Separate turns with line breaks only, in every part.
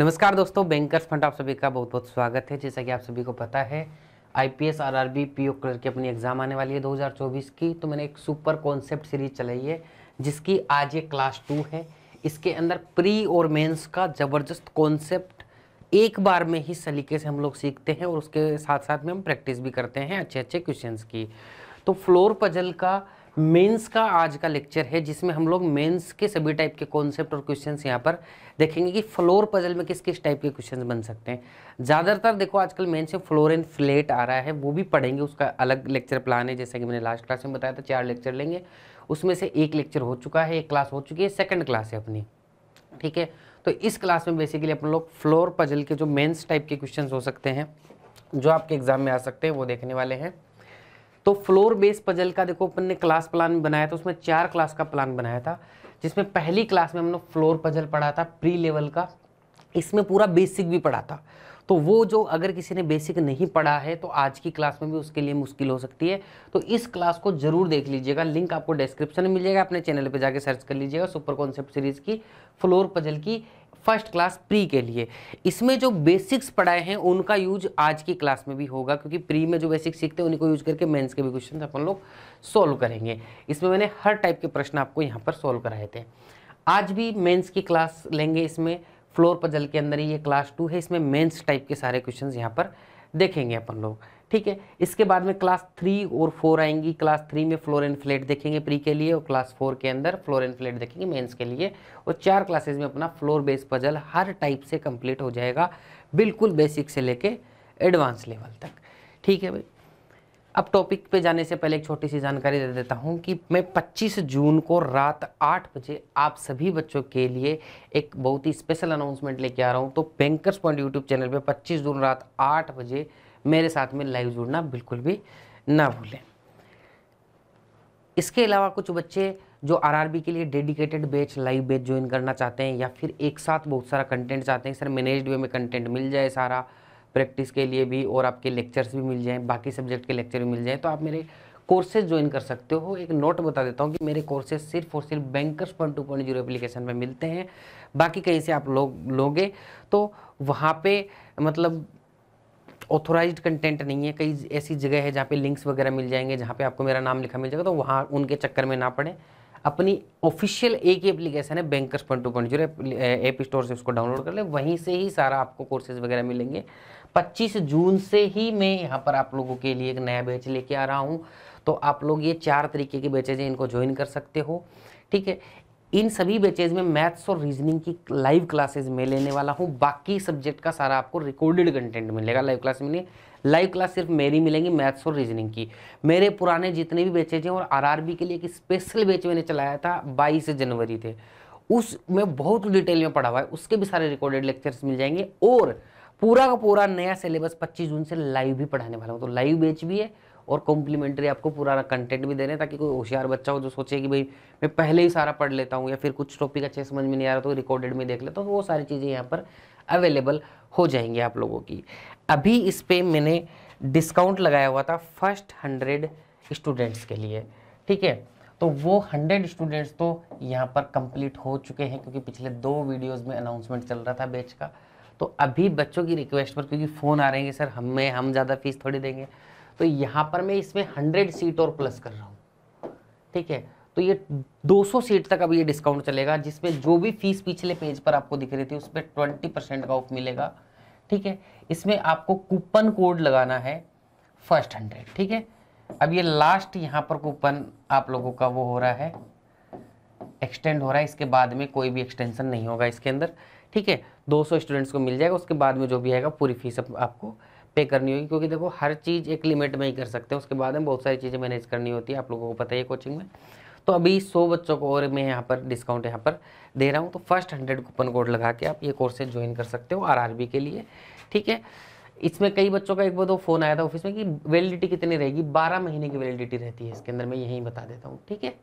नमस्कार दोस्तों bankers fund आप सभी का बहुत बहुत स्वागत है जैसा कि आप सभी को पता है आईपीएस आरआरबी पीओ क्लर्क की अपनी एग्ज़ाम आने वाली है 2024 की तो मैंने एक सुपर कॉन्सेप्ट सीरीज चलाई है जिसकी आज ये क्लास टू है इसके अंदर प्री और मेंस का ज़बरदस्त कॉन्सेप्ट एक बार में ही सलीके से हम लोग सीखते हैं और उसके साथ साथ में हम प्रैक्टिस भी करते हैं अच्छे अच्छे क्वेश्चन की तो फ्लोर पजल का मेंस का आज का लेक्चर है जिसमें हम लोग मेंस के सभी टाइप के कॉन्सेप्ट और क्वेश्चंस यहाँ पर देखेंगे कि फ्लोर पजल में किस किस टाइप के क्वेश्चंस बन सकते हैं ज़्यादातर देखो आजकल मेंस में फ्लोर एंड फ्लेट आ रहा है वो भी पढ़ेंगे उसका अलग लेक्चर प्लान है जैसा कि मैंने लास्ट क्लास में बताया था चार लेक्चर लेंगे उसमें से एक लेक्चर हो चुका है एक क्लास हो चुकी है सेकेंड क्लास है अपनी ठीक है तो इस क्लास में बेसिकली अपन लोग फ्लोर पजल के जो मेन्स टाइप के क्वेश्चन हो सकते हैं जो आपके एग्ज़ाम में आ सकते हैं वो देखने वाले हैं तो फ्लोर बेस पजल का देखो अपन ने क्लास प्लान बनाया था उसमें चार क्लास का प्लान बनाया था जिसमें पहली क्लास में हमने फ्लोर पजल पढ़ा था प्री लेवल का इसमें पूरा बेसिक भी पढ़ा था तो वो जो अगर किसी ने बेसिक नहीं पढ़ा है तो आज की क्लास में भी उसके लिए मुश्किल हो सकती है तो इस क्लास को जरूर देख लीजिएगा लिंक आपको डिस्क्रिप्शन में मिल जाएगा अपने चैनल पर जाके सर्च कर लीजिएगा सुपर कॉन्सेप्ट सीरीज़ की फ्लोर पजल की फर्स्ट क्लास प्री के लिए इसमें जो बेसिक्स पढ़ाए हैं उनका यूज आज की क्लास में भी होगा क्योंकि प्री में जो बेसिक्स सीखते हैं उनको यूज करके मेंस के भी क्वेश्चन अपन लोग सॉल्व करेंगे इसमें मैंने हर टाइप के प्रश्न आपको यहाँ पर सॉल्व कराए थे आज भी मेंस की क्लास लेंगे इसमें फ्लोर पजल के अंदर ही ये क्लास टू है इसमें मेन्स टाइप के सारे क्वेश्चन यहाँ पर देखेंगे अपन लोग ठीक है इसके बाद में क्लास थ्री और फोर आएंगी क्लास थ्री में फ्लोर एंड फ्लेट देखेंगे प्री के लिए और क्लास फोर के अंदर फ्लोर एंड फ्लेट देखेंगे मेंस के लिए और चार क्लासेस में अपना फ्लोर बेस पजल हर टाइप से कंप्लीट हो जाएगा बिल्कुल बेसिक से लेके एडवांस लेवल तक ठीक है भाई अब टॉपिक पे जाने से पहले एक छोटी सी जानकारी दे देता हूँ कि मैं 25 जून को रात आठ बजे आप सभी बच्चों के लिए एक बहुत ही स्पेशल अनाउंसमेंट लेके आ रहा हूँ तो बैंकर्स पॉइंट यूट्यूब चैनल पे 25 जून रात आठ बजे मेरे साथ में लाइव जुड़ना बिल्कुल भी ना भूलें इसके अलावा कुछ बच्चे जो आरआरबी के लिए dedicated batch live batch join करना चाहते हैं या फिर एक साथ बहुत सारा कंटेंट चाहते हैं सर मैनेज्ड वे में कंटेंट मिल जाए सारा प्रैक्टिस के लिए भी और आपके लेक्चर्स भी मिल जाएँ बाकी सब्जेक्ट के लेक्चर भी मिल जाएँ तो आप मेरे कोर्सेज ज्वाइन कर सकते हो एक नोट बता देता हूँ कि मेरे कोर्सेज सिर्फ और सिर्फ bankers point two point zero application में मिलते हैं बाकी कहीं से आप लोग लोगे तो वहाँ पे मतलब ऑथोराइज कंटेंट नहीं है कई ऐसी जगह है जहाँ पे लिंक्स वगैरह मिल जाएंगे जहाँ पे आपको मेरा नाम लिखा मिल जाएगा तो वहाँ उनके चक्कर में ना पड़े अपनी ऑफिशियल एक ही एप्लीकेशन है bankers point two point zero app store से उसको डाउनलोड कर ले वहीं से ही सारा आपको कोर्सेज वगैरह मिलेंगे 25 जून से ही मैं यहाँ पर आप लोगों के लिए एक नया बैच लेके आ रहा हूँ तो आप लोग ये चार तरीके के बैचेज हैं इनको ज्वाइन कर सकते हो ठीक है इन सभी बैचेज में मैथ्स और रीजनिंग की लाइव क्लासेज में लेने वाला हूँ बाकी सब्जेक्ट का सारा आपको रिकॉर्डेड कंटेंट मिलेगा लाइव क्लास में नहीं लाइव क्लास सिर्फ मेरी मिलेंगी मैथ्स और रीजनिंग की मेरे पुराने जितने भी बैचेज हैं और आरआरबी के लिए एक स्पेशल बैच मैंने चलाया था बाईस जनवरी थे उस में बहुत डिटेल में पढ़ा हुआ है उसके भी सारे रिकॉर्डेड लेक्चर्स मिल जाएंगे और पूरा का पूरा नया सिलेबस पच्चीस जून से लाइव भी पढ़ाने वाला हूँ तो लाइव बैच भी है और कॉम्प्लीमेंट्री आपको पुराना कंटेंट भी दे रहे हैं ताकि कोई होशियार बच्चा हो जो सोचे कि भाई मैं पहले ही सारा पढ़ लेता हूँ या फिर कुछ टॉपिक अच्छे समझ में नहीं आ रहा तो रिकॉर्डेड में देख लेता हूँ तो वो सारी चीज़ें यहाँ पर अवेलेबल हो जाएंगी आप लोगों की अभी इस पर मैंने डिस्काउंट लगाया हुआ था फर्स्ट हंड्रेड स्टूडेंट्स के लिए ठीक है तो वो हंड्रेड स्टूडेंट्स तो यहाँ पर कंप्लीट हो चुके हैं क्योंकि पिछले दो वीडियोस में अनाउंसमेंट चल रहा था बैच का तो अभी बच्चों की रिक्वेस्ट पर क्योंकि फ़ोन आ रहे हैं सर हमें हम, हम ज़्यादा फीस थोड़ी देंगे तो यहाँ पर मैं इसमें हंड्रेड सीट और प्लस कर रहा हूँ ठीक है तो ये 200 सीट तक अभी ये डिस्काउंट चलेगा जिसमें जो भी फीस पिछले पेज पर आपको दिख रही थी उस पर ट्वेंटी परसेंट का ऑफ मिलेगा ठीक है इसमें आपको कूपन कोड लगाना है फर्स्ट हंड्रेड ठीक है अब ये लास्ट यहाँ पर कूपन आप लोगों का वो हो रहा है एक्सटेंड हो रहा है इसके बाद में कोई भी एक्सटेंशन नहीं होगा इसके अंदर ठीक है 200 स्टूडेंट्स को मिल जाएगा उसके बाद में जो भी आएगा पूरी फीस आपको पे करनी होगी क्योंकि देखो हर चीज़ एक लिमिट में ही कर सकते हैं उसके बाद में बहुत सारी चीज़ें मैनेज करनी होती है आप लोगों को पता है कोचिंग में तो अभी सौ बच्चों को और मैं यहाँ पर डिस्काउंट यहाँ पर दे रहा हूँ तो फर्स्ट हंड्रेड कूपन कोड लगा के आप ये कोर्सेज ज्वाइन कर सकते हो आर के लिए ठीक है इसमें कई बच्चों का एक बार दो तो फ़ोन आया था ऑफिस में कि वैलिडिटी कितनी रहेगी बारह महीने की वैलिडिटी रहती है इसके अंदर मैं यही बता देता हूँ ठीक है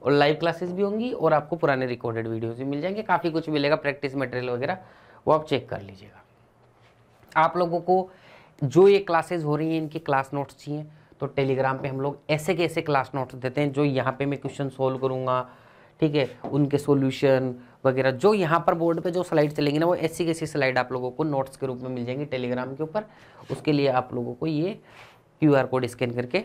और लाइव क्लासेस भी होंगी और आपको पुराने रिकॉर्डेड वीडियोज भी मिल जाएंगे काफ़ी कुछ मिलेगा प्रैक्टिस मटेरियल वगैरह वो आप चेक कर लीजिएगा आप लोगों को जो ये क्लासेज हो रही हैं इनके क्लास नोट्स चाहिए तो टेलीग्राम पे हम लोग ऐसे के ऐसे क्लास नोट्स देते हैं जो यहाँ पे मैं क्वेश्चन सोल्व करूँगा ठीक है उनके सॉल्यूशन वगैरह जो यहाँ पर बोर्ड पे जो स्लाइड चलेंगी ना वो ऐसी कैसी स्लाइड आप लोगों को नोट्स के रूप में मिल जाएंगे टेलीग्राम के ऊपर उसके लिए आप लोगों को ये क्यू आर कोड स्कैन करके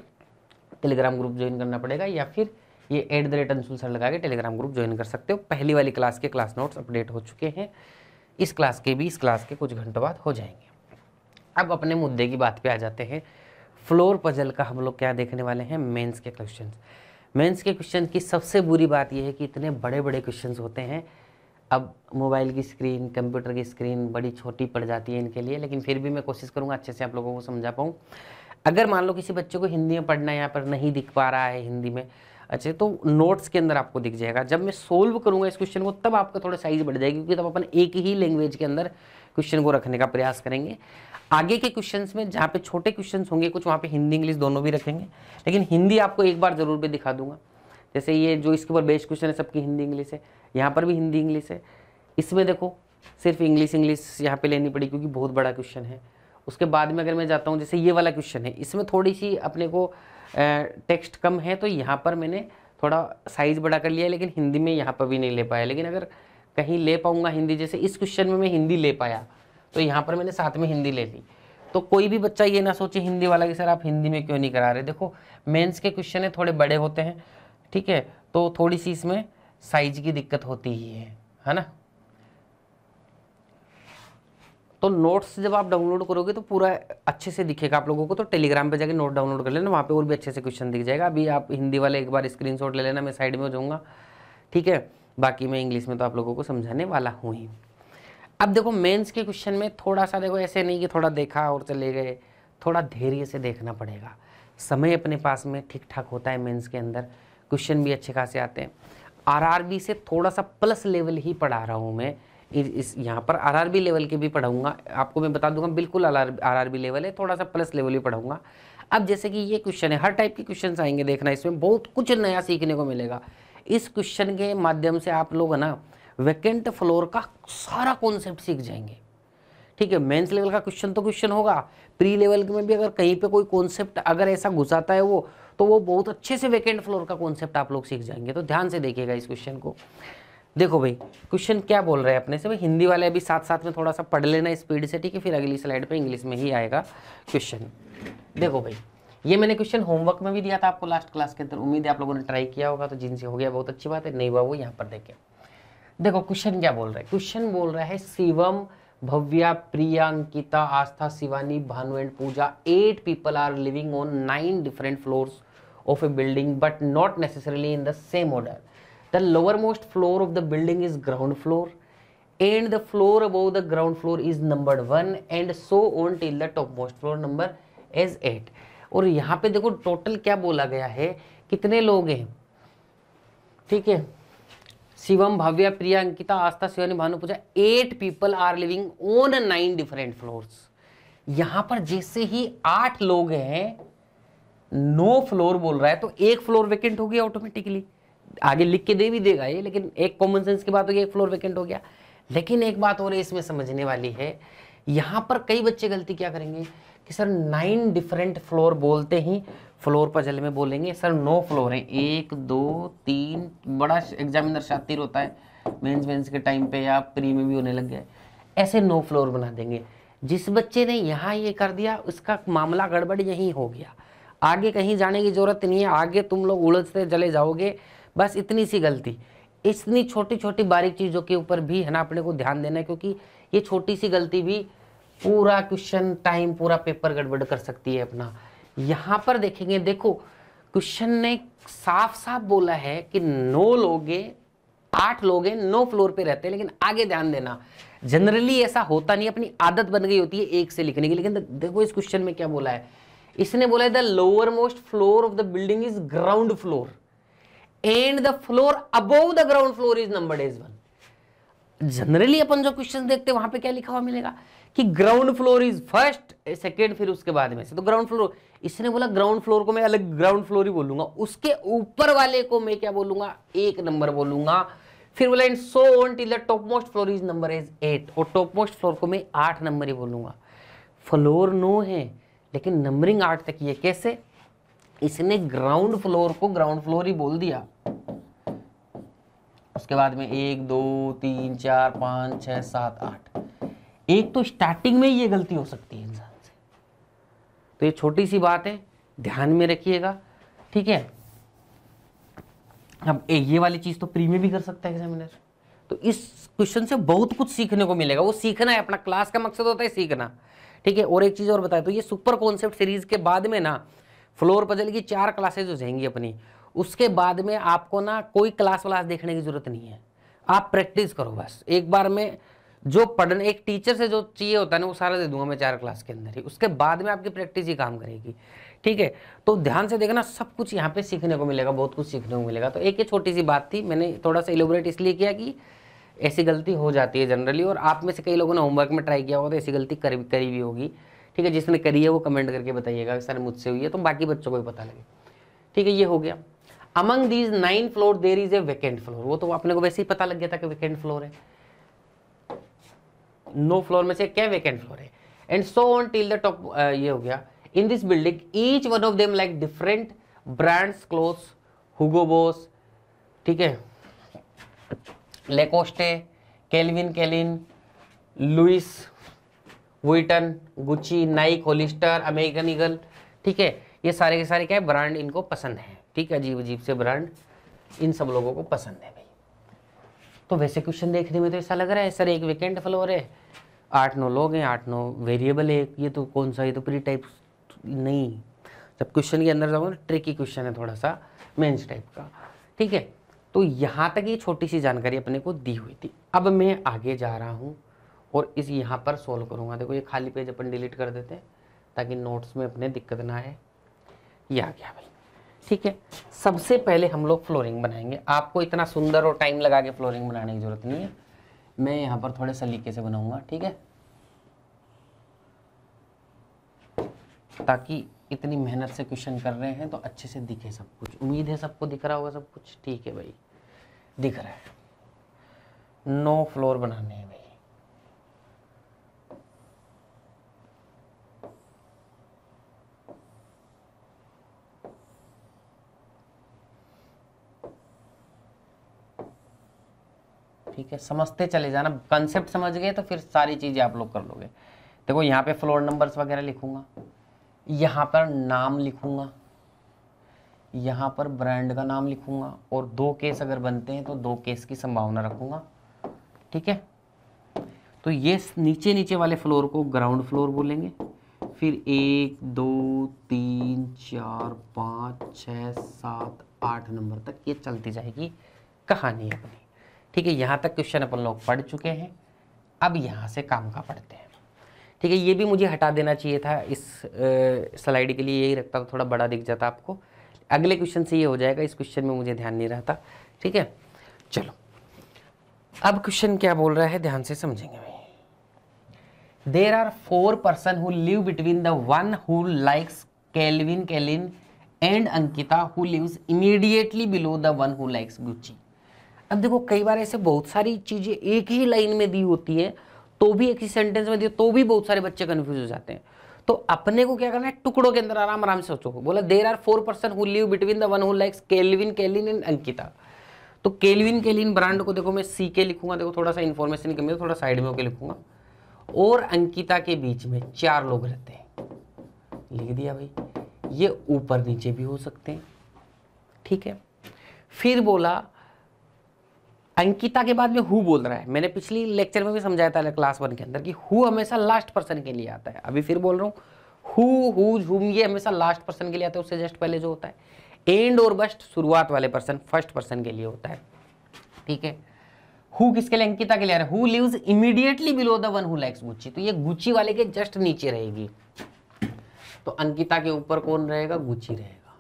टेलीग्राम ग्रुप ज्वाइन करना पड़ेगा या फिर ये at the rate Anshul sir लगा के टेलीग्राम ग्रुप ज्वाइन कर सकते हो पहली वाली क्लास के क्लास नोट्स अपडेट हो चुके हैं इस क्लास के भी इस क्लास के कुछ घंटों बाद हो जाएंगे अब अपने मुद्दे की बात पे आ जाते हैं फ्लोर पजल का हम लोग क्या देखने वाले हैं मेंस के क्वेश्चन मेंस के क्वेश्चन की सबसे बुरी बात यह है कि इतने बड़े बड़े क्वेश्चन होते हैं अब मोबाइल की स्क्रीन कंप्यूटर की स्क्रीन बड़ी छोटी पड़ जाती है इनके लिए लेकिन फिर भी मैं कोशिश करूँगा अच्छे से आप लोगों को समझा पाऊँ अगर मान लो किसी बच्चे को हिंदी में पढ़ना यहाँ पर नहीं दिख पा रहा है हिंदी में अच्छा तो नोट्स के अंदर आपको दिख जाएगा जब मैं सोल्व करूँगा इस क्वेश्चन को तब आपका थोड़ा साइज बढ़ जाएगी क्योंकि तब अपन एक ही लैंग्वेज के अंदर क्वेश्चन को रखने का प्रयास करेंगे आगे के क्वेश्चंस में जहाँ पे छोटे क्वेश्चंस होंगे कुछ वहाँ पे हिंदी इंग्लिश दोनों भी रखेंगे लेकिन हिंदी आपको एक बार ज़रूर भी दिखा दूंगा जैसे ये जो इसके ऊपर बेस्ट क्वेश्चन है सबकी हिंदी इंग्लिश है यहाँ पर भी हिंदी इंग्लिश है इसमें देखो सिर्फ इंग्लिश इंग्लिश यहाँ पे लेनी पड़ी क्योंकि बहुत बड़ा क्वेश्चन है उसके बाद में अगर मैं जाता हूँ जैसे ये वाला क्वेश्चन है इसमें थोड़ी सी अपने को टेक्स्ट कम है तो यहाँ पर मैंने थोड़ा साइज़ बड़ा कर लिया लेकिन हिंदी में यहाँ पर भी नहीं ले पाया लेकिन अगर कहीं ले पाऊँगा हिंदी जैसे इस क्वेश्चन में मैं हिंदी ले पाया तो यहाँ पर मैंने साथ में हिंदी ले ली तो कोई भी बच्चा ये ना सोचे हिंदी वाला कि सर आप हिंदी में क्यों नहीं करा रहे देखो मेंस के क्वेश्चन है थोड़े बड़े होते हैं ठीक है तो थोड़ी सी इसमें साइज की दिक्कत होती ही है है ना तो नोट्स जब आप डाउनलोड करोगे तो पूरा अच्छे से दिखेगा आप लोगों को तो टेलीग्राम पे जाके नोट डाउनलोड कर लेना वहाँ पे और भी अच्छे से क्वेश्चन दिख जाएगा अभी आप हिंदी वाले एक बार स्क्रीनशॉट ले लेना मैं साइड में हो जाऊँगा ठीक है बाकी मैं इंग्लिश में तो आप लोगों को समझाने वाला हूँ ही अब देखो मेंस के क्वेश्चन में थोड़ा सा देखो ऐसे नहीं कि थोड़ा देखा और चले गए थोड़ा धैर्य से देखना पड़ेगा समय अपने पास में ठीक ठाक होता है मेंस के अंदर क्वेश्चन भी अच्छे खासे आते हैं आरआरबी से थोड़ा सा प्लस लेवल ही पढ़ा रहा हूँ मैं इस यहाँ पर आरआरबी लेवल के भी पढ़ाऊँगा आपको मैं बता दूंगा बिल्कुल आर आर लेवल है थोड़ा सा प्लस लेवल ही पढ़ाऊँगा अब जैसे कि ये क्वेश्चन है हर टाइप के क्वेश्चन आएंगे देखना इसमें बहुत कुछ नया सीखने को मिलेगा इस क्वेश्चन के माध्यम से आप लोग है ना वैकेंट फ्लोर का सारा कॉन्सेप्ट सीख जाएंगे ठीक है मेंस लेवल का क्वेश्चन तो क्वेश्चन होगा प्री लेवल में भी अगर कहीं पे कोई कॉन्सेप्ट अगर ऐसा घुसाता है वो तो वो बहुत अच्छे से वैकेंट फ्लोर का कॉन्सेप्ट आप लोग सीख जाएंगे तो ध्यान से देखिएगा इस क्वेश्चन को देखो भाई क्वेश्चन क्या बोल रहे हैं अपने से भाई हिंदी वाले अभी साथ साथ में थोड़ा सा पढ़ लेना स्पीड से ठीक है फिर अगली स्लाइड पर इंग्लिश में ही आएगा क्वेश्चन देखो भाई ये मैंने क्वेश्चन होमवर्क में भी दिया था आपको लास्ट क्लास के अंदर उम्मीद है आप लोगों ने ट्राई किया होगा तो जिनसे हो गया बहुत अच्छी बात है नहीं हुआ वो यहाँ पर देखें देखो क्वेश्चन क्या बोल रहा है क्वेश्चन बोल रहा है Shivam Bhavya Priya Ankita Aastha Shivani Bhanu and Pooja eight people are living on nine different floor of a building but not necessarily in the same order the lower most floor of the building is ground floor and the floor above the ground floor is number one so so till the top most floor number is eight और यहाँ पे देखो total क्या बोला गया है कितने लोग हैं ठीक है Shivam Bhavya Priya Ankita Aastha Shivani Bhanu Pooja eight people are living on nine different floors यहां पर जैसे ही आठ लोग हैं नो फ्लोर बोल रहा है तो एक फ्लोर वेकेंट हो गया ऑटोमेटिकली आगे लिख के दे भी देगा ये लेकिन एक कॉमन सेंस की बात हो गई एक फ्लोर वेकेंट हो गया लेकिन एक बात और इसमें समझने वाली है यहां पर कई बच्चे गलती क्या करेंगे कि सर नाइन डिफरेंट फ्लोर बोलते ही फ्लोर पजल में बोलेंगे सर नौ फ्लोर हैं एक दो तीन बड़ा एग्जामिनर शातिर होता है मेंस मेंस के टाइम पे या प्री में भी होने लग गया ऐसे नौ फ्लोर बना देंगे जिस बच्चे ने यहाँ ये कर दिया उसका मामला गड़बड़ यहीं हो गया आगे कहीं जाने की ज़रूरत नहीं है आगे तुम लोग उलझते चले जाओगे बस इतनी सी गलती इतनी छोटी छोटी बारीक चीज़ों के ऊपर भी है ना अपने को ध्यान देना है क्योंकि ये छोटी सी गलती भी पूरा क्वेश्चन टाइम पूरा पेपर गड़बड़ कर सकती है अपना यहां पर देखेंगे देखो क्वेश्चन ने साफ साफ बोला है कि नौ लोगे आठ लोग हैं नौ फ्लोर पे रहते हैं लेकिन आगे ध्यान देना जनरली ऐसा होता नहीं अपनी आदत बन गई होती है एक से लिखने की लेकिन देखो इस क्वेश्चन में क्या बोला है इसने बोला है the lower most floor of the building is ground floor and the floor above the ground floor is number is one generally अपन जो क्वेश्चन देखते हैं वहां पे क्या लिखा हुआ मिलेगा कि ground floor is first second फिर उसके बाद में से तो ग्राउंड फ्लोर इसने बोला ग्राउंड फ्लोर को मैं अलग ग्राउंड फ्लोर ही बोलूंगा उसके ऊपर वाले को मैं क्या बोलूंगा एक नंबर बोलूंगा फिर बोला इन so on till top most floor is number is eight और टॉप मोस्ट फ्लोर को मैं आठ नंबर ही बोलूंगा फ्लोर नो है लेकिन नंबरिंग आठ तक ये कैसे इसने ग्राउंड फ्लोर को ग्राउंड फ्लोर ही बोल दिया उसके बाद में एक दो तीन चार पाँच छः सात आठ एक तो स्टार्टिंग में ही ये गलती हो सकती है इंसान से तो ये छोटी सी बात है ध्यान में रखिएगा ठीक है अब ये वाली चीज़ तो प्री में भी कर सकता है एग्जामिनर तो इस क्वेश्चन से बहुत कुछ सीखने को मिलेगा वो सीखना है अपना क्लास का मकसद होता है सीखना ठीक है और एक चीज़ और बताए तो ये सुपर कॉन्सेप्ट सीरीज के बाद में ना फ्लोर पजल की चार क्लासेज हो जाएंगी अपनी उसके बाद में आपको ना कोई क्लास व्लास देखने की जरूरत नहीं है आप प्रैक्टिस करो बस एक बार में जो पढ़ने एक टीचर से जो चाहिए होता है ना वो सारा दे दूंगा मैं चार क्लास के अंदर ही उसके बाद में आपकी प्रैक्टिस ही काम करेगी ठीक है तो ध्यान से देखना सब कुछ यहाँ पे सीखने को मिलेगा बहुत कुछ सीखने को मिलेगा तो एक ये छोटी सी बात थी मैंने थोड़ा सा इलेबोरेट इसलिए किया कि ऐसी गलती हो जाती है जनरली और आप में से कई लोगों ने होमवर्क में ट्राई किया होगा तो ऐसी गलती करी करी भी होगी ठीक है जिसने करी है वो कमेंट करके बताइएगा सर मुझसे हुई है तो बाकी बच्चों को भी पता लगे ठीक है ये हो गया among these nine floor there is a vacant floor वो तो अपने को वैसे ही पता लग गया था कि वैकेंट फ्लोर है नो फ्लोर में से क्या वैकेंट फ्लोर है and so on till the top ये हो गया in this building each one of them like different brands cloth Hugo Boss ठीक है Lacoste Calvin Klein Louis Vuitton Gucci Nike Hollister American Eagle ठीक है ये सारे के सारे क्या है ब्रांड इनको पसंद है ठीक है अजीब अजीब से ब्रांड इन सब लोगों को पसंद है तो वैसे क्वेश्चन देखने में तो ऐसा लग रहा है सर एक वेकेंट फ्लोर है आठ नौ लोग हैं आठ नौ वेरिएबल है ये तो कौन सा ये तो प्री टाइप नहीं जब क्वेश्चन के अंदर जाऊँगा ट्रिकी क्वेश्चन है थोड़ा सा मेन्स टाइप का ठीक है तो यहाँ तक ये छोटी सी जानकारी अपने को दी हुई थी अब मैं आगे जा रहा हूँ और इस यहाँ पर सोल्व करूँगा देखो ये खाली पेज अपन डिलीट कर देते हैं ताकि नोट्स में अपने दिक्कत ना आए ये आ गया भाई ठीक है सबसे पहले हम लोग फ्लोरिंग बनाएंगे आपको इतना सुंदर और टाइम लगा के फ्लोरिंग बनाने की ज़रूरत नहीं है मैं यहाँ पर थोड़े सलीके से बनाऊँगा ठीक है ताकि इतनी मेहनत से क्वेश्चन कर रहे हैं तो अच्छे से दिखे सब कुछ उम्मीद है सबको दिख रहा होगा सब कुछ ठीक है भाई दिख रहा है नो फ्लोर बनाने हैं भाई ठीक है समझते चले जाना कंसेप्ट समझ गए तो फिर सारी चीज़ें आप लोग कर लोगे देखो यहाँ पे फ्लोर नंबर्स वगैरह लिखूंगा यहाँ पर नाम लिखूंगा यहाँ पर ब्रांड का नाम लिखूंगा और दो केस अगर बनते हैं तो दो केस की संभावना रखूंगा ठीक है तो ये नीचे नीचे वाले फ्लोर को ग्राउंड फ्लोर बोलेंगे फिर एक दो तीन चार पाँच छः सात आठ नंबर तक ये चलती जाएगी कहानी अपनी ठीक है यहाँ तक क्वेश्चन अपन लोग पढ़ चुके हैं अब यहाँ से काम का पढ़ते हैं ठीक है ये भी मुझे हटा देना चाहिए था इस स्लाइड के लिए यही रखता था थोड़ा बड़ा दिख जाता आपको अगले क्वेश्चन से ये हो जाएगा इस क्वेश्चन में मुझे ध्यान नहीं रहता ठीक है चलो अब क्वेश्चन क्या बोल रहा है ध्यान से समझेंगे भाई there are four person who live between the one who likes Calvin Klein and Ankita who lives immediately below the one who likes Gucci अब देखो कई बार ऐसे बहुत सारी चीज़ें एक ही लाइन में दी होती है तो भी एक ही सेंटेंस में दी तो भी बहुत सारे बच्चे कन्फ्यूज हो जाते हैं तो अपने को क्या करना है टुकड़ों के अंदर आराम आराम से सोचो बोला there are four person who live between the one who likes Calvin Klein and Ankita तो केलविन केलिन ब्रांड को देखो मैं सी के लिखूंगा देखो थोड़ा सा इन्फॉर्मेशन कमी थोड़ा साइड में होकर लिखूंगा और अंकिता के बीच में चार लोग रहते हैं लिख दिया भाई ये ऊपर नीचे भी हो सकते हैं ठीक है फिर बोला अंकिता के बाद में हु बोल रहा है मैंने पिछली लेक्चर में भी समझाया था क्लास वन के अंदर कि हु हमेशा लास्ट पर्सन के लिए आता है अभी फिर बोल रहा हूँ हु हुम ये हमेशा लास्ट पर्सन के लिए आता है उससे जस्ट पहले जो होता है एंड और बस्ट शुरुआत वाले पर्सन फर्स्ट पर्सन के लिए होता है ठीक है हु किसके लिए अंकिता के लिए आ रहा है who lives immediately below the one who likes Gucci तो ये गुच्ची वाले के जस्ट नीचे रहेगी तो अंकिता के ऊपर कौन रहेगा गुच्ची रहेगा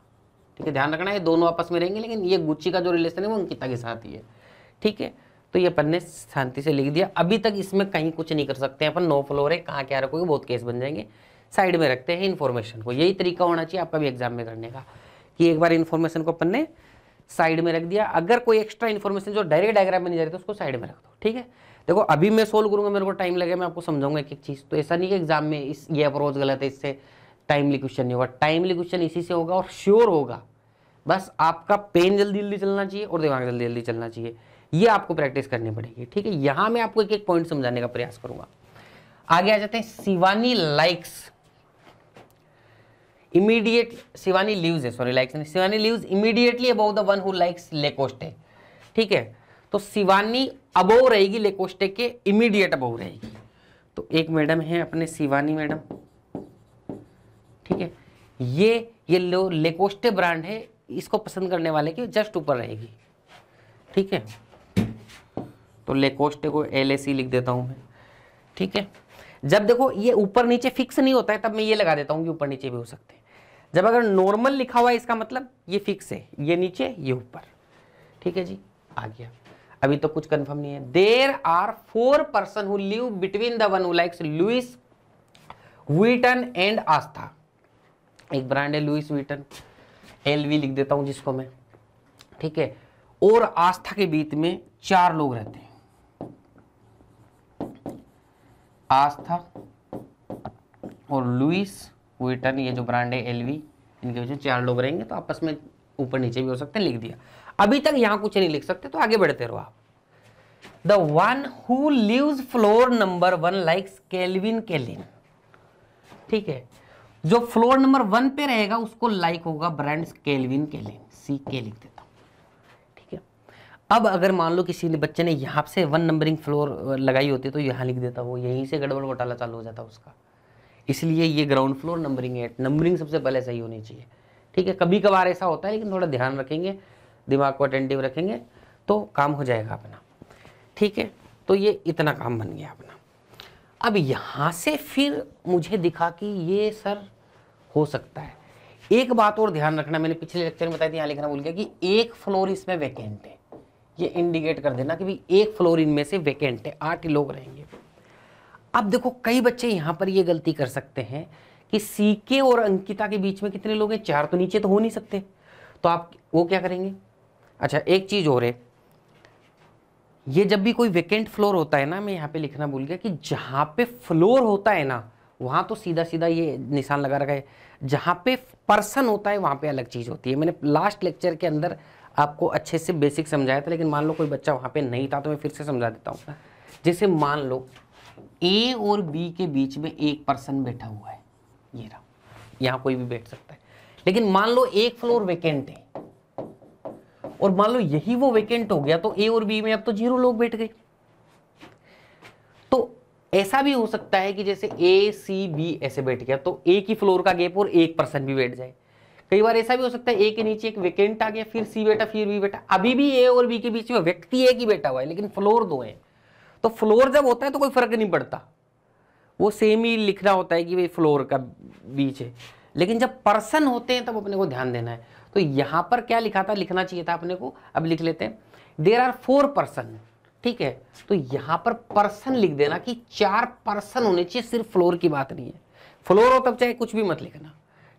ठीक है ध्यान रखना ये दोनों आपस में रहेंगे लेकिन ये गुच्ची का जो रिलेशन है वो अंकिता के साथ ही है ठीक है तो ये अपन ने शांति से लिख दिया अभी तक इसमें कहीं कुछ नहीं कर सकते अपन नो फ्लोर है कहाँ क्या रखोगे बहुत केस बन जाएंगे साइड में रखते हैं इन्फॉर्मेशन को यही तरीका होना चाहिए आपका भी एग्जाम में करने का कि एक बार इन्फॉर्मेशन को अपन ने साइड में रख दिया अगर कोई एक्स्ट्रा इन्फॉर्मेशन जो डायरेक्ट डायग्राम में नहीं जा रही तो उसको साइड में रख दो ठीक है देखो अभी मैं सोल्व करूंगा मेरे को टाइम लगेगा मैं आपको समझाऊंगा एक एक चीज़ तो ऐसा नहीं कि एग्जाम में इस ये अप्रोच गलत है इससे टाइमली क्वेश्चन नहीं होगा टाइमली क्वेश्चन इसी से होगा और श्योर होगा बस आपका पेन जल्दी जल्दी चलना चाहिए और दिमाग जल्दी जल्दी चलना चाहिए ये आपको प्रैक्टिस करनी पड़ेगी ठीक है यहां मैं आपको एक एक पॉइंट समझाने का प्रयास करूंगा आगे आ जाते हैं Shivani likes immediate Shivani lives है सॉरी लाइक्स नहीं Shivani lives immediately above the one who likes Lacoste ठीक है तो शिवानी अबोव रहेगी लेकोस्टे के इमीडिएट अबोव रहेगी तो एक मैडम है अपने शिवानी मैडम ठीक है ये ये लो लेकोस्टे ब्रांड है इसको पसंद करने वाले की जस्ट ऊपर रहेगी ठीक है तो लेकोस्ट को एल लिख देता हूँ मैं ठीक है जब देखो ये ऊपर नीचे फिक्स नहीं होता है तब मैं ये लगा देता हूँ कि ऊपर नीचे भी हो सकते हैं जब अगर नॉर्मल लिखा हुआ है इसका मतलब ये फिक्स है ये नीचे ये ऊपर ठीक है जी आ गया अभी तो कुछ कंफर्म नहीं है there are four person who live between the one likes Louis Vuitton and Aastha एक ब्रांड है लुइस वीटन एल लिख देता हूं जिसको मैं ठीक है और आस्था के बीच में चार लोग रहते हैं आस्था और लुइस वेटन ये जो ब्रांड है एलवी इनके बीच चार लोग रहेंगे तो आपस में ऊपर नीचे भी हो सकते हैं लिख दिया अभी तक यहाँ कुछ नहीं लिख सकते तो आगे बढ़ते रहो आप the one who lives floor number one likes Calvin Klein ठीक है जो फ्लोर नंबर वन पे रहेगा उसको लाइक होगा ब्रांड केल्विन केलिन सी के लिख देते अब अगर मान लो किसी ने बच्चे ने यहाँ से वन नंबरिंग फ्लोर लगाई होती तो यहाँ लिख देता वो यहीं से गड़बड़ घोटाला चालू हो जाता उसका इसलिए ये ground floor numbering eight numbering सबसे पहले सही होनी चाहिए ठीक है कभी कभार ऐसा होता है लेकिन थोड़ा ध्यान रखेंगे दिमाग को अटेंटिव रखेंगे तो काम हो जाएगा अपना ठीक है तो ये इतना काम बन गया अपना अब यहाँ से फिर मुझे दिखा कि ये सर हो सकता है एक बात और ध्यान रखना मैंने पिछले लेक्चर में बताया था यहाँ लिखना भूल गया कि एक फ्लोर इसमें वैकेंट है ये इंडिकेट कर देना कि भी एक फ्लोर इनमें से वैकेंट है आठ लोग रहेंगे अब देखो कई बच्चे यहाँ पर ये गलती कर सकते हैं कि सी के और अंकिता के बीच में कितने लोग हैं चार तो नीचे तो हो नहीं सकते तो आप वो क्या करेंगे अच्छा एक चीज़ और है ये जब भी कोई वैकेंट फ्लोर होता है ना मैं यहाँ पे लिखना भूल गया कि जहाँ पे फ्लोर होता है ना वहाँ तो सीधा सीधा ये निशान लगा रखा है जहाँ पे पर्सन होता है वहाँ पे अलग चीज़ होती है मैंने लास्ट लेक्चर के अंदर आपको अच्छे से बेसिक समझाया था लेकिन मान लो कोई बच्चा वहाँ पे नहीं था तो मैं फिर से समझा देता हूँ जैसे मान लो ए और बी के बीच में एक पर्सन बैठा हुआ है ये रहा यहाँ कोई भी बैठ सकता है लेकिन मान लो एक फ्लोर वेकेंट है और मान लो यही वो वेकेंट हो गया तो ए और बी में अब तो जीरो लोग बैठ गए तो ऐसा भी हो सकता है कि जैसे ए सी बी ऐसे बैठ गया तो ए की फ्लोर का गैप और एक पर्सन भी बैठ जाए कई बार ऐसा भी हो सकता है ए के नीचे एक वेकेंट आ गया फिर सी बेटा फिर बी बेटा अभी भी ए और बी के बीच में व्यक्ति एक ही बेटा हुआ है लेकिन फ्लोर दो है तो फ्लोर जब होता है तो कोई फर्क नहीं पड़ता वो सेम ही लिखना होता है कि भाई फ्लोर का बीच है लेकिन जब पर्सन होते हैं तब तो अपने को ध्यान देना है तो यहाँ पर क्या लिखा था लिखना चाहिए था अपने को अब लिख लेते हैं देर आर फोर पर्सन ठीक है तो यहाँ पर पर्सन लिख देना कि चार पर्सन होने चाहिए सिर्फ फ्लोर की बात नहीं है फ्लोर हो तब चाहे कुछ भी मत लिखना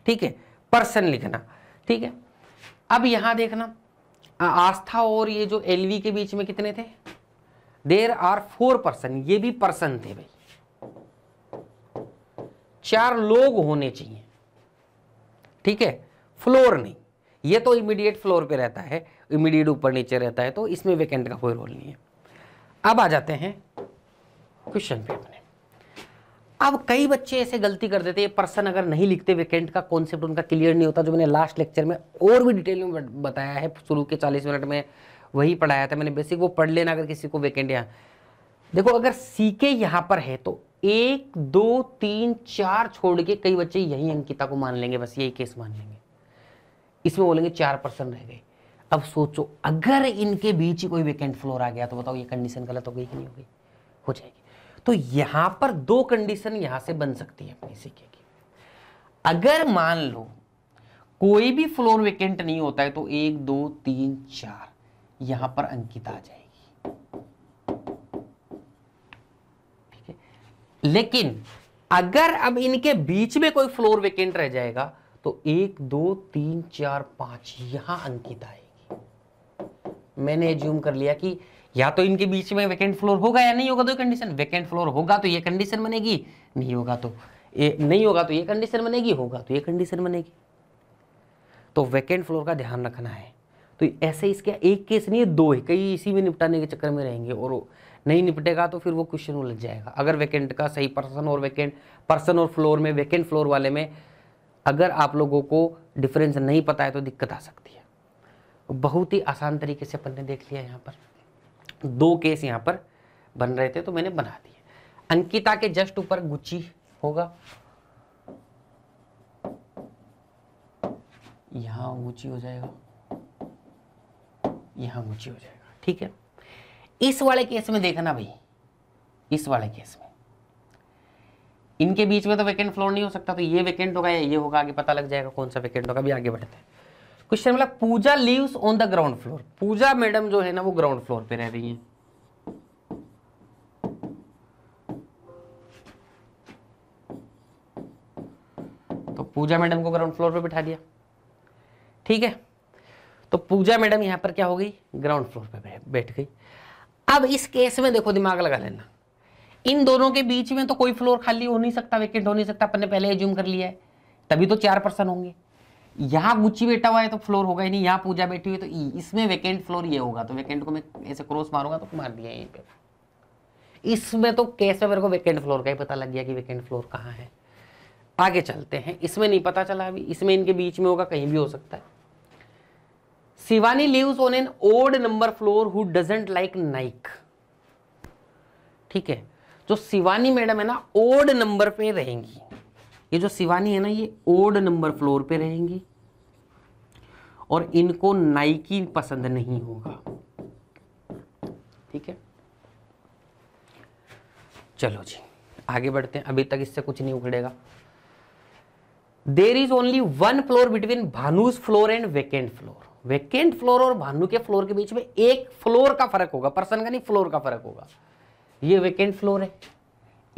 ठीक है पर्सन लिखना ठीक है अब यहां देखना आस्था और ये जो एलवी के बीच में कितने थे देर आर फोर पर्सन ये भी पर्सन थे भाई चार लोग होने चाहिए ठीक है फ्लोर नहीं ये तो इमीडिएट फ्लोर पे रहता है इमीडिएट ऊपर नीचे रहता है तो इसमें वेकेंट का कोई रोल नहीं है अब आ जाते हैं क्वेश्चन पे अपने अब कई बच्चे ऐसे गलती कर देते हैं पर्सन अगर नहीं लिखते वेकेंट का कॉन्सेप्ट उनका क्लियर नहीं होता जो मैंने लास्ट लेक्चर में और भी डिटेल में बताया है शुरू के चालीस मिनट में वही पढ़ाया था मैंने बेसिक वो पढ़ लेना अगर किसी को वेकेंट यहाँ देखो अगर सी के यहाँ पर है तो एक दो तीन चार छोड़ के कई बच्चे यही अंकिता को मान लेंगे बस यही केस मान लेंगे इसमें बोलेंगे चार पर्सन रह गए अब सोचो अगर इनके बीच ही कोई वेकेंट फ्लोर आ गया तो बताओ ये कंडीशन गलत हो गई कि नहीं हो गई हो जाएगी तो यहां पर दो कंडीशन यहां से बन सकती है अपनी सीखे की अगर मान लो कोई भी फ्लोर वेकेंट नहीं होता है तो एक दो तीन चार यहां पर अंकित आ जाएगी ठीक है लेकिन अगर अब इनके बीच में कोई फ्लोर वेकेंट रह जाएगा तो एक दो तीन चार पांच यहां अंकित आएगी मैंने एज्यूम कर लिया कि या तो इनके बीच में वैकेंट फ्लोर होगा या नहीं होगा तो कंडीशन वैकेंट फ्लोर होगा तो ये कंडीशन बनेगी नहीं होगा तो ये नहीं होगा तो ये कंडीशन बनेगी होगा तो ये कंडीशन बनेगी तो वैकेंट फ्लोर का ध्यान रखना है तो ऐसे इसके एक केस नहीं है दो है कई इसी में निपटाने के चक्कर में रहेंगे और नहीं निपटेगा तो फिर वो क्वेश्चन उलझ जाएगा अगर वैकेंट का सही पर्सन और वैकेंट पर्सन और फ्लोर में वैकेंट फ्लोर वाले में अगर आप लोगों को डिफरेंस नहीं पता है तो दिक्कत आ सकती है बहुत ही आसान तरीके से अपन ने देख लिया यहाँ पर दो केस यहाँ पर बन रहे थे तो मैंने बना दिए अंकिता के जस्ट ऊपर गुच्ची होगा यहाँ ऊंची हो जाएगा यहाँ ऊंची हो जाएगा ठीक है इस वाले केस में देखना भाई इस वाले केस में इनके बीच में तो वैकेंट फ्लोर नहीं हो सकता तो ये वैकेंट होगा या ये होगा आगे पता लग जाएगा कौन सा वैकेंट होगा अभी आगे बढ़ते हैं क्वेश्चन मतलब Pooja lives on the ground floor Pooja madam जो है ना वो ग्राउंड फ्लोर पे रह रही है तो पूजा मैडम को ग्राउंड फ्लोर पे बिठा दिया ठीक है तो पूजा मैडम यहां पर क्या हो गई ग्राउंड फ्लोर पे बैठ गई अब इस केस में देखो दिमाग लगा लेना इन दोनों के बीच में तो कोई फ्लोर खाली हो नहीं सकता वेकेंट हो नहीं सकता अपने पहले एज्यूम कर लिया है तभी तो चार पर्सन होंगे यहाँ गुच्ची बैठा हुआ है तो फ्लोर होगा ही नहीं यहाँ पूजा बैठी हुई तो ई इसमें वेकेंट फ्लोर ये होगा तो वेकेंट को मैं ऐसे क्रॉस मारूंगा तो मार दिया यहीं पे इसमें तो कैसे मेरे को वेकेंट फ्लोर का ही पता लग गया कि वेकेंट फ्लोर कहाँ है आगे चलते हैं इसमें नहीं पता चला अभी इसमें इनके बीच में होगा कहीं भी हो सकता है Shivani lives on an odd number floor who doesn't like Nike ठीक है जो शिवानी मैडम है ना ओल्ड नंबर पे रहेंगी ये जो शिवानी है ना ये ओड नंबर फ्लोर पे रहेंगी और इनको नाइकी पसंद नहीं होगा ठीक है चलो जी आगे बढ़ते हैं अभी तक इससे कुछ नहीं उखड़ेगा there is only one floor between Bhanu's floor and vacant floor vacant floor और भानु के फ्लोर के बीच में एक फ्लोर का फर्क होगा पर्सन का नहीं फ्लोर का फर्क होगा ये वेकेंट फ्लोर है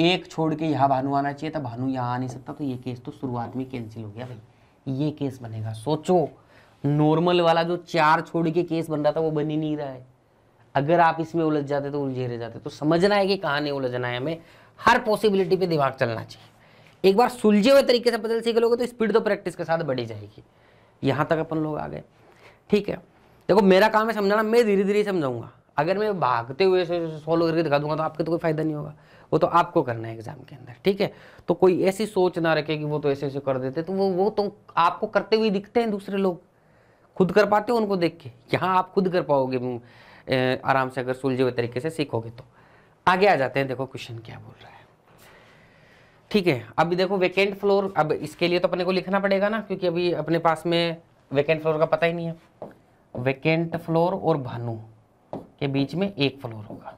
एक छोड़ के यहाँ भानु आना चाहिए था भानु यहाँ आ नहीं सकता तो ये केस तो शुरुआत में कैंसिल हो गया भाई ये केस बनेगा सोचो नॉर्मल वाला जो चार छोड़ के केस बन रहा था वो बन ही नहीं रहा है अगर आप इसमें उलझ जाते तो उलझे रह जाते तो समझना है कि कहाँ नहीं उलझना है हमें हर पॉसिबिलिटी पे दिमाग चलना चाहिए एक बार सुलझे हुए तरीके से पजल सीख लोगे तो स्पीड तो प्रैक्टिस के साथ बढ़ी जाएगी यहाँ तक अपन लोग आ गए ठीक है देखो मेरा काम है समझाना मैं धीरे धीरे समझाऊंगा अगर मैं भागते हुए सोल्व करके दिखा दूंगा तो आपके तो कोई फायदा नहीं होगा वो तो आपको करना है एग्जाम के अंदर ठीक है तो कोई ऐसी सोच ना रखे कि वो तो ऐसे ऐसे कर देते तो वो वो तो आपको करते हुए दिखते हैं दूसरे लोग खुद कर पाते हो उनको देख के यहाँ आप खुद कर पाओगे आराम से अगर सुलझे हुए तरीके से सीखोगे तो आगे आ जाते हैं देखो क्वेश्चन क्या बोल रहा है ठीक है अभी देखो वेकेंट फ्लोर अब इसके लिए तो अपने को लिखना पड़ेगा ना क्योंकि अभी अपने पास में वेकेंट फ्लोर का पता ही नहीं है वेकेंट फ्लोर और भानु के बीच में एक फ्लोर होगा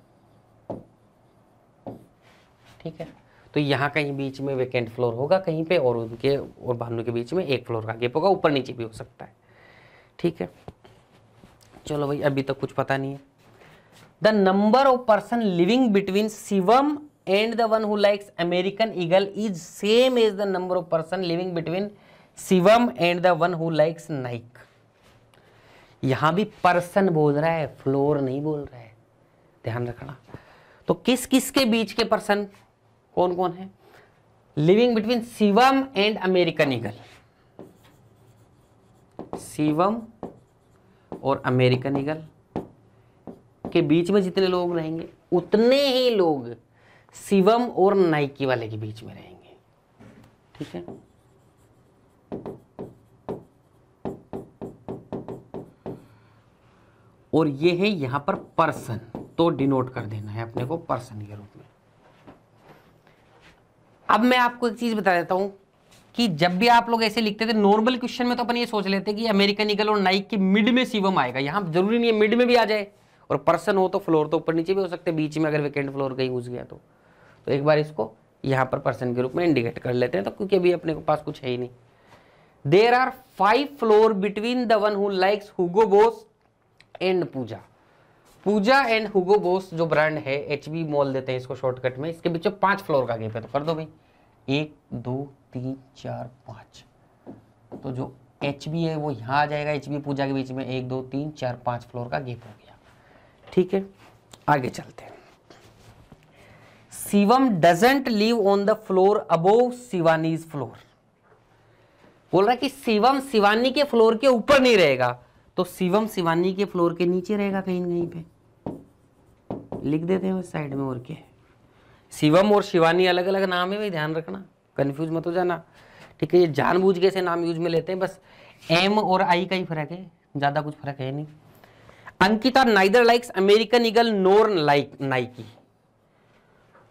ठीक है तो यहाँ कहीं बीच में वेकेंट फ्लोर होगा कहीं पे और उनके और भानु के बीच में एक फ्लोर का गेप होगा ऊपर नीचे भी हो सकता है ठीक है चलो भाई अभी तक तो कुछ पता नहीं है the number of person living between Shivam and the one who likes American Eagle is same as the number of person living between Shivam and the one who likes Nike यहां भी पर्सन बोल रहा है फ्लोर नहीं बोल रहा है ध्यान रखना तो किस किस के बीच के पर्सन कौन कौन है living between Shivam and American Eagle Shivam और अमेरिकन ईगल के बीच में जितने लोग रहेंगे उतने ही लोग शिवम और नाइकी वाले के बीच में रहेंगे ठीक है और ये है यहां पर पर्सन तो डिनोट कर देना है अपने को पर्सन के रूप में अब मैं आपको एक चीज़ बता देता हूँ कि जब भी आप लोग ऐसे लिखते थे नॉर्मल क्वेश्चन में तो अपन ये सोच लेते कि अमेरिकन ईगल और नाइक के मिड में शिवम आएगा यहाँ जरूरी नहीं है मिड में भी आ जाए और पर्सन हो तो फ्लोर तो ऊपर नीचे भी हो सकते हैं बीच में अगर वेकेंट फ्लोर कहीं घुस गया तो तो एक बार इसको यहाँ पर पर्सन के रूप में इंडिकेट कर लेते हैं तो क्योंकि अभी अपने पास कुछ है ही नहीं there are five floor between the one who likes Hugo Boss and Pooja Pooja and Hugo Boss जो ब्रांड है एच बी मॉल देते हैं इसको शॉर्टकट में इसके बीच में पांच फ्लोर का गेप है तो कर दो भाई एक दो तीन चार पाँच तो जो एच बी है वो यहाँ आ जाएगा एच बी पूजा के बीच में एक दो तीन चार पाँच फ्लोर का गेप हो गया ठीक है आगे चलते हैं Shivam doesn't live on the floor above Shivani's floor बोल रहा है कि शिवम शिवानी के फ्लोर के ऊपर नहीं रहेगा तो शिवम शिवानी के फ्लोर के नीचे रहेगा कहीं कहीं पे लिख देते हैं साइड में और के शिवम और शिवानी अलग अलग नाम है भाई ध्यान रखना कन्फ्यूज मत हो जाना ठीक है ये जानबूझ के ऐसे नाम यूज में लेते हैं बस एम और आई का ही फर्क है ज़्यादा कुछ फर्क है नहीं Ankita neither likes American Eagle nor like Nike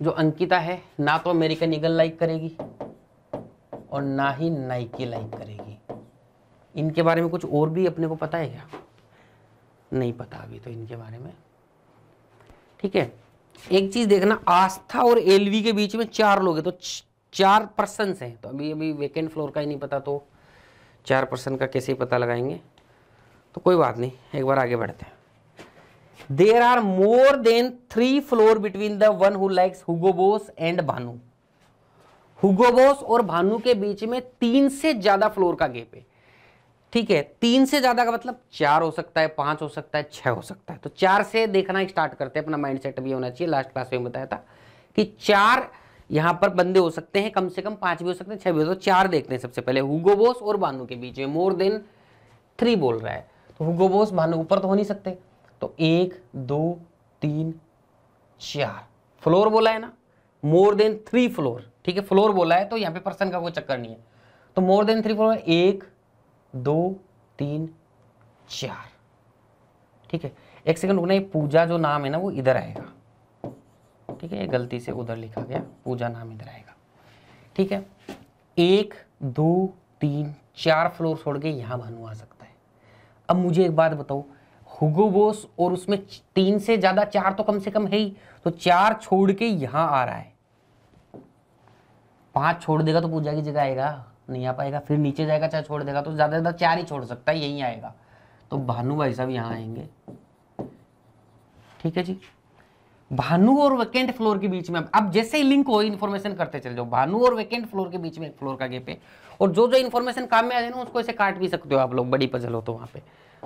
जो अंकिता है ना तो अमेरिकन ईगल लाइक करेगी और ना ही नाइकी लाइक करेगी इनके बारे में कुछ और भी अपने को पता है क्या नहीं पता अभी तो इनके बारे में ठीक है एक चीज देखना आस्था और एलवी के बीच में चार लोग हैं तो चार पर्सन हैं तो अभी अभी वेकेंट फ्लोर का ही नहीं पता तो चार पर्सन का कैसे पता लगाएंगे तो कोई बात नहीं एक बार आगे बढ़ते हैं there are more than three floor between the one who likes Hugo Boss and Bhanu Hugo Boss और भानु के बीच में तीन से ज्यादा फ्लोर का गेप है ठीक है तीन से ज़्यादा का मतलब चार हो सकता है पांच हो सकता है छह हो सकता है तो चार से देखना स्टार्ट करते हैं अपना माइंड भी होना चाहिए लास्ट क्लास में बताया था कि चार यहां पर बंदे हो सकते हैं कम से कम पांच भी हो सकते हैं छह भी हो सकते हैं तो चार देखते हैं सबसे पहले हुगो बोस और बानू के बीच में मोर देन थ्री बोल रहा है तो हुगो बोस बानू ऊपर तो हो नहीं सकते तो एक दो तीन चार फ्लोर बोला है ना मोर देन थ्री फ्लोर ठीक है फ्लोर बोला है तो यहाँ पे पर्सन का कोई चक्कर नहीं है तो मोर देन थ्री फ्लोर एक दो तीन चार ठीक है एक सेकंड रुकना ये पूजा जो नाम है ना वो इधर आएगा ठीक है गलती से उधर लिखा गया पूजा नाम इधर आएगा ठीक है एक दो तीन चार फ्लोर छोड़ के यहाँ भानु आ सकता है अब मुझे एक बात बताओ हुगो बोस और उसमें तीन से ज़्यादा चार तो कम से कम है ही तो चार छोड़ के यहाँ आ रहा है पांच छोड़ देगा तो पूजा की जगह आएगा नहीं आ पाएगा फिर नीचे जाएगा चाहे छोड़ देगा तो ज़्यादा ज़्यादा चार ही छोड़ सकता है यही आएगा तो भानु भाई साहब यहाँ आएंगे ठीक है जी भानु और वैकेंट फ्लोर के बीच में अब जैसे ही लिंक हो इन्फॉर्मेशन करते चले जाओ भानु और वैकेंट फ्लोर के बीच में एक फ्लोर का गेप है और जो जो इन्फॉर्मेशन काम में आ जाए ना उसको ऐसे काट भी सकते हो आप लोग बड़ी पजल हो तो वहां पे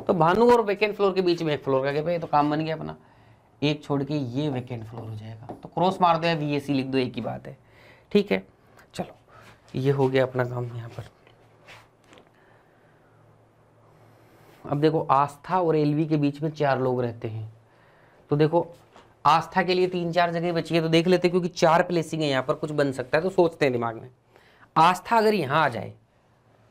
तो भानु और वैकेंट फ्लोर के बीच में एक फ्लोर का गेप है तो काम बन गया अपना एक छोड़ के ये वैकेंट फ्लोर हो जाएगा तो क्रॉस मार दो या वी लिख दो एक ही बात है ठीक है ये हो गया अपना काम यहाँ पर अब देखो आस्था और एलवी के बीच में चार लोग रहते हैं तो देखो आस्था के लिए तीन चार जगह बची है तो देख लेते हैं क्योंकि चार प्लेसिंग है यहाँ पर कुछ बन सकता है तो सोचते हैं दिमाग में आस्था अगर यहाँ आ जाए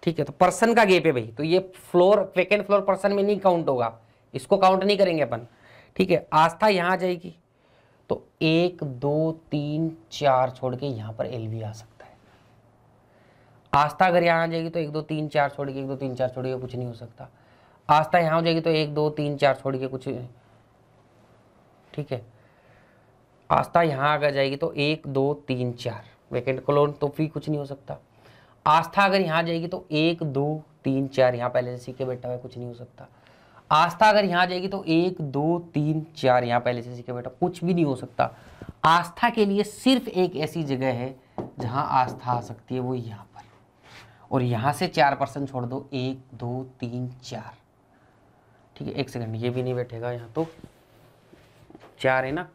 ठीक है तो पर्सन का गेप है भाई तो ये फ्लोर वेकेंट फ्लोर पर्सन में नहीं काउंट होगा इसको काउंट नहीं करेंगे अपन ठीक है आस्था यहाँ आ जाएगी तो एक दो तीन चार छोड़ के यहाँ पर एल आ सकता आस्था अगर यहाँ आ जाएगी तो एक दो तीन चार छोड़ के एक दो तीन चार छोड़ के कुछ नहीं हो सकता आस्था यहाँ हो जाएगी तो एक दो तीन चार छोड़ के कुछ ठीक है आस्था यहाँ अगर जाएगी तो एक दो तीन चार वैकेंट क्लोन तो फिर कुछ नहीं हो सकता आस्था अगर यहाँ जाएगी तो एक दो तीन चार यहाँ पहले से सीखे बैठा हुआ कुछ नहीं हो सकता आस्था अगर यहाँ जाएगी तो एक दो तीन चार यहाँ पहले से सीखे बैठा कुछ भी नहीं हो सकता आस्था के लिए सिर्फ एक ऐसी जगह है जहाँ आस्था आ सकती है वो यहाँ और यहाँ से चार परसेंट छोड़ दो एक दो तीन चार ठीक है एक सेकंड ये भी नहीं बैठेगा यहाँ तो चार है ना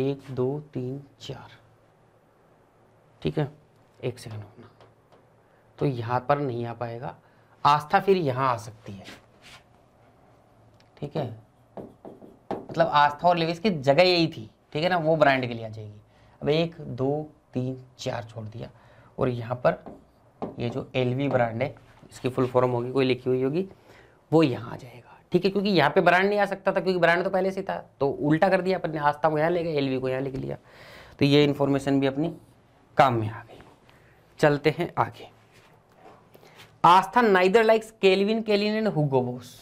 एक दो तीन चार ठीक है एक सेकंड होना तो यहाँ पर नहीं आ पाएगा आस्था फिर यहाँ आ सकती है ठीक है मतलब आस्था और लेविस की जगह यही थी ठीक है ना वो ब्रांड के लिए आ जाएगी अब एक दो तीन चार छोड़ दिया और यहाँ पर ये जो एल ब्रांड है इसकी फुल फॉर्म होगी कोई लिखी हुई होगी वो यहाँ आ जाएगा ठीक है क्योंकि यहाँ पे ब्रांड नहीं आ सकता था क्योंकि ब्रांड तो पहले से था तो उल्टा कर दिया अपने आस्था को यहाँ ले गए एल को यहाँ लिख लिया तो ये इन्फॉर्मेशन भी अपनी काम में आ गई चलते हैं आगे Aastha neither likes Calvin Klein and Hugo Boss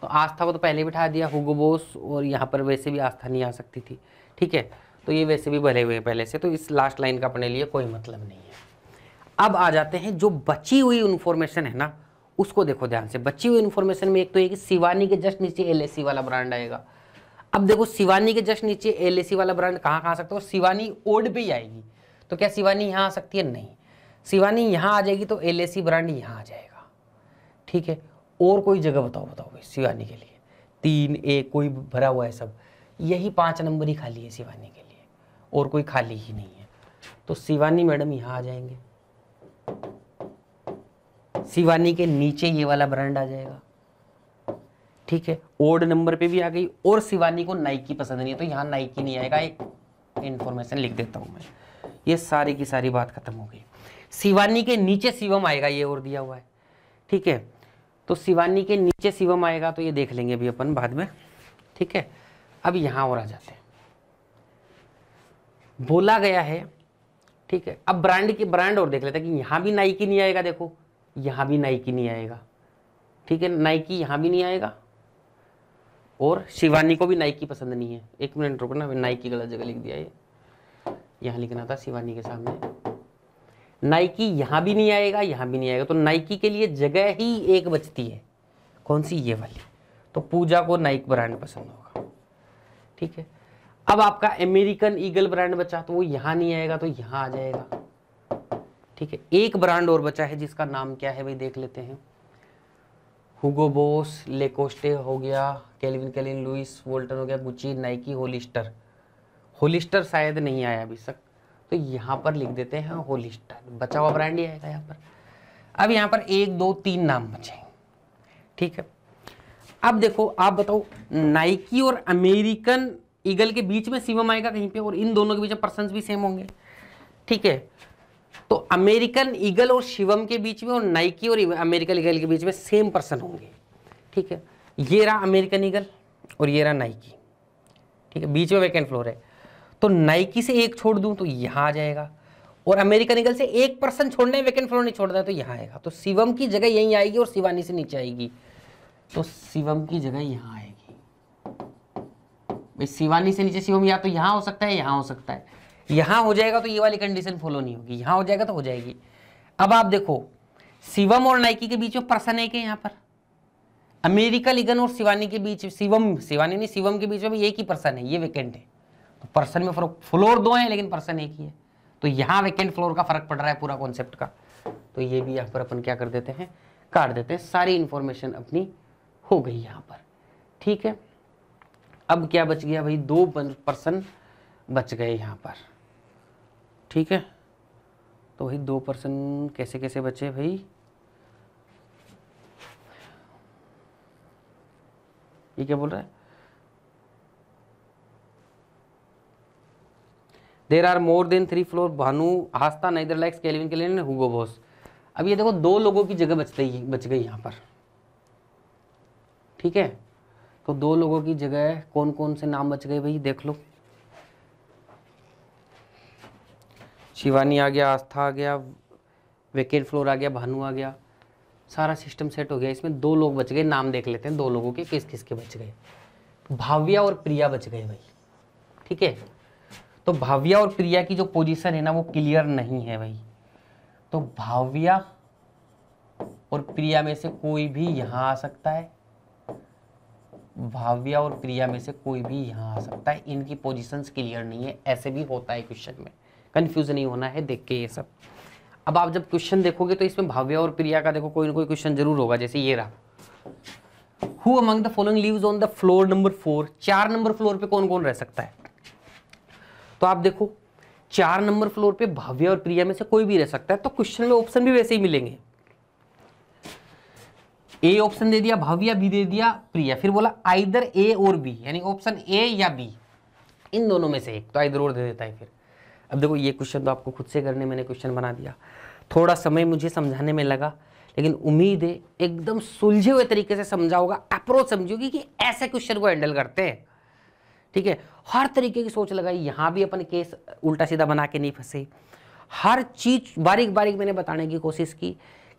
तो आस्था को तो पहले बिठा दिया हुगोबोस और यहाँ पर वैसे भी आस्था नहीं आ सकती थी ठीक है तो ये वैसे भी भरे हुए हैं पहले से तो इस लास्ट लाइन का अपने लिए कोई मतलब नहीं है अब आ जाते हैं जो बची हुई इन्फॉर्मेशन है ना उसको देखो ध्यान से बची हुई इन्फॉर्मेशन में एक तो ये शिवानी के जस्ट नीचे एल वाला ब्रांड आएगा अब देखो शिवानी के जस्ट नीचे एल वाला ब्रांड कहाँ कहाँ आ सकता है शिवानी ओड पे ही आएगी तो क्या शिवानी यहाँ आ सकती है नहीं शिवानी यहाँ आ जाएगी तो एल ब्रांड यहाँ आ जाएगा ठीक है और कोई जगह बताओ बताओ भाई शिवानी के लिए तीन एक कोई भरा हुआ है सब यही पाँच नंबर ही खाली है शिवानी के लिए और कोई खाली ही नहीं है तो शिवानी मैडम यहाँ आ जाएंगे शिवानी के नीचे ये वाला ब्रांड आ जाएगा ठीक है ओड नंबर पे भी आ गई और शिवानी को नाइकी पसंद नहीं है तो यहां नाइकी नहीं आएगा एक इंफॉर्मेशन लिख देता हूं मैं ये सारी की सारी बात खत्म हो गई शिवानी के नीचे शिवम आएगा ये और दिया हुआ है ठीक है तो शिवानी के नीचे शिवम आएगा तो ये देख लेंगे अभी अपन बाद में ठीक है अब यहां और आ जाते हैं बोला गया है ठीक है अब ब्रांड की ब्रांड और देख लेते हैं कि यहाँ भी नाइकी नहीं आएगा देखो यहाँ भी नाइकी नहीं आएगा ठीक है नाइकी यहाँ भी नहीं आएगा और शिवानी को भी नाइकी पसंद नहीं है एक मिनट रुकना नाइकी गलत जगह लिख दिया ये यहाँ लिखना था शिवानी के सामने नाइकी यहाँ भी नहीं आएगा यहाँ भी नहीं आएगा तो नाइकी के लिए जगह ही एक बचती है कौन सी ये वाली तो पूजा को नाइक ब्रांड पसंद होगा ठीक है अब आपका अमेरिकन ईगल ब्रांड बचा तो वो यहां नहीं आएगा तो यहां आ जाएगा ठीक है एक ब्रांड और बचा है जिसका नाम क्या है भाई देख लेते हैं हुगो बोस लेकोस्टे हो गया कैलविन कैलिन लुइस वोल्टन हो गया गुची नाइकी होलिस्टर होलिस्टर शायद नहीं आया अभी तक तो यहां पर लिख देते हैं होलिस्टर बचा हुआ ब्रांड ही आएगा यहां पर अब यहां पर एक दो तीन नाम बचे ठीक है अब देखो आप बताओ नाइकी और अमेरिकन ईगल के बीच में सीवम आएगा कहीं पे और इन दोनों के बीच में पर्सन भी सेम होंगे ठीक है तो अमेरिकन ईगल और शिवम के बीच में और नाइकी और अमेरिकन ईगल के बीच में सेम पर्सन होंगे ठीक है ये रहा अमेरिकन ईगल और ये रहा नाइकी ठीक है बीच में वैकेंट फ्लोर है तो नाइकी से एक छोड़ दूं तो यहां आ जाएगा और अमेरिकन ईगल से एक पर्सन छोड़ने है वैकेंट फ्लोर नहीं छोड़ता तो यहां आएगा तो शिवम की जगह यहीं आएगी और शिवानी से नीचे आएगी तो शिवम की जगह यहां आएगी शिवानी से नीचे शिवम या तो यहाँ हो सकता है यहाँ हो सकता है यहाँ हो जाएगा तो ये वाली कंडीशन फॉलो नहीं होगी यहाँ हो जाएगा तो हो जाएगी अब आप देखो शिवम और नाइकी के बीच में प्रसन्न है क्या यहाँ पर अमेरिका लिगन और शिवानी के बीच शिवम शिवानी नहीं शिवम के बीच में भी एक ही पर्सन है ये वैकेंट है तो पर्सन में फर्क फ्लोर दो हैं लेकिन पर्सन एक ही है तो यहाँ वैकेंट फ्लोर का फर्क पड़ रहा है पूरा कॉन्सेप्ट का तो ये भी यहाँ पर अपन क्या कर देते हैं काट देते हैं सारी इन्फॉर्मेशन अपनी हो गई यहाँ पर ठीक है अब क्या बच गया भाई दो पर्सन बच गए यहाँ पर ठीक है तो भाई दो पर्सन कैसे कैसे बचे भाई ये क्या बोल रहा है there are more than three floor Bhanu Aastha neither likes Calvin के लिए हुगो बोस अब ये देखो दो लोगों की जगह बच गई बच गई यहाँ पर ठीक है तो दो लोगों की जगह कौन कौन से नाम बच गए भाई देख लो शिवानी आ गया आस्था आ गया वेकेंट फ्लोर आ गया भानु आ गया सारा सिस्टम सेट हो गया इसमें दो लोग बच गए नाम देख लेते हैं दो लोगों के किस किस के बच गए भाव्या और प्रिया बच गए भाई ठीक है तो भाव्या और प्रिया की जो पोजीशन है ना वो क्लियर नहीं है भाई तो भाव्या और प्रिया में से कोई भी यहाँ आ सकता है भाव्या और प्रिया में से कोई भी यहाँ आ सकता है इनकी पोजिशन क्लियर नहीं है ऐसे भी होता है क्वेश्चन में कन्फ्यूज़ नहीं होना है देख के ये सब अब आप जब क्वेश्चन देखोगे तो इसमें भाव्या और प्रिया का देखो कोई ना कोई क्वेश्चन जरूर होगा जैसे ये रहा who among the following lives on the floor number four चार नंबर फ्लोर पे कौन कौन रह सकता है तो आप देखो चार नंबर फ्लोर पे भाव्या और प्रिया में से कोई भी रह सकता है तो क्वेश्चन में ऑप्शन भी वैसे ही मिलेंगे ए ऑप्शन दे दिया भव्या बी दे दिया प्रिया फिर बोला आइदर ए और बी यानी ऑप्शन ए या बी इन दोनों में से एक तो आइदर और दे देता है फिर अब देखो ये क्वेश्चन तो आपको खुद से करने मैंने क्वेश्चन बना दिया थोड़ा समय मुझे समझाने में लगा लेकिन उम्मीद है एकदम सुलझे हुए तरीके से समझा होगा अप्रोच समझोगी कि ऐसे क्वेश्चन को हैंडल करते हैं ठीक है हर तरीके की सोच लगाई यहाँ भी अपन केस उल्टा सीधा बना के नहीं फंसे हर चीज़ बारीक बारीक मैंने बताने की कोशिश की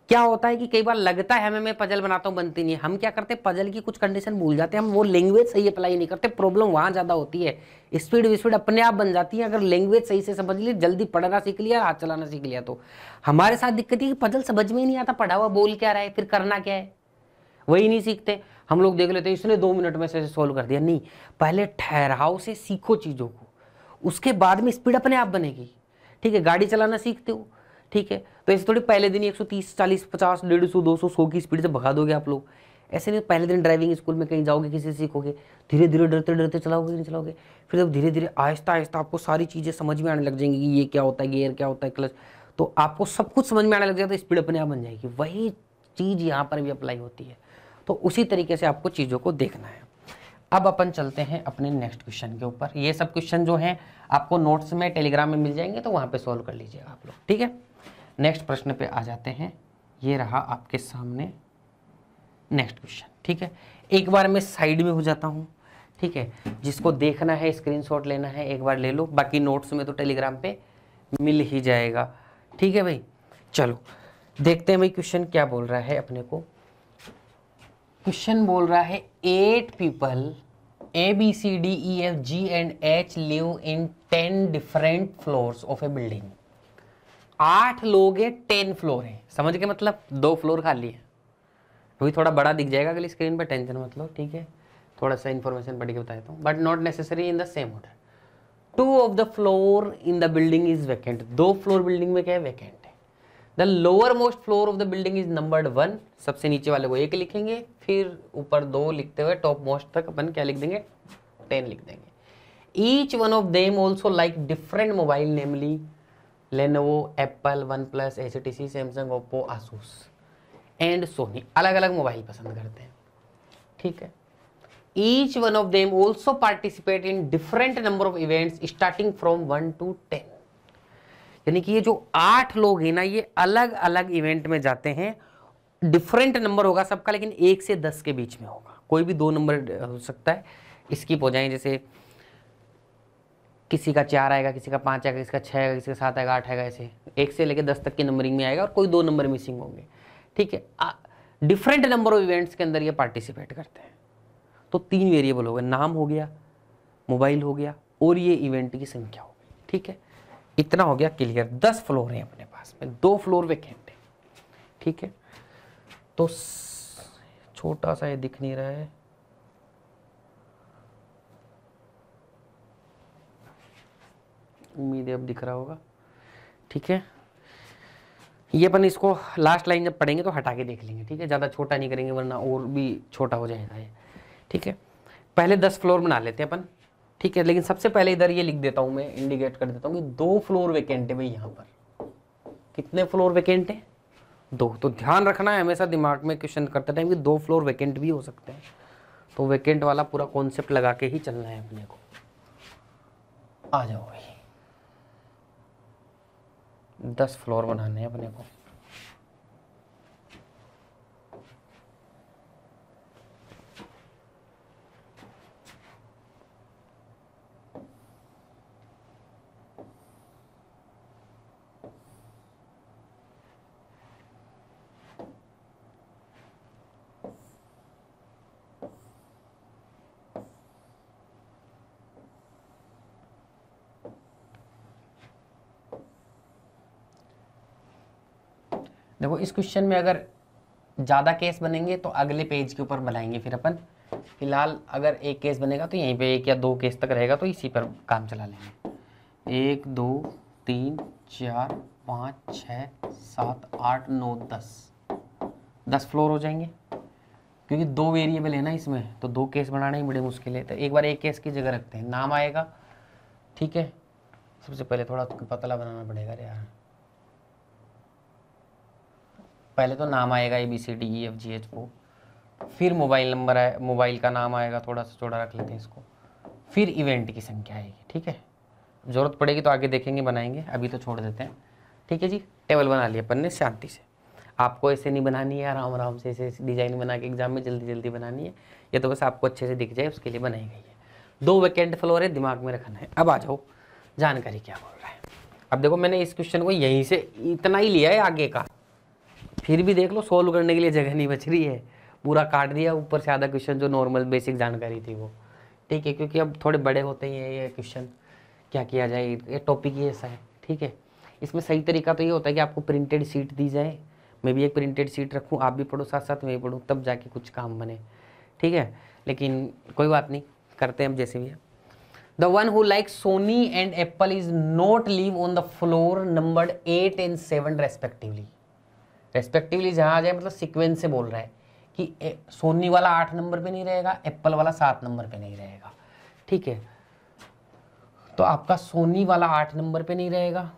क्या होता है कि कई बार लगता है हमें मैं पजल बनाता हूँ बनती नहीं हम क्या करते हैं पजल की कुछ कंडीशन भूल जाते हैं हम वो लैंग्वेज सही अप्लाई नहीं करते प्रॉब्लम वहाँ ज़्यादा होती है स्पीड विस्पीड अपने आप बन जाती है अगर लैंग्वेज सही से समझ ली जल्दी पढ़ना सीख लिया हाथ चलाना सीख लिया तो हमारे साथ दिक्कत ये कि पजल समझ में ही नहीं आता पढ़ा हुआ बोल क्या रहा है फिर करना क्या है वही नहीं सीखते हम लोग देख लेते हैं इसने दो मिनट में से सोल्व कर दिया नहीं पहले ठहराव से सीखो चीज़ों को उसके बाद में स्पीड अपने आप बनेगी ठीक है गाड़ी चलाना सीखते हो ठीक है तो ऐसे थोड़ी पहले दिन ही 130 40 50 डेढ़ सौ दो सौ सौ की स्पीड से भगा दोगे आप लोग ऐसे नहीं पहले दिन ड्राइविंग स्कूल में कहीं जाओगे किसी से सीखोगे धीरे धीरे डरते डरते चलाओगे नहीं चलाओगे फिर जब धीरे धीरे आहिस्ता आहिस्ता आपको सारी चीज़ें समझ में आने लग जाएंगी कि ये क्या होता है गेयर क्या होता है क्लच तो आपको सब कुछ समझ में आने लग जाएगा तो स्पीड अपने आप बन जाएगी वही चीज़ यहाँ पर भी अप्लाई होती है तो उसी तरीके से आपको चीज़ों को देखना है अब अपन चलते हैं अपने नेक्स्ट क्वेश्चन के ऊपर ये सब क्वेश्चन जो हैं आपको नोट्स में टेलीग्राम में मिल जाएंगे तो वहाँ पे सॉल्व कर लीजिएगा आप लोग ठीक है नेक्स्ट प्रश्न पे आ जाते हैं ये रहा आपके सामने नेक्स्ट क्वेश्चन ठीक है एक बार मैं साइड में हो जाता हूँ ठीक है जिसको देखना है स्क्रीनशॉट लेना है एक बार ले लो बाकी नोट्स में तो टेलीग्राम पे मिल ही जाएगा ठीक है भाई चलो देखते हैं भाई क्वेश्चन क्या बोल रहा है अपने को क्वेश्चन बोल रहा है eight people A B C D E F G and H live in ten different floors of a building आठ लोग हैं टेन फ्लोर है समझ के मतलब दो फ्लोर खाली है अभी थोड़ा बड़ा दिख जाएगा अगली स्क्रीन पर टेंशन मत लो ठीक है थोड़ा सा इन्फॉर्मेशन पढ़ के बता देता हूँ but not necessary in the same order two of the floor in the building is vacant दो फ्लोर बिल्डिंग में क्या है वैकेंट है the lower most floor of the building is numbered one सबसे नीचे वाले को एक लिखेंगे फिर ऊपर दो लिखते हुए टॉप मोस्ट तक अपन क्या लिख देंगे टेन लिख देंगे each one of them also like different mobile namely Lenovo Apple One Plus H T C Samsung Oppo Asus and Sony अलग अलग मोबाइल पसंद करते हैं ठीक है each one of them also participate in different number of events starting from one to ten यानी कि ये जो आठ लोग हैं ना ये अलग अलग इवेंट में जाते हैं डिफरेंट नंबर होगा सबका लेकिन एक से दस के बीच में होगा कोई भी दो नंबर हो सकता है स्किप हो जाए जैसे किसी का चार आएगा किसी का पाँच आएगा किसी का छः आएगा किसी का सात आएगा आठ आएगा ऐसे एक से लेकर दस तक की नंबरिंग में आएगा और कोई दो नंबर मिसिंग होंगे ठीक है डिफरेंट नंबर ऑफ इवेंट्स के अंदर ये पार्टिसिपेट करते हैं तो तीन वेरिएबल हो गए नाम हो गया मोबाइल हो गया और ये इवेंट की संख्या हो गई ठीक है इतना हो गया क्लियर दस फ्लोर हैं अपने पास में दो फ्लोर वेकेंट है ठीक है तो छोटा सा ये दिख नहीं रहा है उम्मीद है अब दिख रहा होगा ठीक है ये अपन इसको लास्ट लाइन जब पढ़ेंगे तो हटा के देख लेंगे ठीक है ज़्यादा छोटा नहीं करेंगे वरना और भी छोटा हो जाएगा ये ठीक है पहले दस फ्लोर बना लेते हैं अपन ठीक है लेकिन सबसे पहले इधर ये लिख देता हूँ मैं इंडिकेट कर देता हूँ कि दो फ्लोर वेकेंट है भाई यहाँ पर कितने फ्लोर वेकेंट है दो तो ध्यान रखना है हमेशा दिमाग में क्वेश्चन करते टाइम कि दो फ्लोर वेकेंट भी हो सकते हैं तो वेकेंट वाला पूरा कॉन्सेप्ट लगा के ही चलना है अपने को आ जाओ भाई दस फ्लोर बनाने हैं अपने को इस क्वेश्चन में अगर ज़्यादा केस बनेंगे तो अगले पेज के ऊपर बनाएंगे फिर अपन फिलहाल अगर एक केस बनेगा तो यहीं पे एक या दो केस तक रहेगा तो इसी पर काम चला लेंगे एक दो तीन चार पाँच छः सात आठ नौ दस दस फ्लोर हो जाएंगे क्योंकि दो वेरिएबल है ना इसमें तो दो केस बनाना ही बड़े मुश्किल है तो एक बार एक केस की जगह रखते हैं नाम आएगा ठीक है सबसे पहले थोड़ा पतला बनाना पड़ेगा यार पहले तो नाम आएगा A B C D E F G H ओ फिर मोबाइल नंबर आए मोबाइल का नाम आएगा थोड़ा सा थोड़ा रख लेते हैं इसको फिर इवेंट की संख्या आएगी ठीक है ज़रूरत पड़ेगी तो आगे देखेंगे बनाएंगे अभी तो छोड़ देते हैं ठीक है जी टेबल बना लिया अपन ने शांति से आपको ऐसे नहीं बनानी है आराम आराम से ऐसे डिज़ाइन बना के एग्जाम में जल्दी जल्दी बनानी है ये तो बस आपको अच्छे से दिख जाए उसके लिए बनाई गई है दो वैकेंट फ्लोर है दिमाग में रखना है अब आ जाओ जानकारी क्या बोल रहा है अब देखो मैंने इस क्वेश्चन को यहीं से इतना ही लिया है आगे का फिर भी देख लो सोल्व करने के लिए जगह नहीं बच रही है पूरा काट दिया ऊपर से आधा क्वेश्चन जो नॉर्मल बेसिक जानकारी थी वो ठीक है क्योंकि अब थोड़े बड़े होते ही हैं ये क्वेश्चन क्या किया जाए ये टॉपिक ही ऐसा है ठीक है इसमें सही तरीका तो ये होता है कि आपको प्रिंटेड सीट दी जाए मैं भी एक प्रिंटेड सीट रखूँ आप भी पढ़ो साथ साथ मैं भी पढ़ूँ तब जाके कुछ काम बने ठीक है लेकिन कोई बात नहीं करते हैं हम जैसे भी है the one who like Sony and Apple is not live on the floor number eight and seven respectively respectively जहाँ आ जाए मतलब सिक्वेंस से बोल रहे हैं कि सोनी वाला आठ नंबर पे नहीं रहेगा एप्पल वाला सात नंबर पे नहीं रहेगा ठीक है तो आपका सोनी वाला आठ नंबर पे नहीं रहेगा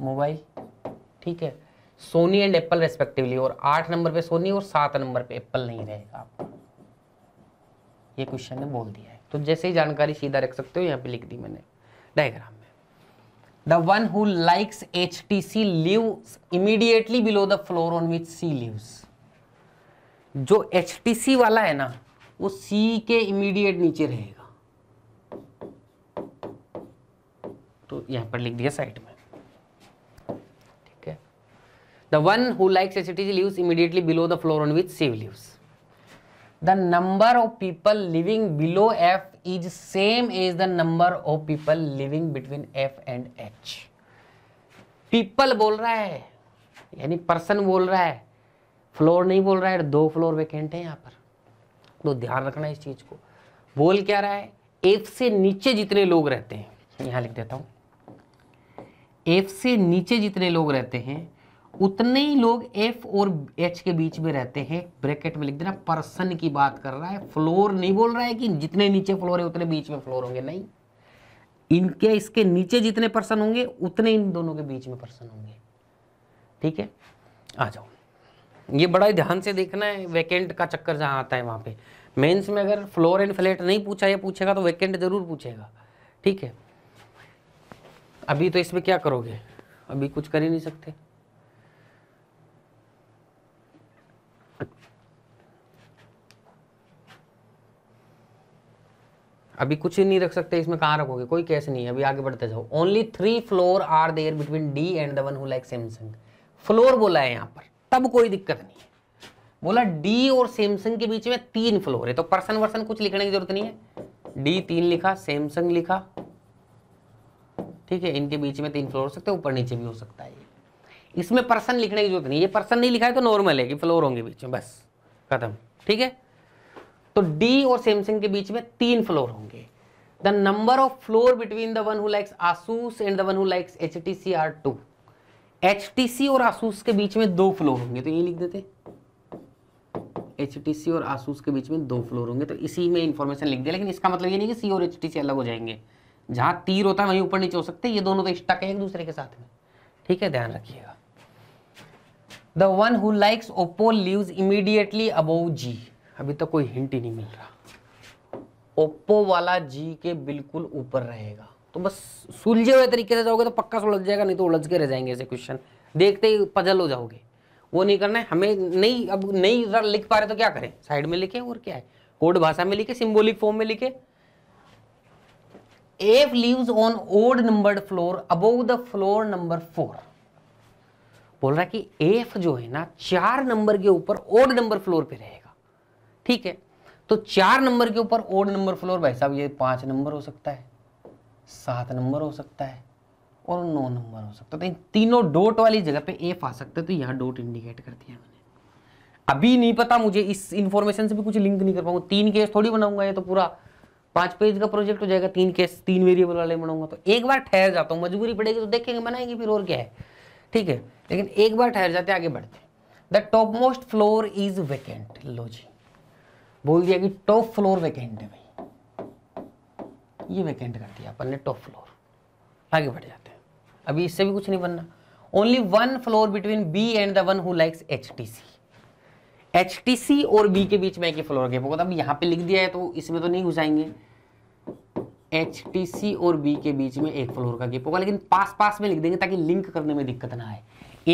मोबाइल ठीक है सोनी एंड एप्पल रेस्पेक्टिवली और आठ नंबर पे सोनी और सात नंबर पे एप्पल नहीं रहेगा आपका ये क्वेश्चन ने बोल दिया है तो जैसे ही जानकारी सीधा रख सकते हो यहाँ पे लिख दी मैंने diagram the one who likes HTC lives immediately below the floor on which C lives जो HTC वाला है ना वो C के इमीडिएट नीचे रहेगा तो यहां पर लिख दिया साइड में ठीक है the one who likes HTC lives immediately below the floor on which C lives the number of people living below F is same as the number of people living between F and H people बोल रहा है यानी person बोल रहा है floor नहीं बोल रहा है दो फ्लोर वेकेंट है यहाँ पर तो ध्यान रखना इस चीज़ को बोल क्या रहा है एफ से नीचे जितने लोग रहते हैं यहां लिख देता हूं एफ से नीचे जितने लोग रहते हैं उतने ही लोग एफ और एच के बीच में रहते हैं ब्रैकेट में लिख देना पर्सन की बात कर रहा है फ्लोर नहीं बोल रहा है कि जितने नीचे फ्लोर है उतने बीच में फ्लोर होंगे नहीं इनके इसके नीचे जितने पर्सन होंगे उतने इन दोनों के बीच में पर्सन होंगे ठीक है आ जाओ ये बड़ा ही ध्यान से देखना है वैकेंट का चक्कर जहाँ आता है वहाँ पे मेंस में अगर फ्लोर एंड फ्लैट नहीं पूछा या पूछेगा तो वैकेंट जरूर पूछेगा ठीक है अभी तो इसमें क्या करोगे अभी कुछ कर ही नहीं सकते अभी कुछ ही नहीं रख सकते इसमें कहाँ रखोगे कोई कैसे नहीं है अभी आगे बढ़ते जाओ only three floor are there between D and the one who like Samsung floor बोला है यहाँ पर तब कोई दिक्कत नहीं है बोला डी और सैमसंग के बीच में तीन फ्लोर है तो पर्सन वर्सन कुछ लिखने की जरूरत नहीं है डी तीन लिखा सैमसंग लिखा ठीक है इनके बीच में तीन फ्लोर हो सकते ऊपर नीचे भी हो सकता है इसमें पर्सन लिखने की जरूरत नहीं ये पर्सन नहीं लिखा है तो नॉर्मल है कि फ्लोर होंगे बीच में बस खत्म ठीक है तो डी और सैमसंग के बीच में तीन फ्लोर होंगे the number of floor between the one likes Asus and the one likes H T C are two H T C और आसूस के बीच में दो फ्लोर होंगे तो ये लिख देते एच टी सी और आसूस के बीच में दो फ्लोर होंगे तो इसी में इंफॉर्मेशन लिख दिया लेकिन इसका मतलब ये नहीं कि सी और एच टी सी अलग हो जाएंगे जहां तीर होता है वहीं ऊपर नीचे हो सकते हैं ये दोनों तो स्टक है एक दूसरे के साथ में ठीक है ध्यान रखिएगा the one who likes Oppo lives immediately above G अभी तक कोई हिंट ही नहीं मिल रहा ओप्पो वाला जी के बिल्कुल ऊपर रहेगा तो बस सुलझे हुए तरीके से जाओगे तो पक्का सुलझ जाएगा नहीं तो उलझ के रह जाएंगे ऐसे क्वेश्चन देखते ही पजल हो जाओगे वो नहीं करना है हमें नहीं अब नहीं लिख पा रहे तो क्या करें साइड में लिखे और क्या है कोड भाषा में लिखे सिंबोलिक फॉर्म में लिखे F lives on odd number floor above the floor number four बोल रहा है कि एफ जो है ना चार नंबर के ऊपर ओल्ड नंबर फ्लोर पे रहेगा ठीक है तो चार नंबर के ऊपर ओड नंबर फ्लोर भाई साहब ये पांच नंबर हो सकता है सात नंबर हो सकता है और नौ नंबर हो सकता है तो तीनों डोट वाली जगह पे एफ आ सकते तो यहाँ डोट इंडिकेट कर दिया मैंने अभी नहीं पता मुझे इस इन्फॉर्मेशन से भी कुछ लिंक नहीं कर पाऊंगा तीन केस थोड़ी बनाऊंगा ये तो पूरा पांच पेज का प्रोजेक्ट हो जाएगा तीन केस तीन वेरिएबल वाले बनाऊंगा तो एक बार ठहर जाता हूँ मजबूरी पड़ेगी तो देखेंगे बनाएंगे फिर और क्या है ठीक है लेकिन एक बार ठहर जाते आगे बढ़ते the top most floor is vacant लो जी बोल दिया कि टॉप फ्लोर वैकेंट है भाई ये वैकेंट कर दिया अपन ने टॉप फ्लोर आगे बढ़ जाते हैं अभी इससे भी कुछ नहीं बनना only one floor between B and the one who likes H T C H T C और बी के बीच में एक ही फ्लोर गैप होगा अब यहाँ पे लिख दिया है तो इसमें तो नहीं घुसाएंगे एच टी सी और बी के बीच में एक फ्लोर का गेप होगा लेकिन पास पास में लिख देंगे ताकि लिंक करने में दिक्कत ना आए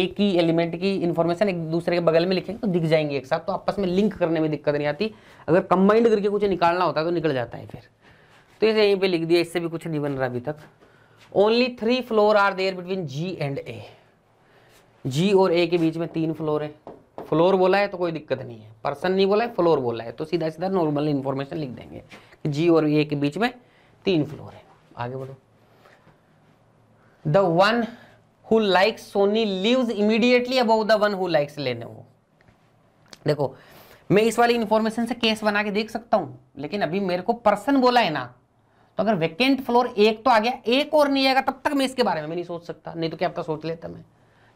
एक ही एलिमेंट की इन्फॉर्मेशन एक दूसरे के बगल में लिखेंगे तो दिख जाएंगे एक साथ तो आपस में लिंक करने में दिक्कत नहीं आती अगर कंबाइंड करके कुछ निकालना होता है तो निकल जाता है फिर तो इसे यहीं पे लिख दिया इससे भी कुछ नहीं बन रहा अभी तक only three floor are there between G and A G और ए के बीच में तीन फ्लोर है फ्लोर बोला है तो कोई दिक्कत नहीं है पर्सन नहीं बोला है फ्लोर बोला है तो सीधा सीधा नॉर्मल इन्फॉर्मेशन लिख देंगे कि जी और ए के बीच में तीन फ्लोर है आगे बढ़ो the one who likes Sony lives immediately above the one who likes वो देखो मैं इस वाली इंफॉर्मेशन से केस बना के देख सकता हूं लेकिन अभी मेरे को पर्सन बोला है ना तो अगर वैकेंट फ्लोर एक तो आ गया एक और नहीं आएगा तब तक मैं इसके बारे में मैं नहीं सोच सकता नहीं तो क्या आपका सोच लेता मैं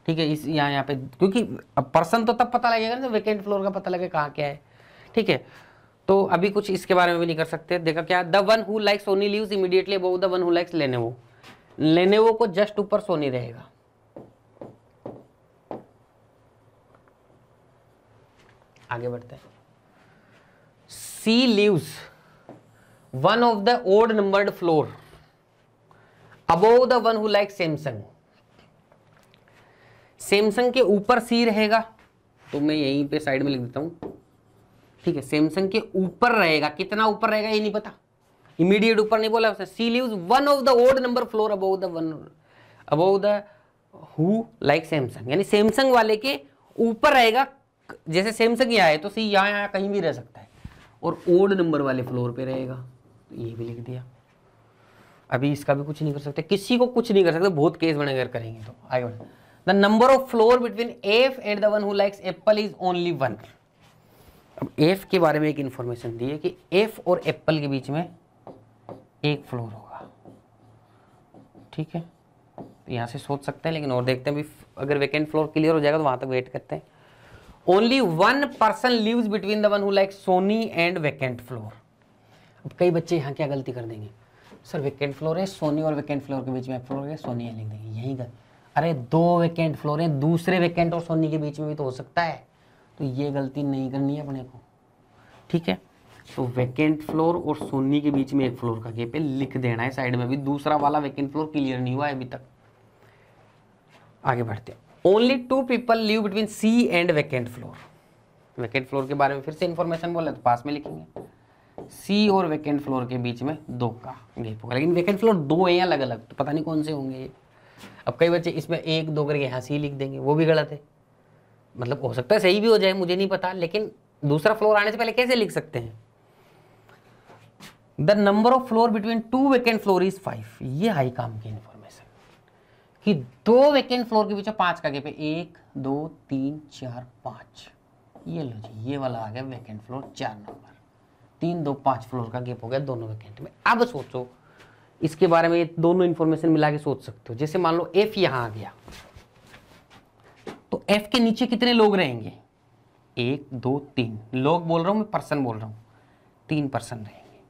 ठीक है इस यहाँ यहाँ पे क्योंकि अब पर्सन तो तब पता लगेगा ना वैकेंट फ्लोर का पता लगेगा कहाँ क्या है ठीक है तो अभी कुछ इसके बारे में भी नहीं कर सकते देखा क्या the one who likes Sony live immediately above the one who likes लेने वो लेने वो को जस्ट ऊपर सोनी रहेगा आगे बढ़ते हैं C lives one of the odd numbered floor above the one who like Samsung Samsung के ऊपर सी रहेगा तो मैं यहीं पे साइड में लिख देता हूं ठीक है सैमसंग के ऊपर रहेगा कितना ऊपर रहेगा ये नहीं पता इमीडिएट ऊपर नहीं बोला उसने C lives one of the odd number floor above the one above the who like Samsung यानी सैमसंग वाले के ऊपर रहेगा जैसे सैमसंग यहाँ है तो सी यहाँ यहाँ कहीं भी रह सकता है और ओल्ड नंबर वाले फ्लोर पे रहेगा तो ये भी लिख दिया अभी इसका भी कुछ नहीं कर सकते किसी को कुछ नहीं कर सकते बहुत केस बने अगर करेंगे तो आगे बढ़ the number of floor between F and the one who likes Apple is only one अब एफ के बारे में एक इंफॉर्मेशन दी है कि एफ और एप्पल के बीच में एक फ्लोर होगा ठीक है तो यहाँ से सोच सकते हैं लेकिन और देखते हैं अभी अगर वेकेंट फ्लोर क्लियर हो जाएगा तो वहाँ तक वेट करते हैं only one person live between the one who like Sony and vacant floor अब कई बच्चे यहाँ क्या गलती कर देंगे सर वैकेंट फ्लोर है सोनी और वैकेंट फ्लोर के बीच में फ्लोर है सोनी है लिख देंगे यही गलत अरे दो वैकेंट फ्लोर हैं दूसरे वैकेंट और सोनी के बीच में भी तो हो सकता है तो ये गलती नहीं करनी है अपने को ठीक है तो वैकेंट फ्लोर और सोनी के बीच में एक फ्लोर का गेप है लिख देना है साइड में भी दूसरा वाला वैकेंट फ्लोर क्लियर नहीं हुआ है अभी तक आगे बढ़ते हैं only two people live between C and vacant floor vacant floor के बारे में फिर से इन्फॉर्मेशन बोले तो पास में लिखेंगे सी और वैकेंट फ्लोर के बीच में दो का गैप होगा लेकिन वैकेंट फ्लोर दो है अलग अलग तो पता नहीं कौन से होंगे ये अब कई बच्चे इसमें एक दो करके यहाँ सी लिख देंगे वो भी गलत है मतलब हो सकता है सही भी हो जाए मुझे नहीं पता लेकिन दूसरा फ्लोर आने से पहले कैसे लिख सकते हैं the number of floor between two vacant floor is five ये हाई काम की कि दो वैकेंट फ्लोर के बीच पांच का गैप है एक दो तीन चार पांच ये लो जी ये वाला आ गया वैकेंट फ्लोर चार नंबर तीन दो पांच फ्लोर का गैप हो गया दोनों वैकेंट में अब सोचो इसके बारे में दोनों इन्फॉर्मेशन मिला के सोच सकते हो जैसे मान लो एफ यहां आ गया तो एफ के नीचे कितने लोग रहेंगे एक दो तीन लोग बोल रहा हूँ मैं पर्सन बोल रहा हूँ तीन पर्सन रहेंगे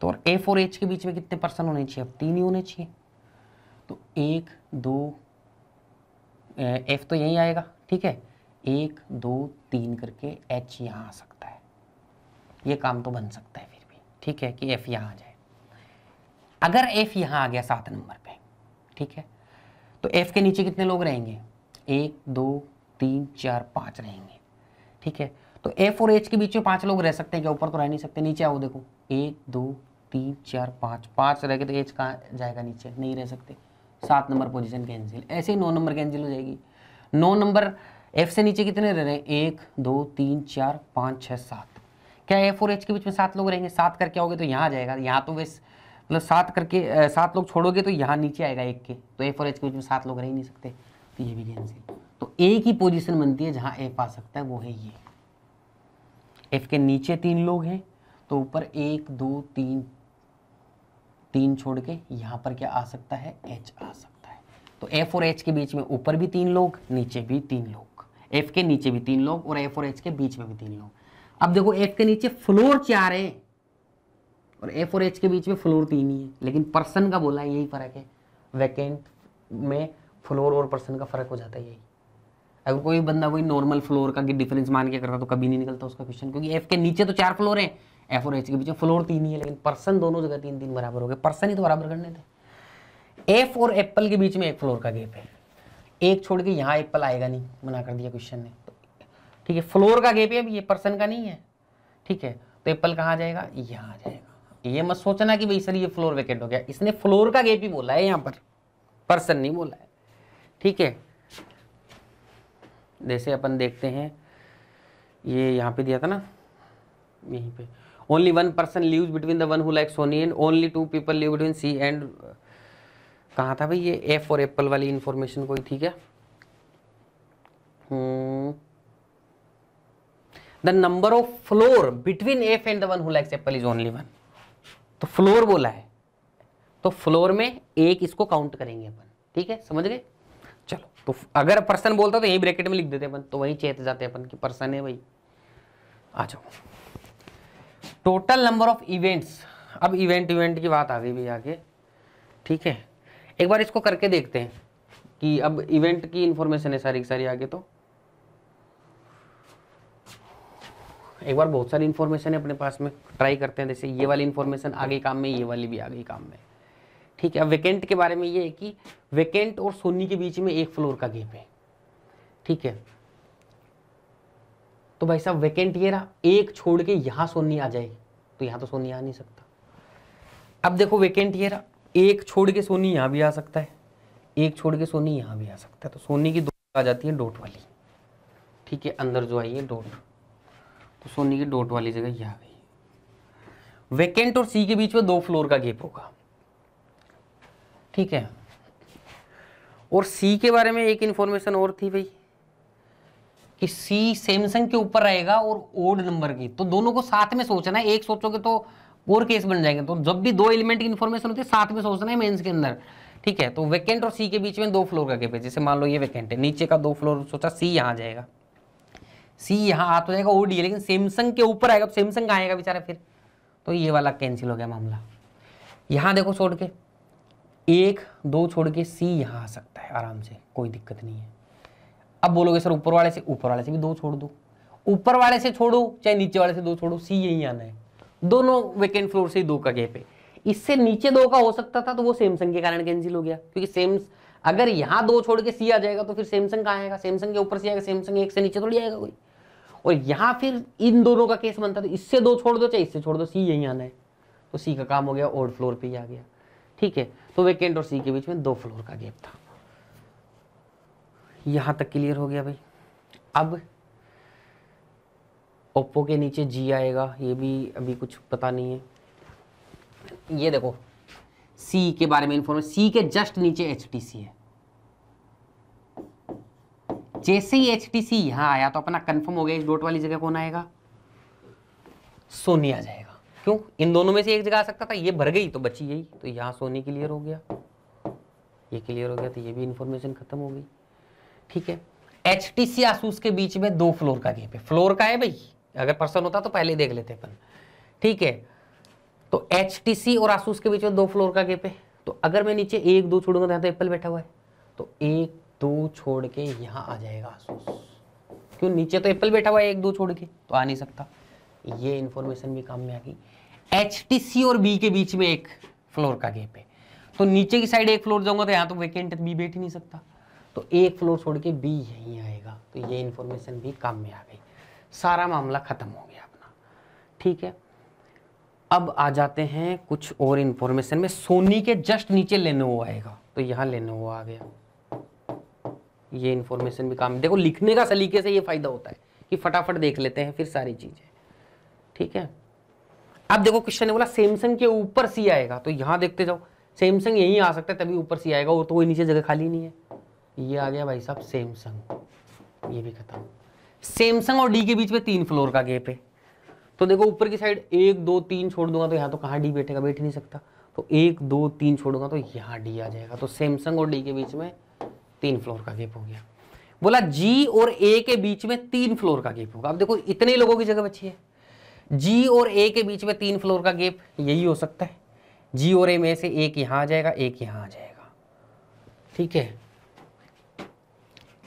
तो और एफ और एच के बीच में कितने पर्सन होने चाहिए अब तीन ही होने चाहिए तो एक दो एफ तो यहीं आएगा ठीक है एक दो तीन करके एच यहाँ आ सकता है ये काम तो बन सकता है फिर भी ठीक है कि एफ यहाँ आ जाए अगर एफ यहाँ आ गया सात नंबर पे ठीक है तो एफ के नीचे कितने लोग रहेंगे एक दो तीन चार पाँच रहेंगे ठीक है तो एफ और एच के बीच में पाँच लोग रह सकते हैं क्या ऊपर तो रह नहीं सकते नीचे आओ देखो एक दो तीन चार पाँच पाँच रह गए तो एच कहाँ जाएगा नीचे नहीं रह सकते सात नंबर पोजीशन कैंसिल ऐसे ही नौ नंबर कैंसिल हो जाएगी नौ नंबर एफ से नीचे कितने रह रहे हैं एक दो तीन चार पाँच छः सात क्या एफ और एच के बीच में सात लोग रहेंगे सात करके आओगे तो यहाँ आ जाएगा यहाँ तो वैसे मतलब सात करके सात लोग छोड़ोगे तो यहाँ नीचे आएगा एक के तो एफ और एच के बीच में सात लोग रह ही नहीं सकते तो ये भी कैंसिल तो एक ही पोजिशन बनती है जहाँ एफ आ सकता है वो है ये एफ के नीचे तीन लोग हैं तो ऊपर एक दो तीन तीन छोड़ के यहाँ पर क्या आ सकता है एच आ सकता है तो एफ और एच के बीच में ऊपर भी तीन लोग नीचे भी तीन लोग एफ के नीचे भी तीन लोग और एफ और एच के बीच में भी तीन लोग अब देखो एफ के नीचे फ्लोर चार है और एफ और एच के बीच में फ्लोर तीन ही है लेकिन पर्सन का बोला है यही फ़र्क है वैकेंट में फ्लोर और पर्सन का फ़र्क हो जाता है यही अगर कोई बंदा वही नॉर्मल फ्लोर का डिफरेंस मान के करता तो कभी नहीं निकलता उसका क्वेश्चन क्योंकि एफ के नीचे तो चार फ्लोर है एफ और एच के बीच में फ्लोर तीन ही है लेकिन पर्सन दोनों जगह तीन तीन बराबर हो गए पर्सन ही तो बराबर करने थे एफ और एप्पल के बीच में एक फ्लोर का गैप है एक छोड़ के यहाँ एप्पल आएगा नहीं मना कर दिया क्वेश्चन ने ठीक है फ्लोर का गैप है अभी ये पर्सन का नहीं है ठीक है तो एप्पल कहाँ जाएगा यहाँ आ जाएगा ये मत सोचना कि भाई सर ये फ्लोर वैकेट हो गया इसने फ्लोर का गैप ही बोला है यहाँ पर पर्सन नहीं बोला है ठीक है जैसे अपन देखते हैं ये यहाँ पे दिया था ना यहीं पे only one person lives between the one who like Sony and only two people live between C and कहाँ था भाई ये F और एप्पल वाली इन्फॉर्मेशन कोई थी क्या the number of floor between F and the one who likes Apple is only one तो फ्लोर बोला है तो फ्लोर में एक इसको काउंट करेंगे अपन ठीक है समझ गए चलो तो अगर पर्सन बोलता तो यही ब्रैकेट में लिख देते अपन तो वही चेत जाते अपन कि पर्सन है भाई आ जाओ टोटल नंबर ऑफ इवेंट्स अब इवेंट इवेंट की बात आ गई भी आगे ठीक है एक बार इसको करके देखते हैं कि अब इवेंट की इंफॉर्मेशन है सारी सारी आगे तो एक बार बहुत सारी इंफॉर्मेशन है अपने पास में ट्राई करते हैं जैसे ये वाली इंफॉर्मेशन आगे काम में ये वाली भी आगे काम में ठीक है अब वेकेंट के बारे में ये है कि वेकेंट और सोनी के बीच में एक फ्लोर का गेप है ठीक है तो भाई साहब वैकेंट ये रहा एक छोड़ के यहाँ सोनी आ जाएगी तो यहाँ तो सोनी आ नहीं सकता अब देखो वैकेंट ये रहा एक छोड़ के सोनी यहाँ भी आ सकता है एक छोड़ के सोनी यहाँ भी आ सकता है तो सोनी की दो आ जाती है डोट वाली ठीक है अंदर जो आई है डोट तो सोनी की डोट वाली जगह यह आ गई वैकेंट और सी के बीच में दो फ्लोर का गेप होगा ठीक है और सी के बारे में एक इंफॉर्मेशन और थी भाई कि सी सैमसंग के ऊपर रहेगा और ओड नंबर की तो दोनों को साथ में सोचना है एक सोचोगे तो और केस बन जाएंगे तो जब भी दो एलिमेंट की इन्फॉर्मेशन होती है साथ में सोचना है मेंस के अंदर ठीक है तो वैकेंट और सी के बीच में दो फ्लोर का गैप है जैसे मान लो ये वैकेंट है नीचे का दो फ्लोर सोचा सी यहाँ जाएगा सी यहाँ आ तो जाएगा ओ डी लेकिन सैमसंग के ऊपर आएगा तो सैमसंग आएगा बेचारा फिर तो ये वाला कैंसिल हो गया मामला यहाँ देखो छोड़ के एक दो छोड़ के सी यहाँ आ सकता है आराम से कोई दिक्कत नहीं है अब बोलोगे सर ऊपर वाले से ऊपर वाले से भी दो छोड़ दो ऊपर वाले से छोड़ो चाहे नीचे वाले से दो छोड़ो सी यही आना है दोनों वेकेंट फ्लोर से दो का गैप है इससे नीचे दो का हो सकता था तो वो सैमसंग के कारण कैंसिल हो गया क्योंकि सेम अगर यहाँ दो छोड़ के सी आ जाएगा तो फिर सैमसंग कहाँ आएगा सैमसंग के ऊपर सी आएगा सैमसंग एक से नीचे थोड़ी आएगा कोई और यहाँ फिर इन दोनों का केस बनता तो इससे दो छोड़ दो चाहे इससे छोड़ दो सी यही आना है तो सी का काम हो गया ओल्ड फ्लोर पर ही आ गया ठीक है तो वेकेंट और सी के बीच में दो फ्लोर का गैप था यहाँ तक क्लियर हो गया भाई अब ओप्पो के नीचे जी आएगा ये भी अभी कुछ पता नहीं है ये देखो सी के बारे में इन्फॉर्मेशन सी के जस्ट नीचे एच है जैसे ही एच टी सी यहां आया तो अपना कंफर्म हो गया इस डॉट वाली जगह कौन आएगा सोनी आ जाएगा क्यों इन दोनों में से एक जगह आ सकता था ये भर गई तो बची यही तो यहां सोनी क्लियर हो गया ये क्लियर हो गया तो ये भी इंफॉर्मेशन खत्म हो गई ठीक है एच टी सी आसूस के बीच में दो फ्लोर का गेप है फ्लोर का है भाई अगर पर्सन होता तो पहले देख लेते अपन ठीक है तो एच टी सी और आसूस के बीच में दो फ्लोर का गैप है तो अगर मैं नीचे एक दो छोड़ूंगा यहाँ तो एप्पल बैठा हुआ है तो एक दो छोड़ के यहाँ आ जाएगा आसूस क्यों नीचे तो एप्पल बैठा हुआ है एक दो छोड़ के तो आ नहीं सकता ये इन्फॉर्मेशन भी काम में आ गई एच टी सी और बी के बीच में एक फ्लोर का गेप है तो नीचे की साइड एक फ्लोर जाऊंगा तो यहाँ तो वैकेंट बी बैठ ही नहीं सकता तो एक फ्लोर छोड़ के बी यहीं आएगा तो ये इन्फॉर्मेशन भी काम में आ गई सारा मामला ख़त्म हो गया अपना ठीक है अब आ जाते हैं कुछ और इन्फॉर्मेशन में सोनी के जस्ट नीचे लेनोवो आएगा तो यहाँ लेनोवो आ गया ये इन्फॉर्मेशन भी काम देखो लिखने का सलीके से ये फ़ायदा होता है कि फटाफट देख लेते हैं फिर सारी चीज़ें ठीक है अब देखो क्वेश्चन ने बोला सैमसंग के ऊपर सी आएगा तो यहाँ देखते जाओ सैमसंग यहीं आ सकता है तभी ऊपर सी आएगा और तो वो नीचे जगह खाली नहीं है ये आ गया भाई साहब सैमसंग ये भी खत्म सैमसंग और डी के बीच में तीन फ्लोर का गैप है तो देखो ऊपर की साइड एक दो तीन छोड़ दूंगा तो यहाँ तो कहाँ डी बैठेगा बैठ नहीं सकता तो एक दो तीन छोड़ूंगा तो यहाँ डी आ जाएगा तो सैमसंग और डी के बीच में तीन फ्लोर का गैप हो गया बोला जी और ए के बीच में तीन फ्लोर का गैप होगा अब देखो इतने लोगों की जगह बची है जी और ए के बीच में तीन फ्लोर का गैप यही हो सकता है जी और ए में से एक यहाँ आ जाएगा एक यहाँ आ जाएगा ठीक है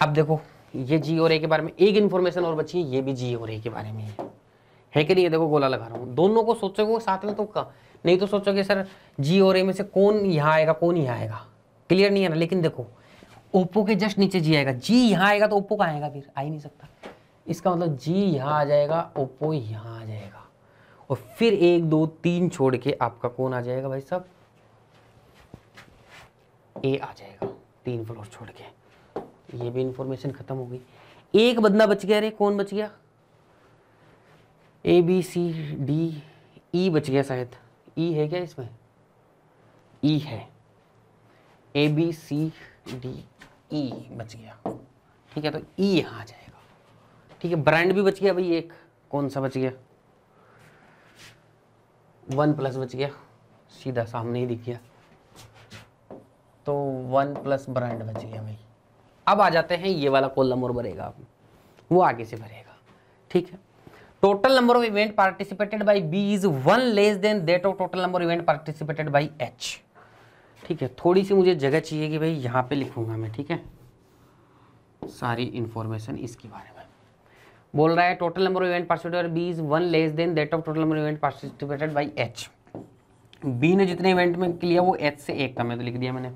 अब देखो ये जी और ए के बारे में एक इन्फॉर्मेशन और बची है ये भी जी और ए के बारे में है है कि नहीं ये देखो गोला लगा रहा हूँ दोनों को सोचोगे साथ में तो का नहीं तो सोचोगे सर जी और ए में से कौन यहाँ आएगा कौन यहाँ आएगा क्लियर नहीं है ना लेकिन देखो ओप्पो के जस्ट नीचे जी आएगा जी यहाँ आएगा तो ओप्पो का आएगा फिर आ ही नहीं सकता इसका मतलब जी यहाँ आ जाएगा ओप्पो यहाँ आ जाएगा और फिर एक दो तीन छोड़ के आपका कौन आ जाएगा भाई साहब ए आ जाएगा तीन फ्लोर छोड़ के ये भी इंफॉर्मेशन ख़त्म हो गई एक बंदा बच गया अरे कौन बच गया ए बी सी डी ई बच गया शायद ई e है क्या इसमें ई e है ए बी सी डी ई बच गया ठीक है तो ई e यहाँ आ जाएगा ठीक है ब्रांड भी बच गया भाई एक कौन सा बच गया वन प्लस बच गया सीधा सामने ही दिख गया तो वन प्लस ब्रांड बच गया भाई अब आ जाते हैं ये वाला कोल नंबर भरेगा आप वो आगे से भरेगा ठीक है total number of event participated by B is one less than that of total number event participated by H ठीक है थोड़ी सी मुझे जगह चाहिए कि भाई यहाँ पे लिखूंगा मैं ठीक है सारी इंफॉर्मेशन इसके बारे में बोल रहा है total number of event participated B is one less than that of total number event participated by H B ने जितने इवेंट में लिया वो एच से एक कम है तो लिख दिया मैंने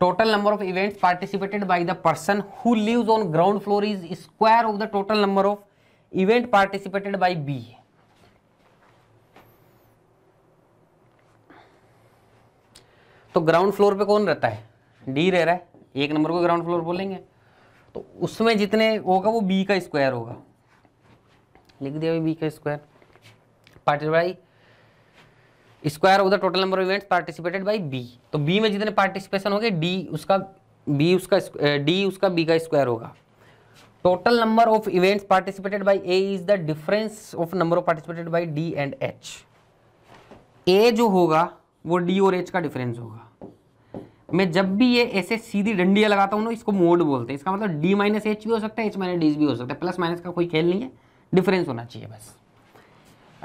total number of events participated by the person who lives on ground floor is square of the total number of event participated by B तो ग्राउंड फ्लोर पे कौन रहता है डी रह रहा है एक नंबर को ग्राउंड फ्लोर बोलेंगे तो उसमें जितने होगा वो बी का स्क्वायर होगा लिख दिया बी का square participate square of the total number of events participated by B तो बी में जितने पार्टिसिपेशन होंगे डी उसका बी उसका डी उसका बी का स्क्वायर होगा total number of events participated by A is the difference of number of participated by D and H A जो होगा वो डी और एच का डिफरेंस होगा मैं जब भी ये ऐसे सीधी डंडिया लगाता हूँ ना इसको मोड बोलते हैं इसका मतलब डी माइनस एच भी हो सकता है एच माइनस डी भी हो सकता है प्लस माइनस का कोई खेल नहीं है डिफरेंस होना चाहिए बस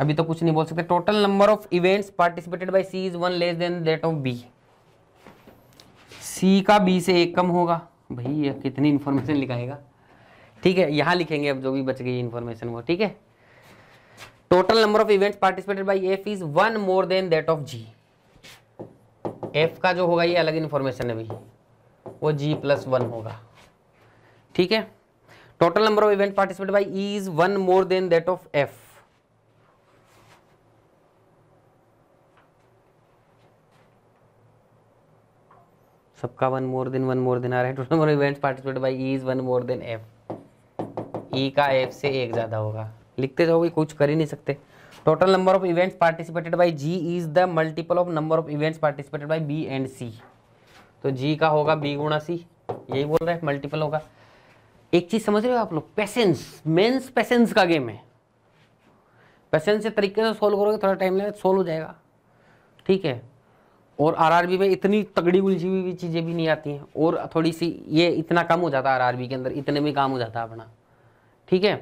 अभी तो कुछ नहीं बोल सकते total number of events participated by C is one less than that of B C का बी से एक कम होगा भाई ये कितनी इन्फॉर्मेशन लिखाएगा ठीक है यहाँ लिखेंगे अब जो भी बच गई इन्फॉर्मेशन वो ठीक है total number of events participated by F is one more than that of G F का जो होगा ये अलग इन्फॉर्मेशन है भाई वो जी प्लस वन होगा ठीक है total number of event participate by E is one more than that of F सबका one more than one more than आ रहा है total of events participate by is one more than F E का F से एक ज़्यादा होगा लिखते जाओगे कुछ कर ही नहीं सकते total number of events participated by G is the multiple of number of events participated by B and C तो जी का होगा बी गुणा सी यही बोल रहा है मल्टीपल होगा एक चीज़ समझ रहे हो आप लोग पेशेंस मेंस पेशेंस का गेम है पेशेंस से तरीके से सोल्व करोगे थोड़ा टाइम लगेगा सोल्व हो जाएगा ठीक है और आरआरबी में इतनी तगड़ी उलझी हुई चीज़ें भी नहीं आती हैं और थोड़ी सी ये इतना कम हो जाता है आरआरबी के अंदर इतने में काम हो जाता है अपना ठीक है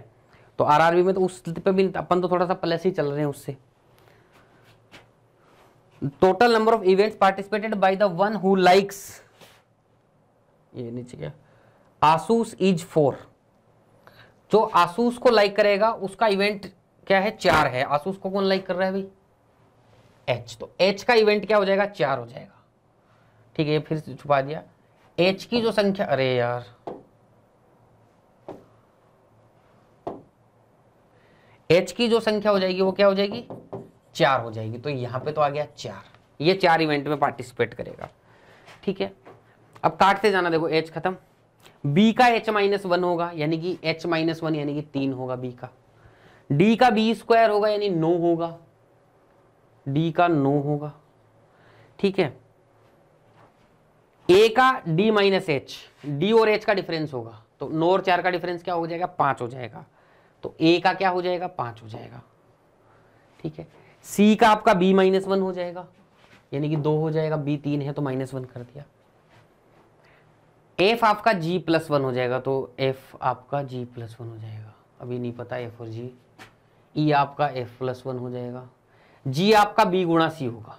तो आरआरबी में तो उस पे भी अपन तो थोड़ा सा प्लस ही चल रहे हैं उससे total number of events participated by the one who likes ये नीचे क्या आसूस इज फोर जो आसूस को लाइक करेगा उसका इवेंट क्या है चार है आसूस को कौन लाइक कर रहा है भाई एच तो एच का इवेंट क्या हो जाएगा चार हो जाएगा ठीक है ये फिर से छुपा दिया एच की जो संख्या अरे यार एच की जो संख्या हो जाएगी वो क्या हो जाएगी चार हो जाएगी तो यहां पे तो आ गया चार ये चार इवेंट में पार्टिसिपेट करेगा ठीक है अब काटते जाना देखो एच खत्म बी का एच माइनस वन होगा यानी कि एच माइनस वन यानी कि तीन होगा बी का डी का बी स्क्वायर होगा यानी नौ होगा डी का नो होगा ठीक है ए का डी माइनस एच डी और एच का डिफरेंस होगा तो नो और चार का डिफरेंस क्या हो जाएगा पांच हो जाएगा तो ए का क्या हो जाएगा पांच हो जाएगा ठीक है सी का आपका बी माइनस वन हो जाएगा यानी कि दो हो जाएगा बी तीन है तो माइनस वन कर दिया एफ आपका जी प्लस वन हो जाएगा तो एफ आपका जी प्लस वन हो जाएगा अभी नहीं पता एफ और जी ई e आपका एफ प्लस वन हो जाएगा जी आपका बी गुणा सी होगा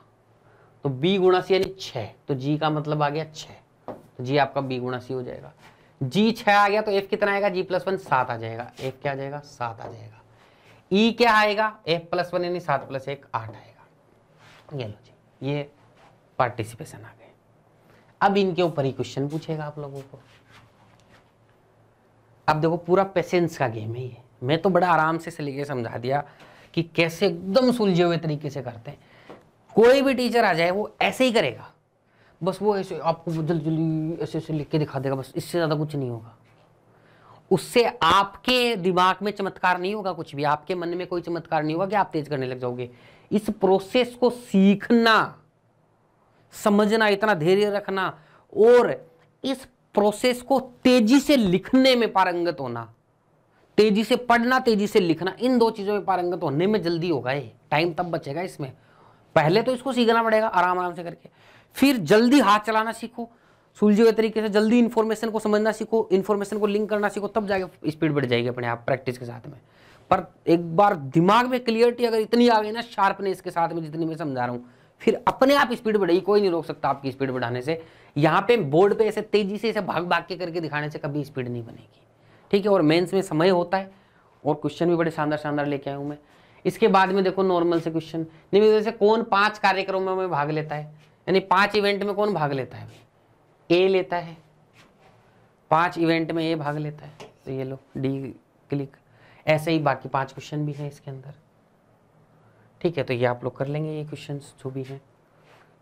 तो बी गुणा सी यानी छः तो जी का मतलब आ गया छ तो जी आपका बी गुणा सी हो जाएगा जी छ आ गया तो एफ कितना आएगा जी प्लस वन सात आ जाएगा एफ क्या आ जाएगा सात आ जाएगा ई e क्या आएगा एफ प्लस वन यानी सात प्लस एक आठ आएगा ये लो जी ये पार्टिसिपेशन आ गए अब इनके ऊपर ही क्वेश्चन पूछेगा आप लोगों को अब देखो पूरा पेशेंस का गेम है ये मैं तो बड़ा आराम से लेके समझा दिया कि कैसे एकदम सुलझे हुए तरीके से करते हैं कोई भी टीचर आ जाए वो ऐसे ही करेगा बस वो ऐसे आपको जल्दी जल्दी ऐसे ऐसे लिख के दिखा देगा बस इससे ज़्यादा कुछ नहीं होगा उससे आपके दिमाग में चमत्कार नहीं होगा कुछ भी आपके मन में कोई चमत्कार नहीं होगा कि आप तेज करने लग जाओगे इस प्रोसेस को सीखना समझना इतना धैर्य रखना और इस प्रोसेस को तेजी से लिखने में पारंगत होना तेजी से पढ़ना तेजी से लिखना इन दो चीज़ों में पारंगत होने में जल्दी होगा ये टाइम तब बचेगा इसमें पहले तो इसको सीखना पड़ेगा आराम आराम से करके फिर जल्दी हाथ चलाना सीखो सुलझे हुए तरीके से जल्दी इन्फॉर्मेशन को समझना सीखो इन्फॉर्मेशन को लिंक करना सीखो तब जाके स्पीड बढ़ जाएगी अपने आप प्रैक्टिस के साथ में पर एक बार दिमाग में क्लियरिटी अगर इतनी आ गई ना शार्पनेस के साथ में जितनी मैं समझा रहा हूँ फिर अपने आप स्पीड बढ़ेगी कोई नहीं रोक सकता आपकी स्पीड बढ़ाने से यहाँ पे बोर्ड पे ऐसे तेजी से ऐसे भाग भाग के करके दिखाने से कभी स्पीड नहीं बनेगी ठीक है और मेंस में समय होता है और क्वेश्चन भी बड़े शानदार शानदार लेके आया हूँ मैं इसके बाद में देखो नॉर्मल से क्वेश्चन निम्न से कौन पाँच कार्यक्रमों में भाग लेता है यानी पाँच इवेंट में कौन भाग लेता है ए लेता है पाँच इवेंट में ए भाग लेता है तो ये लो डी क्लिक ऐसे ही बाकी पाँच क्वेश्चन भी हैं इसके अंदर ठीक है तो ये आप लोग कर लेंगे ये क्वेश्चन जो भी हैं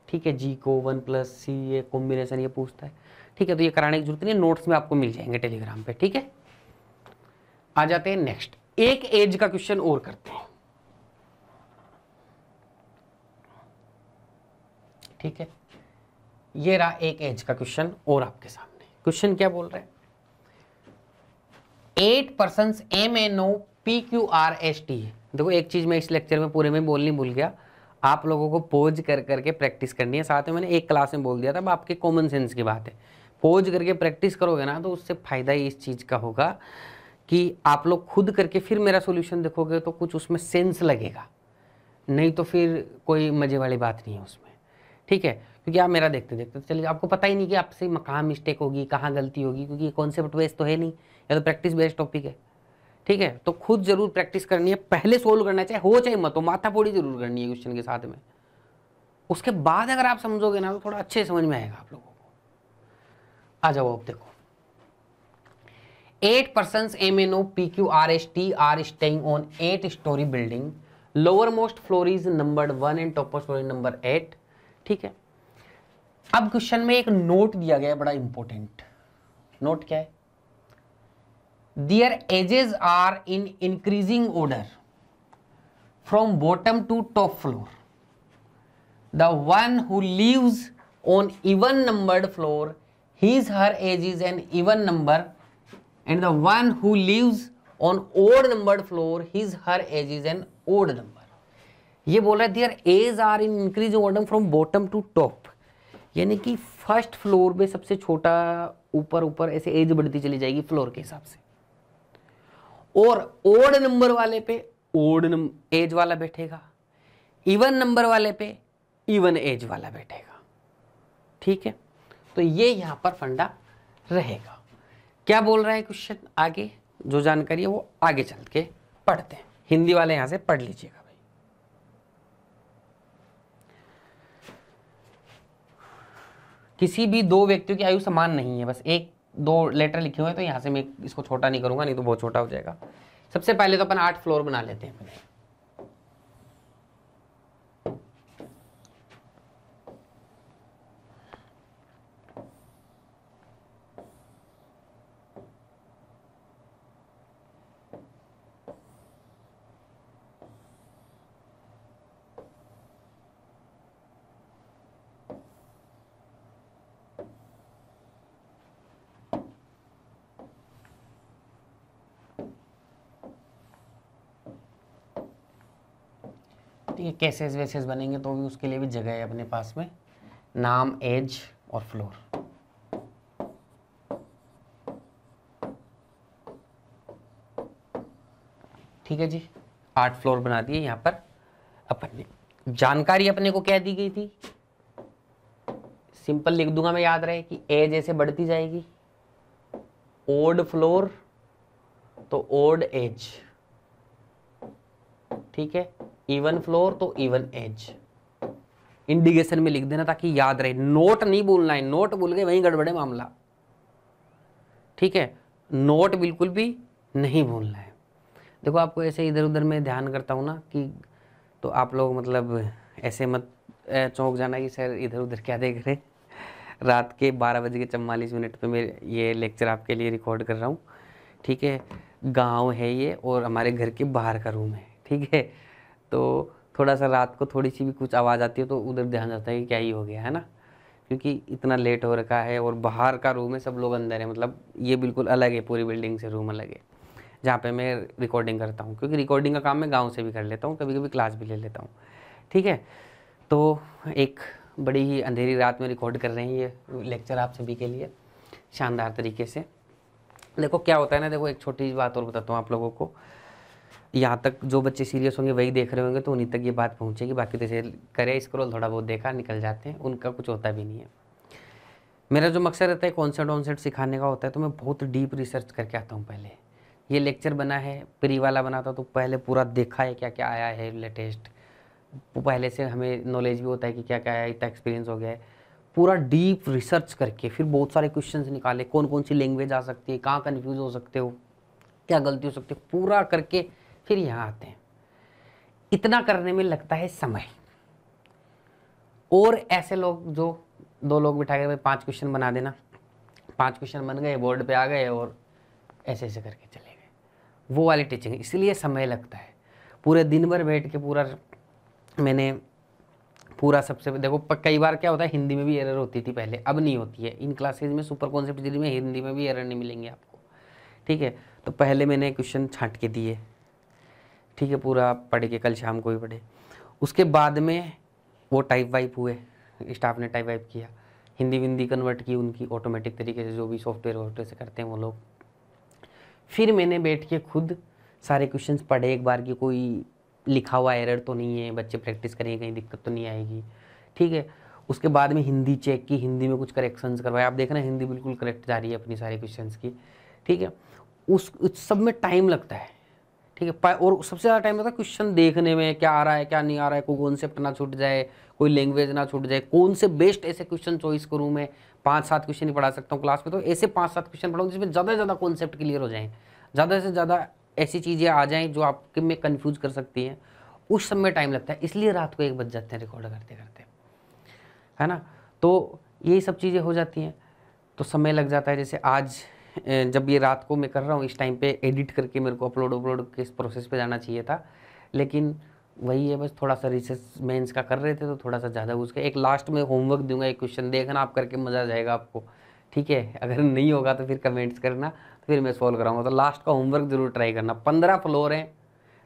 ठीक है जी को वन प्लस सी ये कॉम्बिनेशन ये पूछता है ठीक है तो ये कराने की जरूरत नहीं है नोट्स में आपको मिल जाएंगे टेलीग्राम पे ठीक है आ जाते हैं नेक्स्ट एक एज का क्वेश्चन और करते हैं ठीक है ये रहा एक एज का क्वेश्चन और आपके सामने क्वेश्चन क्या बोल रहे हैं eight person M N O P Q R S T देखो एक चीज मैं इस लेक्चर में पूरे में बोलनी भूल गया आप लोगों को पोज कर करके प्रैक्टिस करनी है साथ में मैंने एक क्लास में बोल दिया था अब आपके कॉमन सेंस की बात है पोज करके प्रैक्टिस करोगे ना तो उससे फ़ायदा ही इस चीज़ का होगा कि आप लोग खुद करके फिर मेरा सोल्यूशन देखोगे तो कुछ उसमें सेंस लगेगा नहीं तो फिर कोई मज़े वाली बात नहीं है उसमें ठीक है क्योंकि आप मेरा देखते देखते चलिए आपको पता ही नहीं कि आपसे कहाँ मिस्टेक होगी कहाँ गलती होगी क्योंकि ये कॉन्सेप्ट बेस्ड तो है नहीं या तो प्रैक्टिस बेस्ड टॉपिक है ठीक है तो खुद जरूर प्रैक्टिस करनी है पहले सोल्व करना चाहे हो चाहे मत हो माथा पोड़ी जरूर करनी है क्वेश्चन के साथ में उसके बाद अगर आप समझोगे ना तो थोड़ा अच्छे समझ में आएगा आप लोगों को आ जाओ आप देखो eight person M N O P Q R S T are staying on eight storey building lower most floor is number one and topper is number eight ठीक है अब क्वेश्चन में एक नोट दिया गया है बड़ा इंपॉर्टेंट नोट क्या है their ages are in increasing order from bottom to top floor the one who lives on even numbered floor his her age is an even number and the one who lives on odd number floor his her age is an odd number ये बोल रहा है their age are in increase order from bottom to top यानी कि first floor पे सबसे छोटा ऊपर ऊपर ऐसे एज बढ़ती चली जाएगी फ्लोर के हिसाब से और ओड नंबर वाले पे ओड एज वाला बैठेगा इवन नंबर वाले पे इवन एज वाला बैठेगा ठीक है तो ये यहां पर फंडा रहेगा क्या बोल रहा है क्वेश्चन आगे जो जानकारी है वो आगे चल के पढ़ते हैं हिंदी वाले यहां से पढ़ लीजिएगा भाई किसी भी दो व्यक्तियों की आयु समान नहीं है बस एक दो लेटर लिखे हुए हैं तो यहां से मैं इसको छोटा नहीं करूंगा नहीं तो बहुत छोटा हो जाएगा सबसे पहले तो अपन आठ फ्लोर बना लेते हैं ठीक है केसेस वेसेस बनेंगे तो भी उसके लिए भी जगह है अपने पास में नाम एज और फ्लोर ठीक है जी आठ फ्लोर बना दिए यहाँ पर अपन ने जानकारी अपने को क्या दी गई थी सिंपल लिख दूंगा मैं याद रहे कि एज ऐसे बढ़ती जाएगी ओड फ्लोर तो ओड एज ठीक है इवन फ्लोर तो इवन एज इंडिकेशन में लिख देना ताकि याद रहे नोट नहीं बोलना है नोट बोल गए वहीं गड़बड़े मामला ठीक है नोट बिल्कुल भी नहीं बोलना है देखो आपको ऐसे इधर उधर में ध्यान करता हूँ ना कि तो आप लोग मतलब ऐसे मत चौंक जाना कि सर इधर उधर क्या देख रहे रात के बारह बज के चवालीस मिनट पर मैं ये लेक्चर आपके लिए रिकॉर्ड कर रहा हूँ ठीक है गांव है ये और हमारे घर के बाहर का रूम है ठीक है तो थोड़ा सा रात को थोड़ी सी भी कुछ आवाज़ आती है तो उधर ध्यान जाता है कि क्या ही हो गया है ना क्योंकि इतना लेट हो रखा है और बाहर का रूम है सब लोग अंदर है मतलब ये बिल्कुल अलग है पूरी बिल्डिंग से रूम अलग है जहाँ पे मैं रिकॉर्डिंग करता हूँ क्योंकि रिकॉर्डिंग का काम मैं गाँव से भी कर लेता हूँ कभी कभी क्लास भी ले लेता हूँ ठीक है तो एक बड़ी ही अंधेरी रात में रिकॉर्ड कर रहे हैं ये लेक्चर आप सभी के लिए शानदार तरीके से देखो क्या होता है ना देखो एक छोटी बात और बताता हूँ आप लोगों को यहाँ तक जो बच्चे सीरियस होंगे वही देख रहे होंगे तो उन्हीं तक ये बात पहुँचेगी बाकी जैसे करे स्क्रोल थोड़ा बहुत देखा निकल जाते हैं उनका कुछ होता भी नहीं है मेरा जो मकसद रहता है कॉन्सेप्ट ऑनसेट सिखाने का होता है तो मैं बहुत डीप रिसर्च करके आता हूँ पहले ये लेक्चर बना है प्री वाला बना था तो पहले पूरा देखा है क्या क्या आया है लेटेस्ट पहले से हमें नॉलेज भी होता है कि क्या क्या आया इतना एक्सपीरियंस हो गया है पूरा डीप रिसर्च करके फिर बहुत सारे क्वेश्चन निकाले कौन कौन सी लैंग्वेज आ सकती है कहाँ कन्फ्यूज़ हो सकते हो क्या गलती हो सकती है पूरा करके फिर यहाँ आते हैं इतना करने में लगता है समय और ऐसे लोग जो दो लोग बिठा गए पांच क्वेश्चन बना देना पांच क्वेश्चन बन गए बोर्ड पे आ गए और ऐसे ऐसे करके चले गए वो वाली टीचिंग इसलिए समय लगता है पूरे दिन भर बैठ के पूरा मैंने पूरा सबसे देखो कई बार क्या होता है हिंदी में भी एरर होती थी पहले अब नहीं होती है इन क्लासेज में सुपर कॉन्सेप्ट में हिंदी में भी एरर नहीं मिलेंगे आपको ठीक है तो पहले मैंने क्वेश्चन छाँट के दिए ठीक है पूरा पढ़ के कल शाम को ही पढ़े उसके बाद में वो टाइप वाइप हुए स्टाफ ने टाइप वाइप किया हिंदी विंदी कन्वर्ट की उनकी ऑटोमेटिक तरीके से जो भी सॉफ्टवेयर वॉफ्टवेयर से करते हैं वो लोग फिर मैंने बैठ के खुद सारे क्वेश्चंस पढ़े एक बार की कोई लिखा हुआ एरर तो नहीं है बच्चे प्रैक्टिस करेंगे कहीं दिक्कत तो नहीं आएगी ठीक है उसके बाद में हिंदी चेक की हिंदी में कुछ करेक्शन करवाए आप देख रहे हैं हिंदी बिल्कुल करेक्ट जा रही है अपनी सारे क्वेश्चन की ठीक है उस, उस सब में टाइम लगता है ठीक है और सबसे ज़्यादा टाइम लगता है क्वेश्चन देखने में क्या आ रहा है क्या नहीं आ रहा है कोई कॉन्सेप्ट ना छूट जाए कोई लैंग्वेज ना छूट जाए कौन से बेस्ट ऐसे क्वेश्चन चॉइस करूँ मैं पाँच सात क्वेश्चन ही पढ़ा सकता हूँ क्लास में तो ऐसे पाँच सात क्वेश्चन पढ़ाऊँ जिसमें ज़्यादा से ज़्यादा कॉन्सेप्ट क्लियर हो जाएँ ज़्यादा से ज़्यादा ऐसी चीज़ें आ जाएँ जो आपके में कन्फ्यूज कर सकती हैं उस समय टाइम लगता है इसलिए रात को एक बज जाते हैं रिकॉर्ड करते करते है ना तो यही सब चीज़ें हो जाती हैं तो समय लग जाता है जैसे आज जब ये रात को मैं कर रहा हूँ इस टाइम पे एडिट करके मेरे को अपलोड अपलोड के इस प्रोसेस पे जाना चाहिए था लेकिन वही है बस थोड़ा सा रिसर्च मैं का कर रहे थे तो थोड़ा सा ज़्यादा उसका एक लास्ट में होमवर्क दूंगा एक क्वेश्चन देखना आप करके मज़ा आ जाएगा आपको ठीक है अगर नहीं होगा तो फिर कमेंट्स करना तो फिर मैं सॉल्व कराऊंगा तो लास्ट का होमवर्क ज़रूर ट्राई करना पंद्रह फ्लोर हैं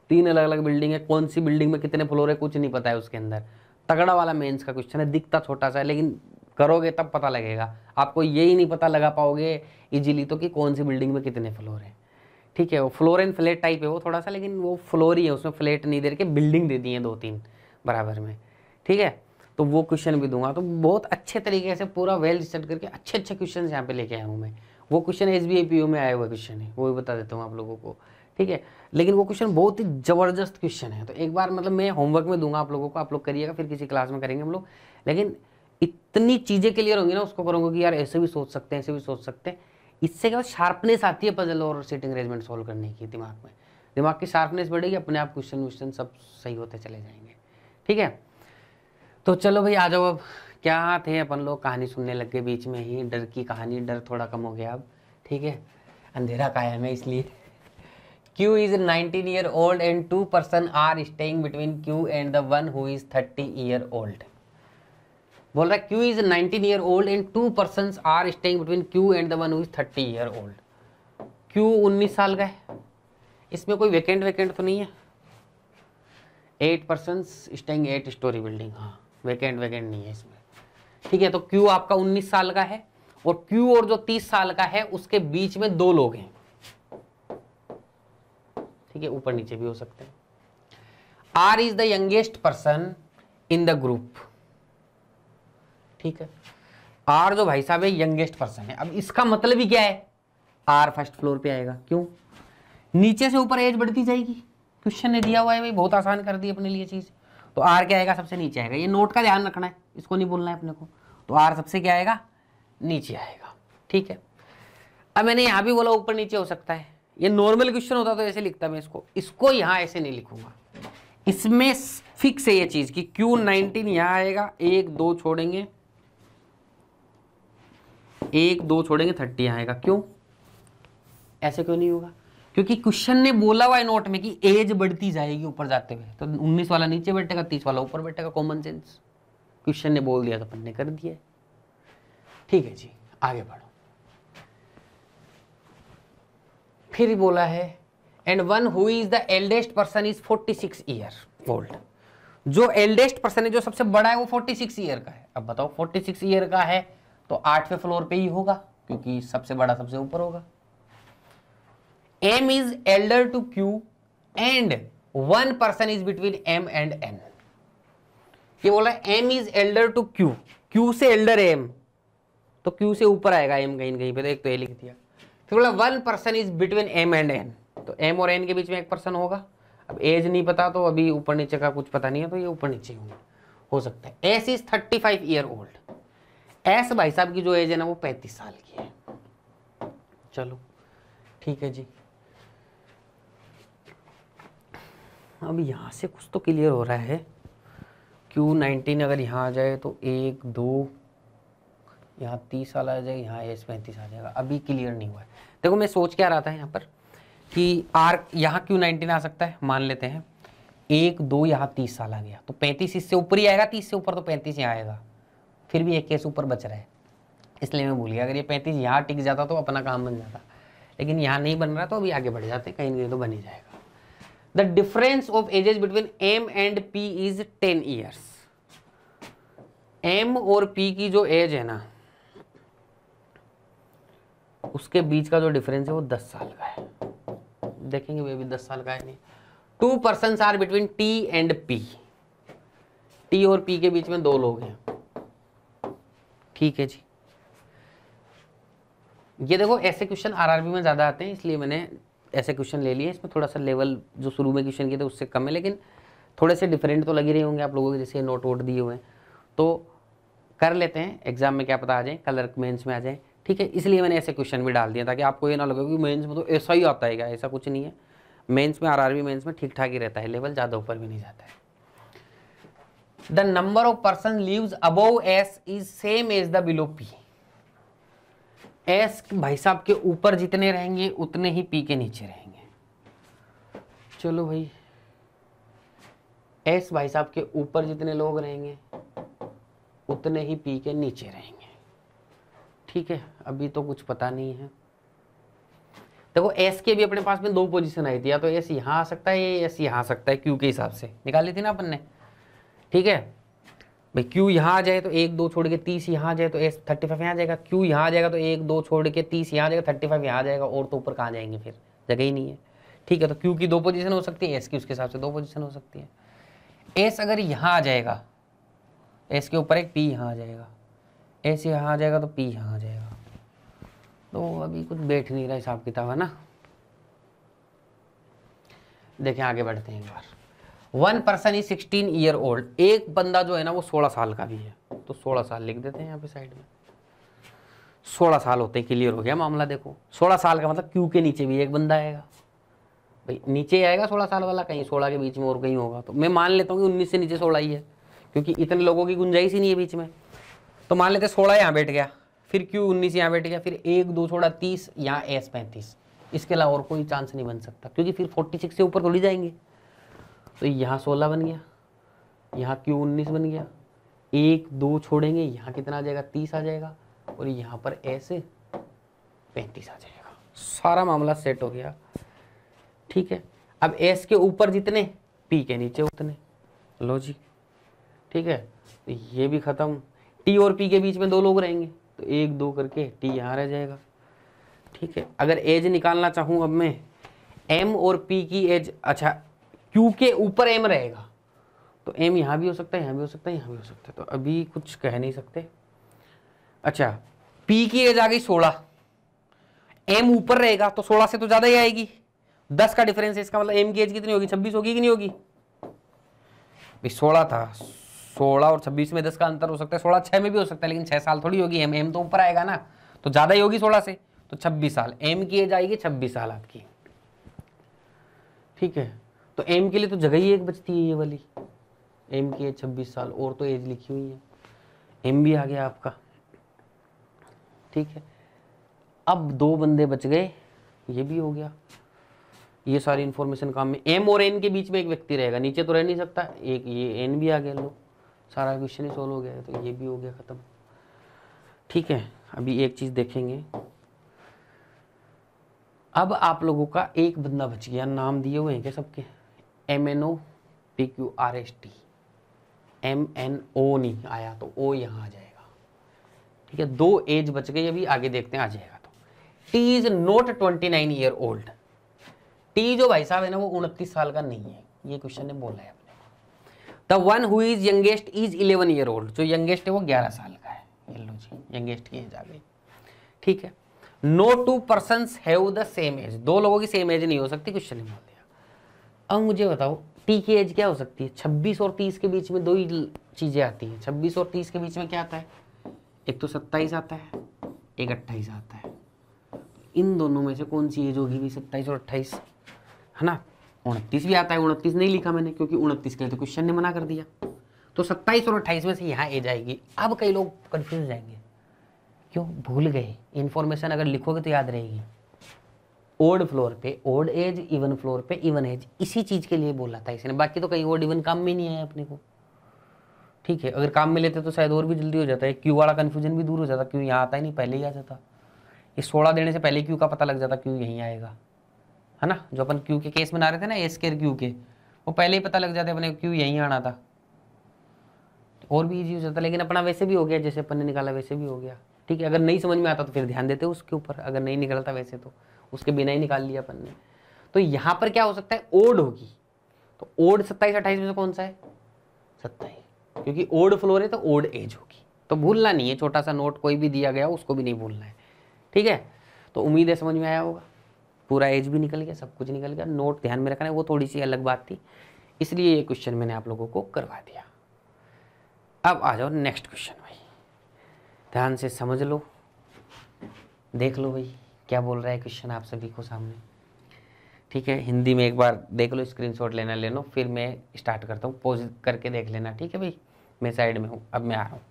तीन अलग अलग बिल्डिंग है कौन सी बिल्डिंग में कितने फ्लोर है कुछ नहीं पता है उसके अंदर तगड़ा वाला मेंस का क्वेश्चन है दिखता छोटा सा है लेकिन करोगे तब पता लगेगा आपको ये ही नहीं पता लगा पाओगे इजीली तो कि कौन सी बिल्डिंग में कितने फ्लोर हैं ठीक है वो फ्लोर एंड फ्लैट टाइप है वो थोड़ा सा लेकिन वो फ्लोर ही है उसमें फ्लैट नहीं दे रखे बिल्डिंग दे दी है दो तीन बराबर में ठीक है तो वो क्वेश्चन भी दूंगा तो बहुत अच्छे तरीके से पूरा वेल रिसर्च करके अच्छे अच्छे क्वेश्चन यहाँ पे लेके आया हूँ मैं वो क्वेश्चन एस बी में आए हुए क्वेश्चन है वो भी बता देता हूँ आप लोगों को ठीक है लेकिन वो क्वेश्चन बहुत ही ज़बरदस्त क्वेश्चन है तो एक बार मतलब मैं होमवर्क में दूंगा आप लोगों को आप लोग करिएगा फिर किसी क्लास में करेंगे हम लोग लेकिन इतनी चीज़ें क्लियर होंगी ना उसको करोगे कि यार ऐसे भी सोच सकते हैं ऐसे भी सोच सकते हैं इससे क्या शार्पनेस आती है पजल और सीटिंग अरेंजमेंट सॉल्व करने की दिमाग में दिमाग की शार्पनेस बढ़ेगी अपने आप क्वेश्चन वेश्चन सब सही होते चले जाएंगे ठीक है तो चलो भाई आ जाओ अब क्या थे अपन लोग कहानी सुनने लग गए बीच में ही डर की कहानी डर थोड़ा कम हो गया अब ठीक है अंधेरा कायम है इसलिए Q is nineteen year old and two person are staying between Q and the one who is thirty year old बोल रहा है Q is nineteen year old and two person are staying between Q and the one is thirty year old Q उन्नीस साल का है इसमें कोई vacant vacant तो नहीं है eight person staying eight storey building हाँ वेकेंट वेकेंट नहीं है इसमें ठीक है तो क्यू आपका उन्नीस साल का है और क्यू और जो तीस साल का है उसके बीच में दो लोग हैं ठीक है ऊपर नीचे भी हो सकते हैं R is the youngest person in the group ठीक है आर जो भाई साहब है यंगेस्ट पर्सन है अब इसका मतलब ही क्या है आर फर्स्ट फ्लोर पे आएगा क्यों नीचे से ऊपर एज बढ़ती जाएगी क्वेश्चन ने दिया हुआ है भाई बहुत आसान कर दी अपने लिए चीज़ तो आर क्या आएगा सबसे नीचे आएगा ये नोट का ध्यान रखना है इसको नहीं बोलना है अपने को तो आर सबसे क्या आएगा नीचे आएगा ठीक है अब मैंने यहां भी बोला ऊपर नीचे हो सकता है ये नॉर्मल क्वेश्चन होता तो ऐसे लिखता मैं इसको इसको यहां ऐसे नहीं लिखूंगा इसमें फिक्स है ये चीज़ कि क्यू नाइनटीन यहां आएगा एक दो छोड़ेंगे एक दो छोड़ेंगे थर्टी आएगा क्यों ऐसे क्यों नहीं होगा क्योंकि क्वेश्चन ने बोला हुआ है नोट में कि एज बढ़ती जाएगी ऊपर जाते हुए तो उन्नीस वाला नीचे बैठेगा तीस वाला ऊपर बैठेगा कॉमन सेंस क्वेश्चन ने बोल दिया तो अपन ने कर दिया ठीक है जी आगे बढ़ो फिर बोला है and one who is the eldest person is forty six year old जो एल्डेस्ट पर्सन है जो सबसे बड़ा है वो फोर्टी सिक्स ईयर का है अब बताओ फोर्टी सिक्स ईयर का है तो आठवें फ्लोर पे ही होगा क्योंकि सबसे बड़ा सबसे ऊपर होगा M is elder to Q and one person is between M and N ये बोला M is elder to Q Q से एल्डर एम तो क्यू से ऊपर आएगा एम कहीं कहीं पे तो एक तो ये लिख दिया फिर बोला one person is between M and N तो एम और एन के बीच में एक पर्सन होगा अब एज नहीं पता तो अभी ऊपर नीचे का कुछ पता नहीं है तो ये ऊपर नीचे होंगे हो सकता है S is thirty five year old S भाई साहब की जो एज है ना वो पैंतीस साल की है चलो ठीक है जी अब यहाँ से कुछ तो क्लियर हो रहा है क्यू नाइनटीन अगर यहाँ आ जाए तो एक दो यहाँ तीस साल आ जाएगा यहाँ एज पैंतीस आ जाएगा अभी क्लियर नहीं हुआ है देखो मैं सोच क्या रहा था यहाँ पर कि आर यहाँ क्यू नाइनटीन आ सकता है मान लेते हैं एक दो यहाँ तीस साल आ गया तो पैंतीस इससे ऊपर ही आएगा तीस से ऊपर तो पैंतीस यहाँ आएगा फिर भी एक केस ऊपर बच रहा है इसलिए मैं भूल गया अगर ये पैंतीस यहाँ टिक जाता तो अपना काम बन जाता लेकिन यहाँ नहीं बन रहा तो अभी आगे बढ़ जाते कहीं नहीं तो बन ही जाएगा the difference of ages between M and P is ten years M और पी की जो एज है ना उसके बीच का जो डिफरेंस है वो दस साल का है देखेंगे वे भी दस साल का है नहीं two person are between T and P T और पी के बीच में दो लोग हैं ठीक है जी ये देखो ऐसे क्वेश्चन आरआरबी में ज़्यादा आते हैं इसलिए मैंने ऐसे क्वेश्चन ले लिए इसमें थोड़ा सा लेवल जो शुरू में क्वेश्चन किए थे उससे कम है लेकिन थोड़े से डिफरेंट तो लग ही रहे होंगे आप लोगों के जैसे नोट वोट दिए हुए हैं तो कर लेते हैं एग्जाम में क्या पता आ जाए कलर मेन्स में आ जाए ठीक है इसलिए मैंने ऐसे क्वेश्चन भी डाल दिया ताकि आपको ये ना लगे कि मेन्स में तो ऐसा ही आता है ऐसा कुछ नहीं है मेन्स में आर बी मेंस में ठीक ठाक ही रहता है लेवल ज़्यादा ऊपर भी नहीं जाता है the number of person lives above S is same as the below P S भाई साहब के ऊपर जितने रहेंगे उतने ही पी के नीचे रहेंगे चलो भाई एस भाई साहब के ऊपर जितने लोग रहेंगे उतने ही पी के नीचे रहेंगे ठीक है अभी तो कुछ पता नहीं है देखो एस के भी अपने पास में दो पोजीशन आई थी या तो एस यहाँ आ सकता है या एस यहाँ आ सकता है क्यू के हिसाब से निकाली थी ना अपन ने ठीक है भाई क्यू यहाँ आ जाए तो एक दो छोड़ के तीस यहाँ आ जाए तो एस थर्टी फाइव यहाँ आ जाएगा क्यू यहाँ आ जाएगा तो एक दो छोड़ के तीस यहाँ आ जाएगा थर्टी फाइव यहाँ आ जाएगा और तो ऊपर कहाँ जाएंगे फिर जगह ही नहीं है ठीक है तो क्यू की दो पोजीशन हो सकती है एस की उसके हिसाब से दो पोजीशन हो सकती है एस अगर यहाँ आ जाएगा एस के ऊपर एक पी यहाँ आ जाएगा एस यहाँ आ जाएगा तो पी यहाँ आ जाएगा तो अभी कुछ बैठ नहीं रहा हिसाब किताब है ना देखें आगे बढ़ते हैं एक बार one person is sixteen year old एक बंदा जो है ना वो सोलह साल का भी है तो सोलह साल लिख देते हैं यहाँ पे साइड में सोलह साल होते क्लियर हो गया मामला देखो सोलह साल का मतलब क्यू के नीचे भी एक बंदा आएगा भाई नीचे आएगा सोलह साल वाला कहीं सोलह के बीच में और कहीं होगा तो मैं मान लेता हूँ कि उन्नीस से नीचे सोलह ही है क्योंकि इतने लोगों की गुंजाइश ही नहीं है बीच में तो मान लेते सोलह यहाँ बैठ गया फिर क्यू उन्नीस यहाँ बैठ गया फिर एक दो छोड़ा तीस यहाँ एस पैंतीस इसके अलावा और कोई चांस नहीं बन सकता क्योंकि फिर फोर्टी सिक्स से ऊपर थोड़ी जाएंगे तो यहाँ सोलह बन गया यहाँ क्यू उन्नीस बन गया एक दो छोड़ेंगे यहाँ कितना आ जाएगा तीस आ जाएगा और यहाँ पर ऐसे पैंतीस आ जाएगा सारा मामला सेट हो गया ठीक है अब एस के ऊपर जितने पी के नीचे उतने लो जी ठीक है तो ये भी ख़त्म टी और पी के बीच में दो लोग रहेंगे तो एक दो करके टी यहाँ रह जाएगा ठीक है अगर एज निकालना चाहूँ अब मैं एम और पी की एज अच्छा क्यू के ऊपर एम रहेगा तो एम यहाँ भी हो सकता है यहाँ भी हो सकता है यहाँ भी हो सकता है तो अभी कुछ कह नहीं सकते अच्छा पी की एज आ गई सोलह एम ऊपर रहेगा तो सोलह से तो ज़्यादा ही आएगी दस का डिफरेंस है इसका मतलब एम की एज कितनी होगी छब्बीस होगी कि नहीं होगी भाई सोलह था सोलह और छब्बीस में दस का अंतर हो सकता है सोलह छः में भी हो सकता है लेकिन छः साल थोड़ी होगी एम एम तो ऊपर आएगा ना तो ज़्यादा ही होगी सोलह से तो छब्बीस साल एम की एज आएगी छब्बीस साल आपकी ठीक है तो एम के लिए तो जगह ही एक बचती है ये वाली एम की है छब्बीस साल और तो एज लिखी हुई है एम भी आ गया आपका ठीक है अब दो बंदे बच गए ये भी हो गया ये सारी इंफॉर्मेशन काम में एम और एन के बीच में एक व्यक्ति रहेगा नीचे तो रह नहीं सकता एक ये एन भी आ गया लो सारा क्वेश्चन ही सॉल्व हो गया तो ये भी हो गया ख़त्म ठीक है अभी एक चीज़ देखेंगे अब आप लोगों का एक बंदा बच गया नाम दिए हुए हैं क्या सबके M N O P Q R S T M N O नहीं आया तो ओ यहाँ आ जाएगा ठीक है दो एज बच गई अभी आगे देखते हैं आ जाएगा तो T is not twenty nine year old T जो भाई साहब है ना वो उनतीस साल का नहीं है ये क्वेश्चन ने बोला है अपने the one who is youngest is eleven year old जो यंगेस्ट है वो ग्यारह साल का है ये लो जी यंगेस्ट की एज आ गई ठीक है no two person have the same age दो लोगों की सेम एज नहीं हो सकती क्वेश्चन ने बोल दिया अब मुझे बताओ टी की एज क्या हो सकती है छब्बीस और तीस के बीच में दो ही चीज़ें आती हैं छब्बीस और तीस के बीच में क्या आता है एक तो सत्ताईस आता है एक अट्ठाईस आता है इन दोनों में से कौन सी एज होगी भी सत्ताईस और अट्ठाईस है ना उनतीस भी आता है उनतीस नहीं लिखा मैंने क्योंकि उनतीस के लिए तो क्वेश्चन ने मना कर दिया तो सत्ताईस और अट्ठाईस में से यहाँ एज आएगी अब कई लोग कन्फ्यूज जाएंगे क्यों भूल गए इन्फॉर्मेशन अगर लिखोगे तो याद रहेगी ओड फ्लोर पे ओड एज इवन फ्लोर पे इवन एज इसी चीज़ के लिए बोला था इसने बाकी तो कहीं ओड इवन काम में नहीं आया अपने को ठीक है अगर काम में लेते तो शायद और भी जल्दी हो जाता है क्यू वाला कन्फ्यूजन भी दूर हो जाता क्यों यहाँ आता ही नहीं पहले ही आ जाता इस सोलह देने से पहले क्यू का पता लग जाता क्यों यहीं आएगा है ना जो अपन क्यू के केस बना रहे थे ना एस केयर क्यू के वो पहले ही पता लग जाते अपने क्यों यहीं आना था और भी ईजी हो जाता लेकिन अपना वैसे भी हो गया जैसे अपन ने निकाला वैसे भी हो गया ठीक है अगर नहीं समझ में आता तो फिर ध्यान देते उसके ऊपर अगर नहीं निकलता वैसे तो उसके बिना ही निकाल लिया अपन ने तो यहाँ पर क्या हो सकता है ओड होगी तो ओड सत्ताईस अट्ठाईस में से कौन सा है सत्ताईस क्योंकि ओड फ्लोर है तो ओड एज होगी तो भूलना नहीं है छोटा सा नोट कोई भी दिया गया उसको भी नहीं भूलना है ठीक है तो उम्मीद है समझ में आया होगा पूरा एज भी निकल गया सब कुछ निकल गया नोट ध्यान में रखना है वो थोड़ी सी अलग बात थी इसलिए ये क्वेश्चन मैंने आप लोगों को करवा दिया अब आ जाओ नेक्स्ट क्वेश्चन भाई ध्यान से समझ लो देख लो भाई क्या बोल रहा है क्वेश्चन आप सभी को सामने ठीक है हिंदी में एक बार देख लो स्क्रीनशॉट लेना ले लो फिर मैं स्टार्ट करता हूँ पोज करके देख लेना ठीक है भाई मैं साइड में हूँ अब मैं आ रहा हूँ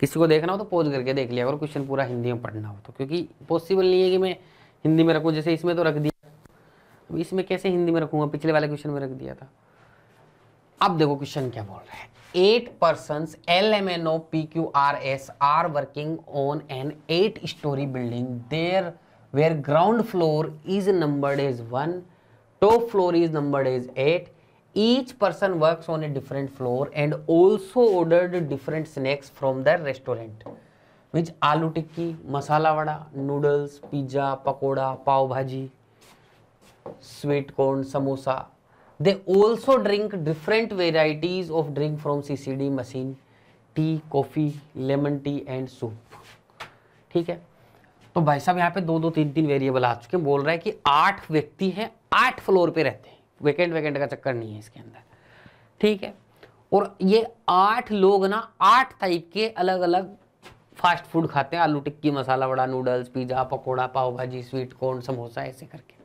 किसी को देखना हो तो पोज करके देख लिया अगर क्वेश्चन पूरा हिंदी में पढ़ना हो तो क्योंकि पॉसिबल नहीं है कि मैं हिंदी में रखूँ जैसे इसमें तो रख दिया अब इसमें कैसे हिंदी में रखूँगा पिछले वाले क्वेश्चन में रख दिया था अब देखो क्वेश्चन क्या बोल रहा है eight person L M N O P Q R S are working on an eight storey building Their where ground floor is numbered as 1, top floor is numbered as 8. Each person works on a different floor and also ordered different snacks from the restaurant. which aloo tikki, masala vada, noodles, pizza, pakoda, pav bhaji, sweet corn, samosa. They also drink different varieties of drink from CCD machine, tea, coffee, lemon tea and soup. ठीक है तो भाई साहब यहाँ पे दो दो तीन तीन वेरिएबल आ चुके हैं बोल रहा है कि आठ व्यक्ति हैं आठ फ्लोर पे रहते हैं वेकेंट वेकेंट का चक्कर नहीं है इसके अंदर ठीक है और ये आठ लोग ना आठ टाइप के अलग अलग फास्ट फूड खाते हैं aloo tikki masala vada noodles pizza pakora pav bhaji sweet corn samosa ऐसे करके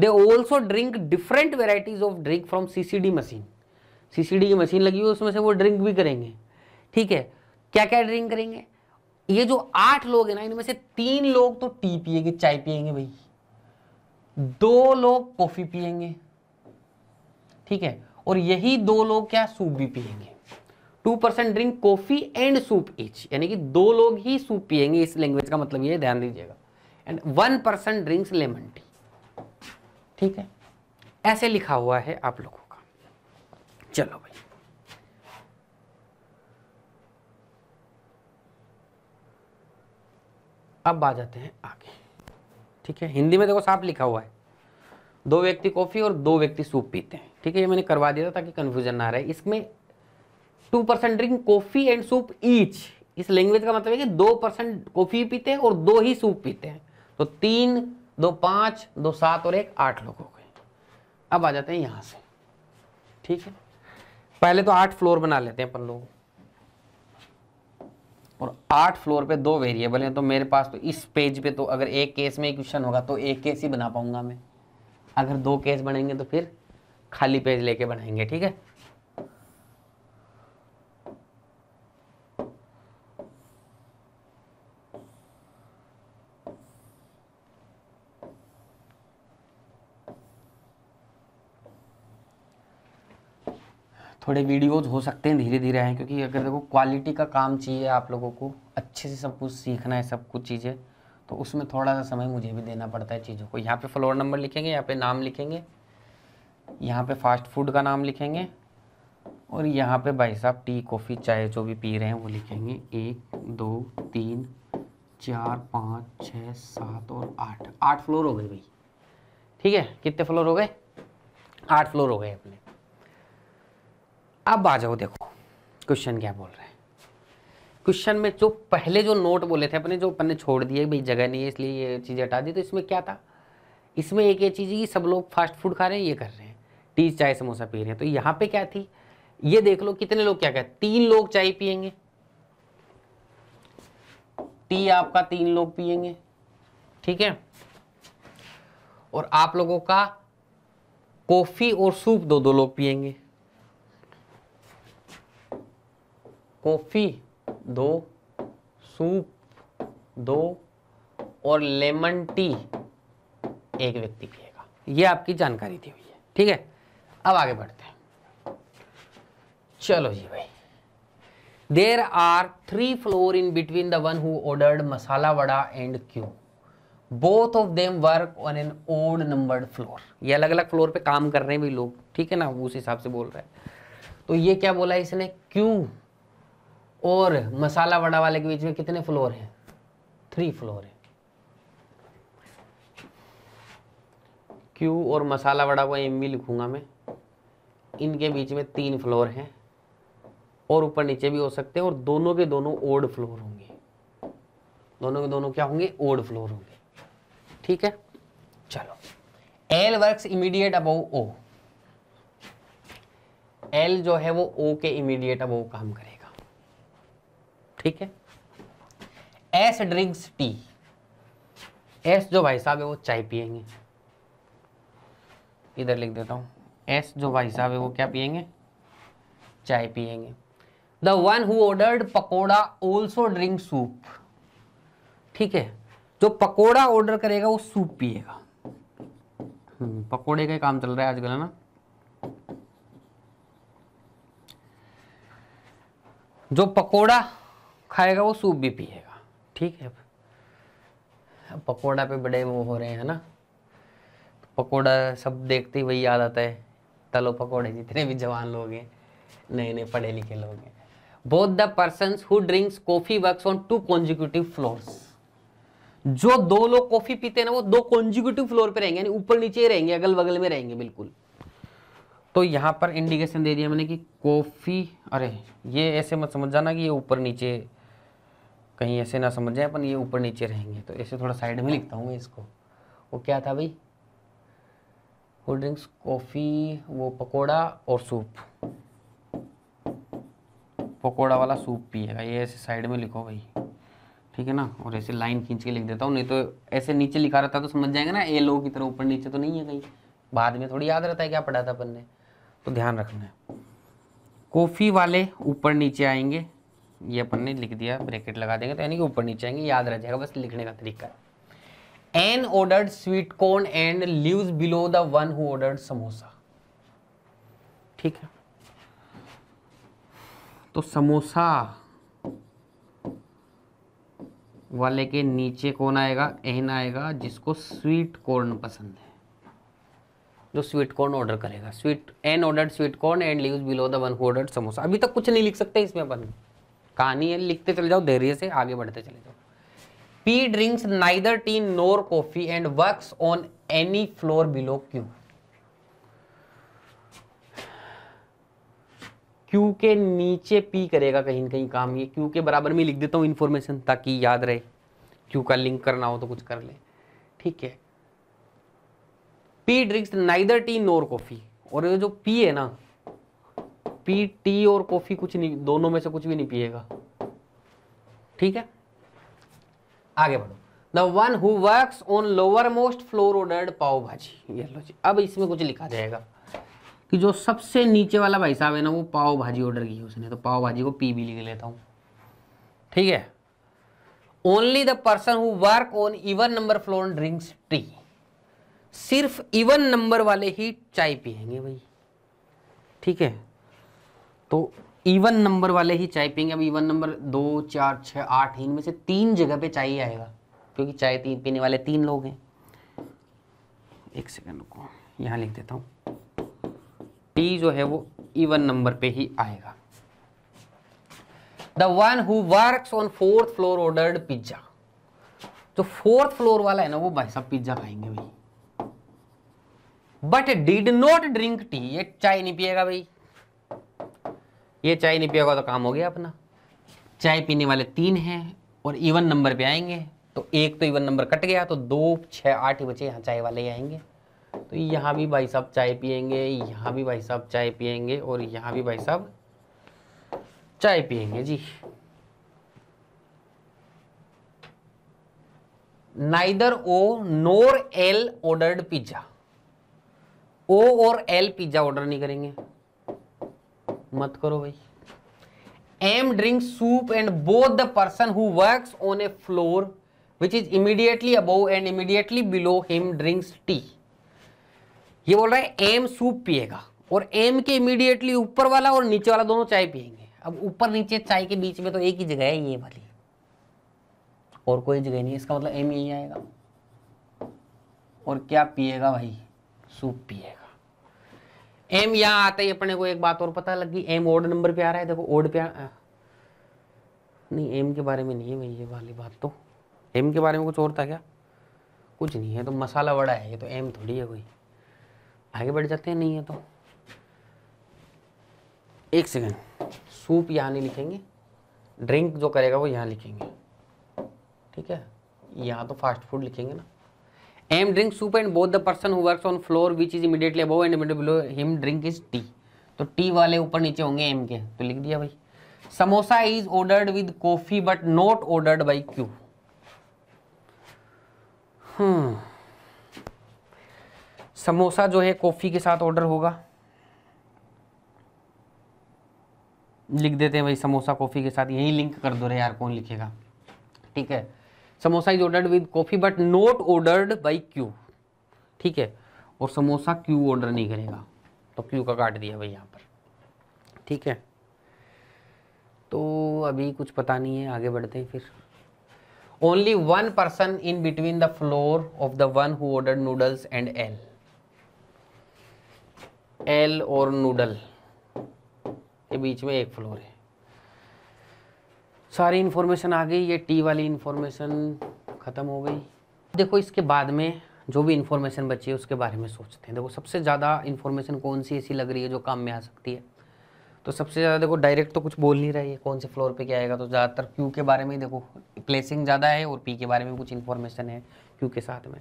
they also drink different varieties of drink from C machine C की मशीन लगी हुई उसमें से वो ड्रिंक भी करेंगे ठीक है क्या क्या ड्रिंक करेंगे ये जो आठ लोग हैं ना इनमें से तीन लोग तो टी पिएंगे चाय पिएंगे भाई दो लोग कॉफी पिएंगे ठीक है और यही दो लोग क्या सूप भी पिएंगे two percent drink coffee and soup each यानी कि दो लोग ही सूप पिएंगे इस लैंग्वेज का मतलब ये ध्यान दीजिएगा and one percent drinks lemon tea ठीक है ऐसे लिखा हुआ है आप लोगों का चलो भाई अब आ जाते हैं आगे ठीक है हिंदी में देखो साफ लिखा हुआ है दो व्यक्ति कॉफ़ी और दो व्यक्ति सूप पीते हैं ठीक है ये मैंने करवा दिया था ताकि कन्फ्यूजन ना रहे इसमें two percent drink coffee and soup each इस लैंग्वेज का मतलब है कि दो परसेंट कॉफ़ी पीते हैं और दो ही सूप पीते हैं तो तीन दो पाँच दो सात और एक आठ लोग हो गए अब आ जाते हैं यहाँ से ठीक है पहले तो आठ फ्लोर बना लेते हैं अपन लोग और आठ फ्लोर पे दो वेरिएबल हैं तो मेरे पास तो इस पेज पे तो अगर एक केस में क्वेश्चन होगा तो एक केस ही बना पाऊंगा मैं अगर दो केस बनेंगे तो फिर खाली पेज लेके बनाएंगे ठीक है थोड़े वीडियोज़ हो सकते हैं धीरे धीरे हैं क्योंकि अगर देखो क्वालिटी का काम चाहिए आप लोगों को अच्छे से सब कुछ सीखना है सब कुछ चीज़ें तो उसमें थोड़ा सा समय मुझे भी देना पड़ता है चीज़ों को यहाँ पे फ्लोर नंबर लिखेंगे यहाँ पे नाम लिखेंगे यहाँ पे फास्ट फूड का नाम लिखेंगे और यहाँ पे भाई साहब टी कॉफ़ी चाय जो भी पी रहे हैं वो लिखेंगे एक दो तीन चार पाँच छः सात और आठ आठ फ्लोर हो गए भाई ठीक है कितने फ्लोर हो गए आठ फ्लोर हो गए अपने अब आ जाओ देखो क्वेश्चन क्या बोल रहे हैं क्वेश्चन में जो पहले जो नोट बोले थे अपने जो अपन ने छोड़ दिए भाई जगह नहीं है इसलिए ये चीज़ें हटा दी तो इसमें क्या था इसमें एक ये चीज़ कि सब लोग फास्ट फूड खा रहे हैं ये कर रहे हैं टी चाय समोसा पी रहे हैं तो यहाँ पे क्या थी ये देख लो कितने लोग क्या कहते तीन लोग चाय पियेंगे टी आपका तीन लोग पियेंगे ठीक है और आप लोगों का कॉफ़ी और सूप दो दो लोग पियेंगे कॉफ़ी दो सूप दो और लेमन टी एक व्यक्ति पिएगा ये आपकी जानकारी दी हुई है ठीक है अब आगे बढ़ते हैं चलो जी भाई there are three floor in between the one who ordered masala vada and Q both of them work on an odd number floor ये अलग अलग फ्लोर पे काम कर रहे हैं भी लोग ठीक है ना उस हिसाब से बोल रहे हैं तो ये क्या बोला इसने क्यू और मसाला वड़ा वाले के बीच में कितने फ्लोर हैं थ्री फ्लोर है क्यू और मसाला वड़ा को एम भी लिखूंगा मैं इनके बीच में तीन फ्लोर हैं और ऊपर नीचे भी हो सकते हैं और दोनों के दोनों ओड फ्लोर होंगे दोनों के दोनों क्या होंगे ओड फ्लोर होंगे ठीक है चलो L works immediate above O L जो है वो ओ के इमीडिएट अबाउ काम करेगा ठीक है एस ड्रिंक्स टी एस जो भाई साहब है वो चाय पियेंगे इधर लिख देता हूँ एस जो भाई साहब है वो क्या पियेंगे चाय पियेंगे the one who ordered pakora also drink soup ठीक है जो पकोड़ा ऑर्डर करेगा वो सूप पिएगा हम्म, पकोड़े का काम चल रहा है आजकल है ना जो पकोड़ा खाएगा वो सूप भी पिएगा ठीक है पकोड़ा पे बड़े वो हो रहे हैं ना पकोड़ा सब देखते ही वही याद आता है तलो पकोड़े जितने भी जवान लोग हैं नए नए पढ़े लिखे लोग हैं both the person who drinks coffee work on two consecutive floor जो दो लोग कॉफी पीते हैं ना वो दो कॉन्जिक्यूटिव फ्लोर पे रहेंगे यानी ऊपर नीचे ही रहेंगे अगल बगल में रहेंगे बिल्कुल तो यहाँ पर इंडिकेशन दे दिया मैंने कि कॉफ़ी अरे ये ऐसे मत समझ जाना कि ये ऊपर नीचे कहीं ऐसे ना समझ जाए अपन ये ऊपर नीचे रहेंगे तो ऐसे थोड़ा साइड में लिखता हूँ मैं इसको वो क्या था भाई कोल्ड ड्रिंक्स कॉफ़ी वो पकोड़ा और सूप पकोड़ा वाला सूप पिएगा ये ऐसे साइड में लिखो भाई ठीक है ना और ऐसे लाइन खींच के लिख देता हूँ नहीं तो ऐसे नीचे लिखा रहता तो समझ जाएंगे ना ए लो की तरह ऊपर नीचे तो नहीं है कहीं बाद में थोड़ी याद रहता है क्या पढ़ा था अपन ने तो ध्यान रखना है कॉफ़ी वाले ऊपर नीचे आएंगे ये अपन ने लिख दिया ब्रैकेट लगा देंगे तो यानी कि ऊपर नीचे आएंगे याद रह जाएगा बस लिखने का तरीका है N ordered sweet corn and live below the one who ordered samosa ठीक है तो समोसा वाले के नीचे कौन आएगा एन आएगा जिसको स्वीट कॉर्न पसंद है जो स्वीट कॉर्न ऑर्डर करेगा sweet N order sweet corn and live below the one who order samosa अभी तक कुछ नहीं लिख सकते इसमें अपन कहानी है लिखते चले जाओ धैर्य से आगे बढ़ते चले जाओ P drinks neither tea nor coffee and works on any floor below Q Q के नीचे पी करेगा कहीं ना कहीं काम ये क्यू के बराबर में लिख देता हूं इंफॉर्मेशन ताकि याद रहे क्यू का लिंक करना हो तो कुछ कर ले ठीक है P drinks neither tea nor coffee और ये जो पी है ना कॉफी टी और कॉफ़ी कुछ नहीं दोनों में से कुछ भी नहीं पिएगा ठीक है आगे बढ़ो the one who work on lower most floor ordered pav bhaji ये लो जी अब इसमें कुछ लिखा जाएगा कि जो सबसे नीचे वाला भाई साहब है ना वो पाव भाजी ऑर्डर की उसने तो पाव भाजी को पी भी लिख लेता हूं ठीक है only the person who work on even number floor drinks tea सिर्फ इवन नंबर वाले ही चाय पियेंगे भाई ठीक है तो इवन नंबर वाले ही चाय पियेंगे अब इवन नंबर दो चार छः आठ इनमें से तीन जगह पे चाय आएगा क्योंकि चाय तीन पीने वाले तीन लोग हैं एक सेकेंड को यहाँ लिख देता हूँ टी जो है वो इवन नंबर पे ही आएगा the one who works on fourth floor ordered pizza जो फोर्थ फ्लोर वाला है ना वो भाई साहब पिज्जा खाएंगे भाई but did not drink tea ये चाय नहीं पिएगा भाई ये चाय नहीं पिएगा तो काम हो गया अपना चाय पीने वाले तीन हैं और इवन नंबर पे आएंगे तो एक तो इवन नंबर कट गया तो दो छः आठ ही बचे यहाँ चाय वाले ही आएंगे तो यहाँ भी भाई साहब चाय पियेंगे यहाँ भी भाई साहब चाय पियेंगे और यहाँ भी भाई साहब चाय पियेंगे जी neither O nor L ordered pizza O और एल पिज्जा ऑर्डर नहीं करेंगे मत करो भाई M drink soup and both the person who works on a floor which is immediately above and immediately below him drinks tea ये बोल रहा है एम सूप पिएगा और एम के इमीडिएटली ऊपर वाला और नीचे वाला दोनों चाय पिएंगे अब ऊपर नीचे चाय के बीच में तो एक ही जगह है ये वाली और कोई जगह नहीं इसका मतलब एम यही आएगा और क्या पिएगा भाई सूप पिएगा एम यहां आते ही अपने को एक बात और पता लगी एम ओड नंबर पे आ रहा है देखो ओड पे आ... नहीं एम के बारे में नहीं है भाई ये वाली बात तो एम के बारे में कुछ और था क्या कुछ नहीं है तो मसाला बड़ा है ये तो एम थोड़ी है कोई आगे बढ़ जाते हैं नहीं है तो एक सेकेंड सूप यहाँ नहीं लिखेंगे ड्रिंक जो करेगा वो यहाँ लिखेंगे ठीक है यहाँ तो फास्ट फूड लिखेंगे ना M drink soup and both the person who works on floor which is immediately above and below him drink is tea तो टी वाले ऊपर नीचे होंगे एम के तो लिख दिया भाई samosa is ordered with coffee but not ordered by Q samosa जो है कॉफी के साथ ऑर्डर होगा लिख देते हैं भाई समोसा कॉफी के साथ यही लिंक कर दो रहे यार कौन लिखेगा ठीक है samosa is ordered with coffee but not ordered by Q ठीक है और समोसा क्यू ऑर्डर नहीं करेगा तो क्यू का काट दिया भाई यहाँ पर ठीक है तो अभी कुछ पता नहीं है आगे बढ़ते हैं फिर only one person in between the floor of the one who order noodles and L L और नूडल के बीच में एक फ्लोर है सारी इन्फॉर्मेशन आ गई ये टी वाली इन्फॉर्मेशन ख़त्म हो गई देखो इसके बाद में जो भी इन्फॉर्मेशन बची है उसके बारे में सोचते हैं देखो सबसे ज़्यादा इन्फॉर्मेशन कौन सी ऐसी लग रही है जो काम में आ सकती है तो सबसे ज़्यादा देखो डायरेक्ट तो कुछ बोल नहीं रही है कौन से फ्लोर पे क्या आएगा तो ज़्यादातर क्यू के बारे में ही देखो प्लेसिंग ज़्यादा है और पी के बारे में कुछ इन्फॉर्मेशन है क्यू के साथ में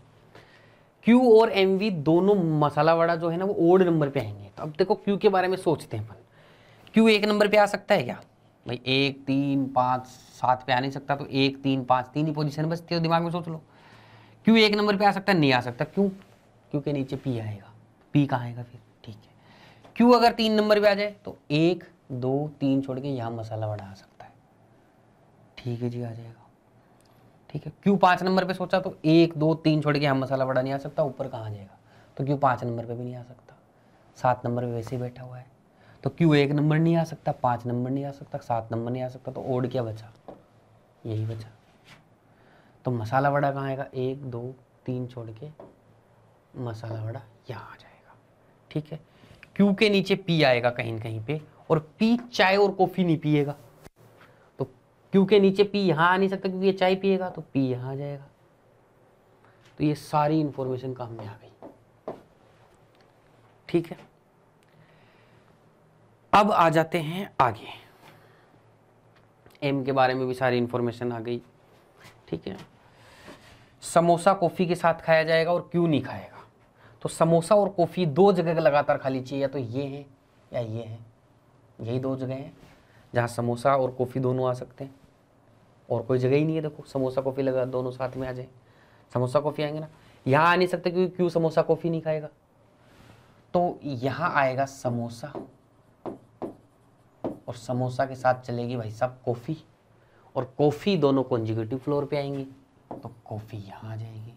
क्यू और एम वी दोनों मसाला वड़ा जो है ना वो ओड नंबर पर आएंगे तो अब देखो क्यू के बारे में सोचते हैं अपन क्यू एक नंबर पर आ सकता है क्या भाई एक तीन पाँच सात पे आ नहीं सकता तो एक तीन पाँच तीन ही पोजिशन बचती है दिमाग में सोच लो क्यों एक नंबर पे आ सकता है नहीं आ सकता क्यों क्योंकि नीचे पी आएगा पी कहाँ आएगा फिर ठीक है क्यों अगर तीन नंबर पे आ जाए तो एक दो तीन छोड़ के यहाँ मसाला बड़ा आ सकता है ठीक है जी आ जाएगा ठीक है क्यों पाँच नंबर पे सोचा तो एक दो तीन छोड़ के यहाँ मसाला बड़ा नहीं आ सकता ऊपर कहाँ आ जाएगा तो क्यों पाँच नंबर पे भी नहीं आ सकता सात नंबर पे वैसे ही बैठा हुआ है तो क्यू एक नंबर नहीं आ सकता पाँच नंबर नहीं आ सकता सात नंबर नहीं आ सकता तो ओड क्या बचा यही बचा तो मसाला वड़ा कहाँ आएगा एक दो तीन छोड़ के मसाला वड़ा यहाँ आ जाएगा ठीक है क्यू के नीचे पी आएगा कहीं कहीं पे और पी चाय और कॉफ़ी नहीं पिएगा तो क्यू के नीचे पी यहाँ आ नहीं सकता क्योंकि ये चाय पिएगा तो पी यहाँ आ जाएगा तो ये सारी इन्फॉर्मेशन काम में आ गई ठीक है अब आ जाते हैं आगे एम के बारे में भी सारी इंफॉर्मेशन आ गई ठीक है समोसा कॉफ़ी के साथ खाया जाएगा और क्यों नहीं खाएगा तो समोसा और कॉफ़ी दो जगह लगातार खा लीजिए या तो ये है या ये है यही दो जगह हैं जहाँ समोसा और कॉफ़ी दोनों आ सकते हैं और कोई जगह ही नहीं है देखो समोसा कॉफ़ी लगा दोनों साथ में आ जाए समोसा कॉफ़ी आएंगे ना यहाँ आ नहीं सकते क्योंकि क्यों समोसा कॉफ़ी नहीं खाएगा तो यहाँ आएगा समोसा और समोसा के साथ चलेगी भाई साहब कॉफ़ी और कॉफ़ी दोनों कॉन्जिक्यूटिव फ्लोर पे आएंगी तो कॉफ़ी यहाँ आ जाएगी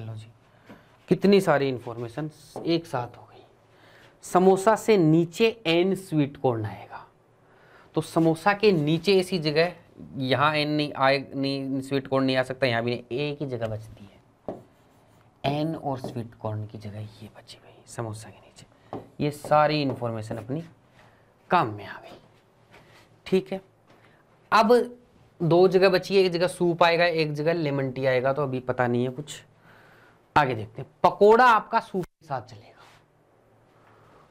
ये जी कितनी सारी इन्फॉर्मेशन एक साथ हो गई समोसा से नीचे एन स्वीट कॉर्न आएगा तो समोसा के नीचे ऐसी जगह यहाँ एन नहीं आए नहीं स्वीट कॉर्न नहीं आ सकता यहाँ भी नहीं एक ही जगह बचती है एन और स्वीट कॉर्न की जगह ये बची गई समोसा के नीचे ये सारी इन्फॉर्मेशन अपनी काम में आ गई ठीक है अब दो जगह बची है एक जगह सूप आएगा एक जगह लेमन टी आएगा तो अभी पता नहीं है कुछ आगे देखते हैं पकोड़ा आपका सूप के साथ चलेगा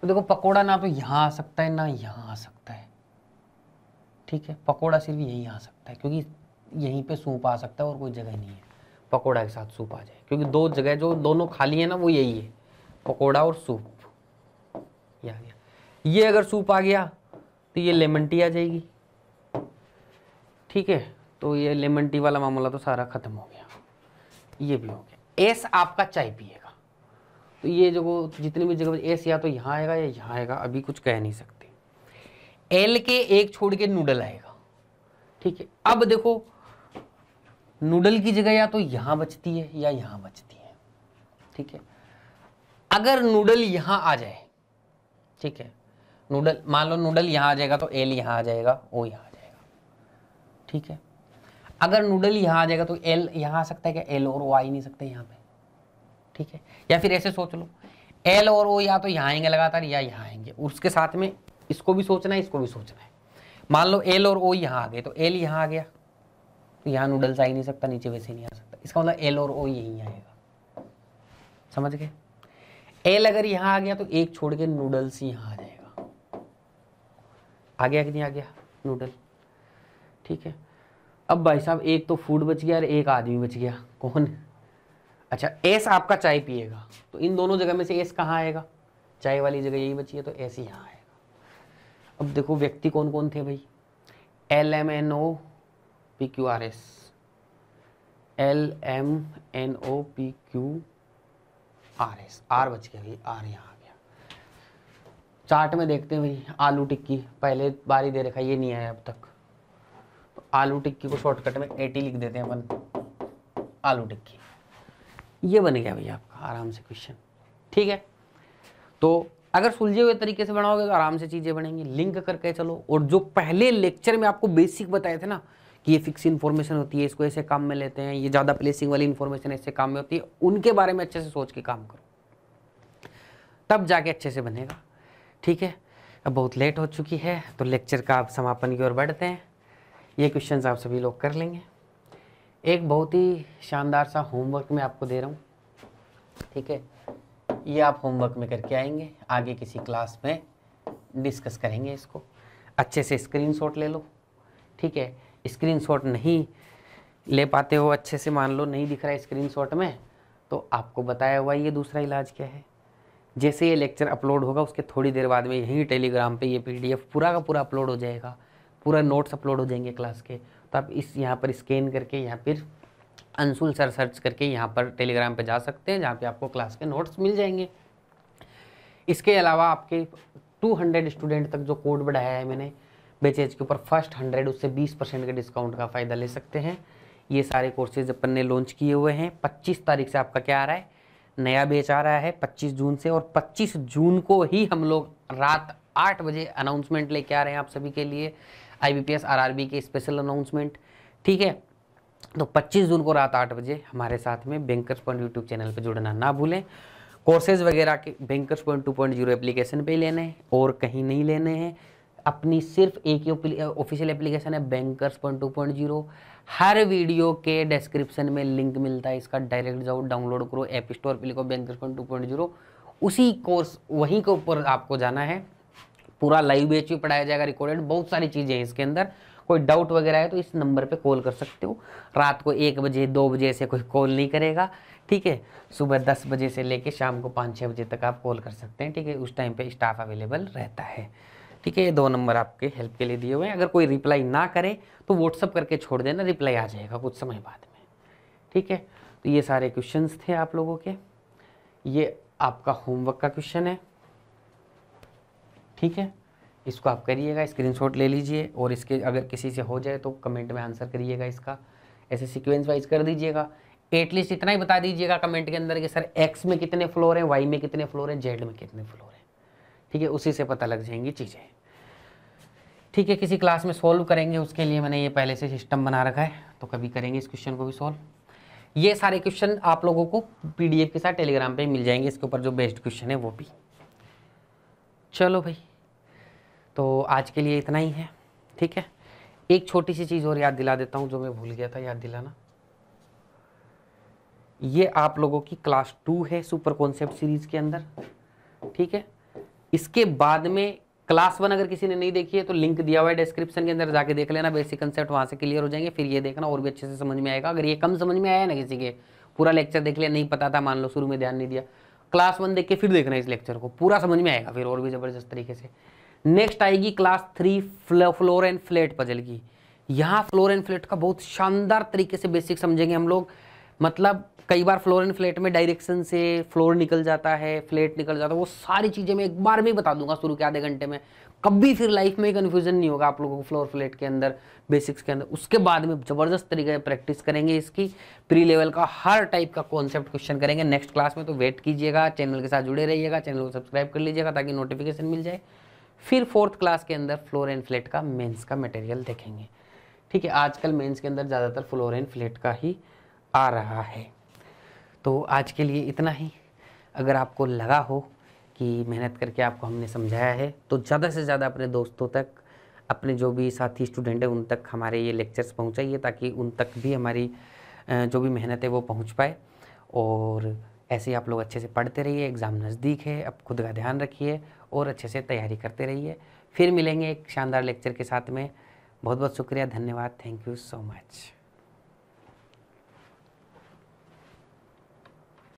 तो देखो पकोड़ा ना तो यहाँ आ सकता है ना यहाँ आ सकता है ठीक है पकोड़ा सिर्फ यहीं आ सकता है क्योंकि यहीं पे सूप आ सकता है और कोई जगह नहीं है पकोड़ा के साथ सूप आ जाए क्योंकि दो जगह जो दोनों खाली है ना वो यही है पकोड़ा और सूप ये आ गया ये अगर सूप आ गया तो ये लेमन टी आ जाएगी ठीक है तो ये लेमन टी वाला मामला तो सारा ख़त्म हो गया ये भी हो गया एस आपका चाय पिएगा तो ये जो जितनी भी जगह एस या तो यहाँ आएगा या यहाँ आएगा अभी कुछ कह नहीं सकते एल के एक छोड़ के नूडल आएगा ठीक है अब देखो नूडल की जगह या तो यहाँ बचती है या यहाँ बचती है ठीक है अगर नूडल यहाँ आ जाए ठीक है नूडल मान लो नूडल यहाँ आ जाएगा तो एल यहाँ आ जाएगा ओ यहाँ ठीक है अगर नूडल यहाँ आ जाएगा तो एल यहाँ आ सकता है क्या एल और ओ आ ही नहीं सकते यहाँ पे ठीक है या फिर ऐसे सोच लो एल और ओ या तो यहाँ आएंगे लगातार या यहाँ आएंगे उसके साथ में इसको भी सोचना है इसको भी सोचना है मान लो एल और ओ यहाँ आ गए तो एल यहाँ आ गया तो यहाँ नूडल्स आ ही नहीं सकता नीचे वैसे नहीं आ सकता इसका मतलब एल और ओ यहीं आएगा समझ गए एल अगर यहाँ आ गया तो एक छोड़ के नूडल्स यहाँ आ जाएगा आ गया कि नहीं आ गया नूडल ठीक है अब भाई साहब एक तो फूड बच गया और एक आदमी बच गया कौन अच्छा एस आपका चाय पिएगा तो इन दोनों जगह में से एस कहाँ आएगा चाय वाली जगह यही बची है तो एस यहाँ आएगा अब देखो व्यक्ति कौन कौन थे भाई L M N O P Q R S L M N O P Q R S R बच गया भाई आर यहाँ आ गया चार्ट में देखते हैं भाई आलू टिक्की पहले बारी दे रखा ये नहीं आया अब तक आलू टिक्की को शॉर्टकट में एटी लिख देते हैं अपन आलू टिक्की ये बन गया भैया आपका आराम से क्वेश्चन ठीक है तो अगर सुलझे हुए तरीके से बनाओगे तो आराम से चीज़ें बनेंगी लिंक करके चलो और जो पहले लेक्चर में आपको बेसिक बताए थे ना कि ये फिक्स इन्फॉर्मेशन होती है इसको ऐसे काम में लेते हैं ये ज़्यादा प्लेसिंग वाली इन्फॉर्मेशन ऐसे काम में होती है उनके बारे में अच्छे से सोच के काम करो तब जाके अच्छे से बनेगा ठीक है अब बहुत लेट हो चुकी है तो लेक्चर का आप समापन की ओर बढ़ते हैं ये क्वेश्चन आप सभी लोग कर लेंगे एक बहुत ही शानदार सा होमवर्क मैं आपको दे रहा हूँ ठीक है ये आप होमवर्क में करके आएंगे आगे किसी क्लास में डिस्कस करेंगे इसको अच्छे से स्क्रीनशॉट ले लो ठीक है स्क्रीनशॉट नहीं ले पाते हो अच्छे से मान लो नहीं दिख रहा है स्क्रीनशॉट में तो आपको बताया हुआ ये दूसरा इलाज क्या है जैसे ये लेक्चर अपलोड होगा उसके थोड़ी देर बाद में यहीं टेलीग्राम पे ये पीडीएफ पूरा का पूरा अपलोड हो जाएगा पूरा नोट्स अपलोड हो जाएंगे क्लास के तो आप इस यहाँ पर स्कैन करके या फिर अंशुल सर सर्च करके यहाँ पर टेलीग्राम पर जा सकते हैं जहाँ पे आपको क्लास के नोट्स मिल जाएंगे इसके अलावा आपके 200 स्टूडेंट तक जो कोड बढ़ाया है मैंने बेचेज के ऊपर फर्स्ट हंड्रेड उससे बीस परसेंट के डिस्काउंट का फ़ायदा ले सकते हैं ये सारे कोर्सेज अपन ने लॉन्च किए हुए हैं पच्चीस तारीख से आपका क्या आ रहा है नया बेच आ रहा है पच्चीस जून से और पच्चीस जून को ही हम लोग रात आठ बजे अनाउंसमेंट लेके आ रहे हैं आप सभी के लिए आईबीपीएस आरआरबी के स्पेशल अनाउंसमेंट ठीक है तो 25 जून को रात आठ बजे हमारे साथ में बैंकर्स पॉइंट यूट्यूब चैनल पर जुड़ना ना भूलें कोर्सेज वगैरह के bankers point two point zero application पर लेने हैं और कहीं नहीं लेने हैं अपनी सिर्फ एक ही ऑफिशियल एप्लीकेशन है bankers point two point zero हर वीडियो के डिस्क्रिप्शन में लिंक मिलता है इसका डायरेक्ट जाओ डाउनलोड करो ऐप स्टोर पर लिखो bankers point two point zero उसी कोर्स वहीं के ऊपर आपको जाना है पूरा लाइव बेच भी पढ़ाया जाएगा रिकॉर्डेड बहुत सारी चीज़ें हैं इसके अंदर कोई डाउट वगैरह है तो इस नंबर पे कॉल कर सकते हो रात को एक बजे दो बजे से कोई कॉल नहीं करेगा ठीक है सुबह दस बजे से लेके शाम को पाँच छः बजे तक आप कॉल कर सकते हैं ठीक है उस टाइम पे स्टाफ अवेलेबल रहता है ठीक है ये दो नंबर आपके हेल्प के लिए दिए हुए हैं अगर कोई रिप्लाई ना करे तो व्हाट्सअप करके छोड़ देना रिप्लाई आ जाएगा कुछ समय बाद में ठीक है तो ये सारे क्वेश्चन थे आप लोगों के ये आपका होमवर्क का क्वेश्चन है ठीक है इसको आप करिएगा स्क्रीनशॉट ले लीजिए और इसके अगर किसी से हो जाए तो कमेंट में आंसर करिएगा इसका ऐसे सिक्वेंस वाइज कर दीजिएगा एटलीस्ट इतना ही बता दीजिएगा कमेंट के अंदर कि सर एक्स में कितने फ्लोर हैं वाई में कितने फ्लोर हैं जेड में कितने फ्लोर हैं ठीक है उसी से पता लग जाएंगी चीज़ें ठीक है किसी क्लास में सॉल्व करेंगे उसके लिए मैंने ये पहले से सिस्टम बना रखा है तो कभी करेंगे इस क्वेश्चन को भी सॉल्व ये सारे क्वेश्चन आप लोगों को पीडीएफ के साथ टेलीग्राम पे मिल जाएंगे इसके ऊपर जो बेस्ट क्वेश्चन है वो भी चलो भाई तो आज के लिए इतना ही है ठीक है एक छोटी सी चीज़ और याद दिला देता हूँ जो मैं भूल गया था याद दिलाना ये आप लोगों की क्लास टू है सुपर कॉन्सेप्ट सीरीज के अंदर ठीक है इसके बाद में क्लास वन अगर किसी ने नहीं देखी है तो लिंक दिया हुआ है डिस्क्रिप्शन के अंदर जाके देख लेना बेसिक कंसेप्ट वहाँ से क्लियर हो जाएंगे फिर ये देखना और भी अच्छे से समझ में आएगा अगर ये कम समझ में आया ना किसी के पूरा लेक्चर देख लिया नहीं पता था मान लो शुरू में ध्यान नहीं दिया क्लास वन देख के फिर देखना इस लेक्चर को पूरा समझ में आएगा फिर और भी ज़बरदस्त तरीके से नेक्स्ट आएगी class three floor and flat puzzle की यहाँ फ्लोर एंड फ्लेट का बहुत शानदार तरीके से बेसिक समझेंगे हम लोग मतलब कई बार फ्लोर एंड फ्लेट में डायरेक्शन से फ्लोर निकल जाता है फ्लेट निकल जाता है वो सारी चीज़ें मैं एक बार भी बता दूंगा शुरू के आधे घंटे में कभी फिर लाइफ में कन्फ्यूजन नहीं होगा आप लोगों को फ्लोर फ्लेट के अंदर बेसिक्स के अंदर उसके बाद में ज़बरदस्त तरीके से प्रैक्टिस करेंगे इसकी प्री लेवल का हर टाइप का कॉन्सेप्ट क्वेश्चन करेंगे नेक्स्ट क्लास में तो वेट कीजिएगा चैनल के साथ जुड़े रहिएगा चैनल को सब्सक्राइब कर लीजिएगा ताकि नोटिफिकेशन मिल जाए फिर फोर्थ क्लास के अंदर फ्लोर एंड फ्लेट का मेंस का मटेरियल देखेंगे ठीक है आजकल मेंस के अंदर ज़्यादातर फ्लोर एंड फ्लेट का ही आ रहा है तो आज के लिए इतना ही अगर आपको लगा हो कि मेहनत करके आपको हमने समझाया है तो ज़्यादा से ज़्यादा अपने दोस्तों तक अपने जो भी साथी स्टूडेंट हैं उन तक हमारे ये लेक्चर्स पहुँचाइए ताकि उन तक भी हमारी जो भी मेहनत है वो पहुँच पाए और ऐसे ही आप लोग अच्छे से पढ़ते रहिए एग्ज़ाम नज़दीक है अब खुद का ध्यान रखिए और अच्छे से तैयारी करते रहिए फिर मिलेंगे एक शानदार लेक्चर के साथ में बहुत बहुत शुक्रिया धन्यवाद थैंक यू सो मच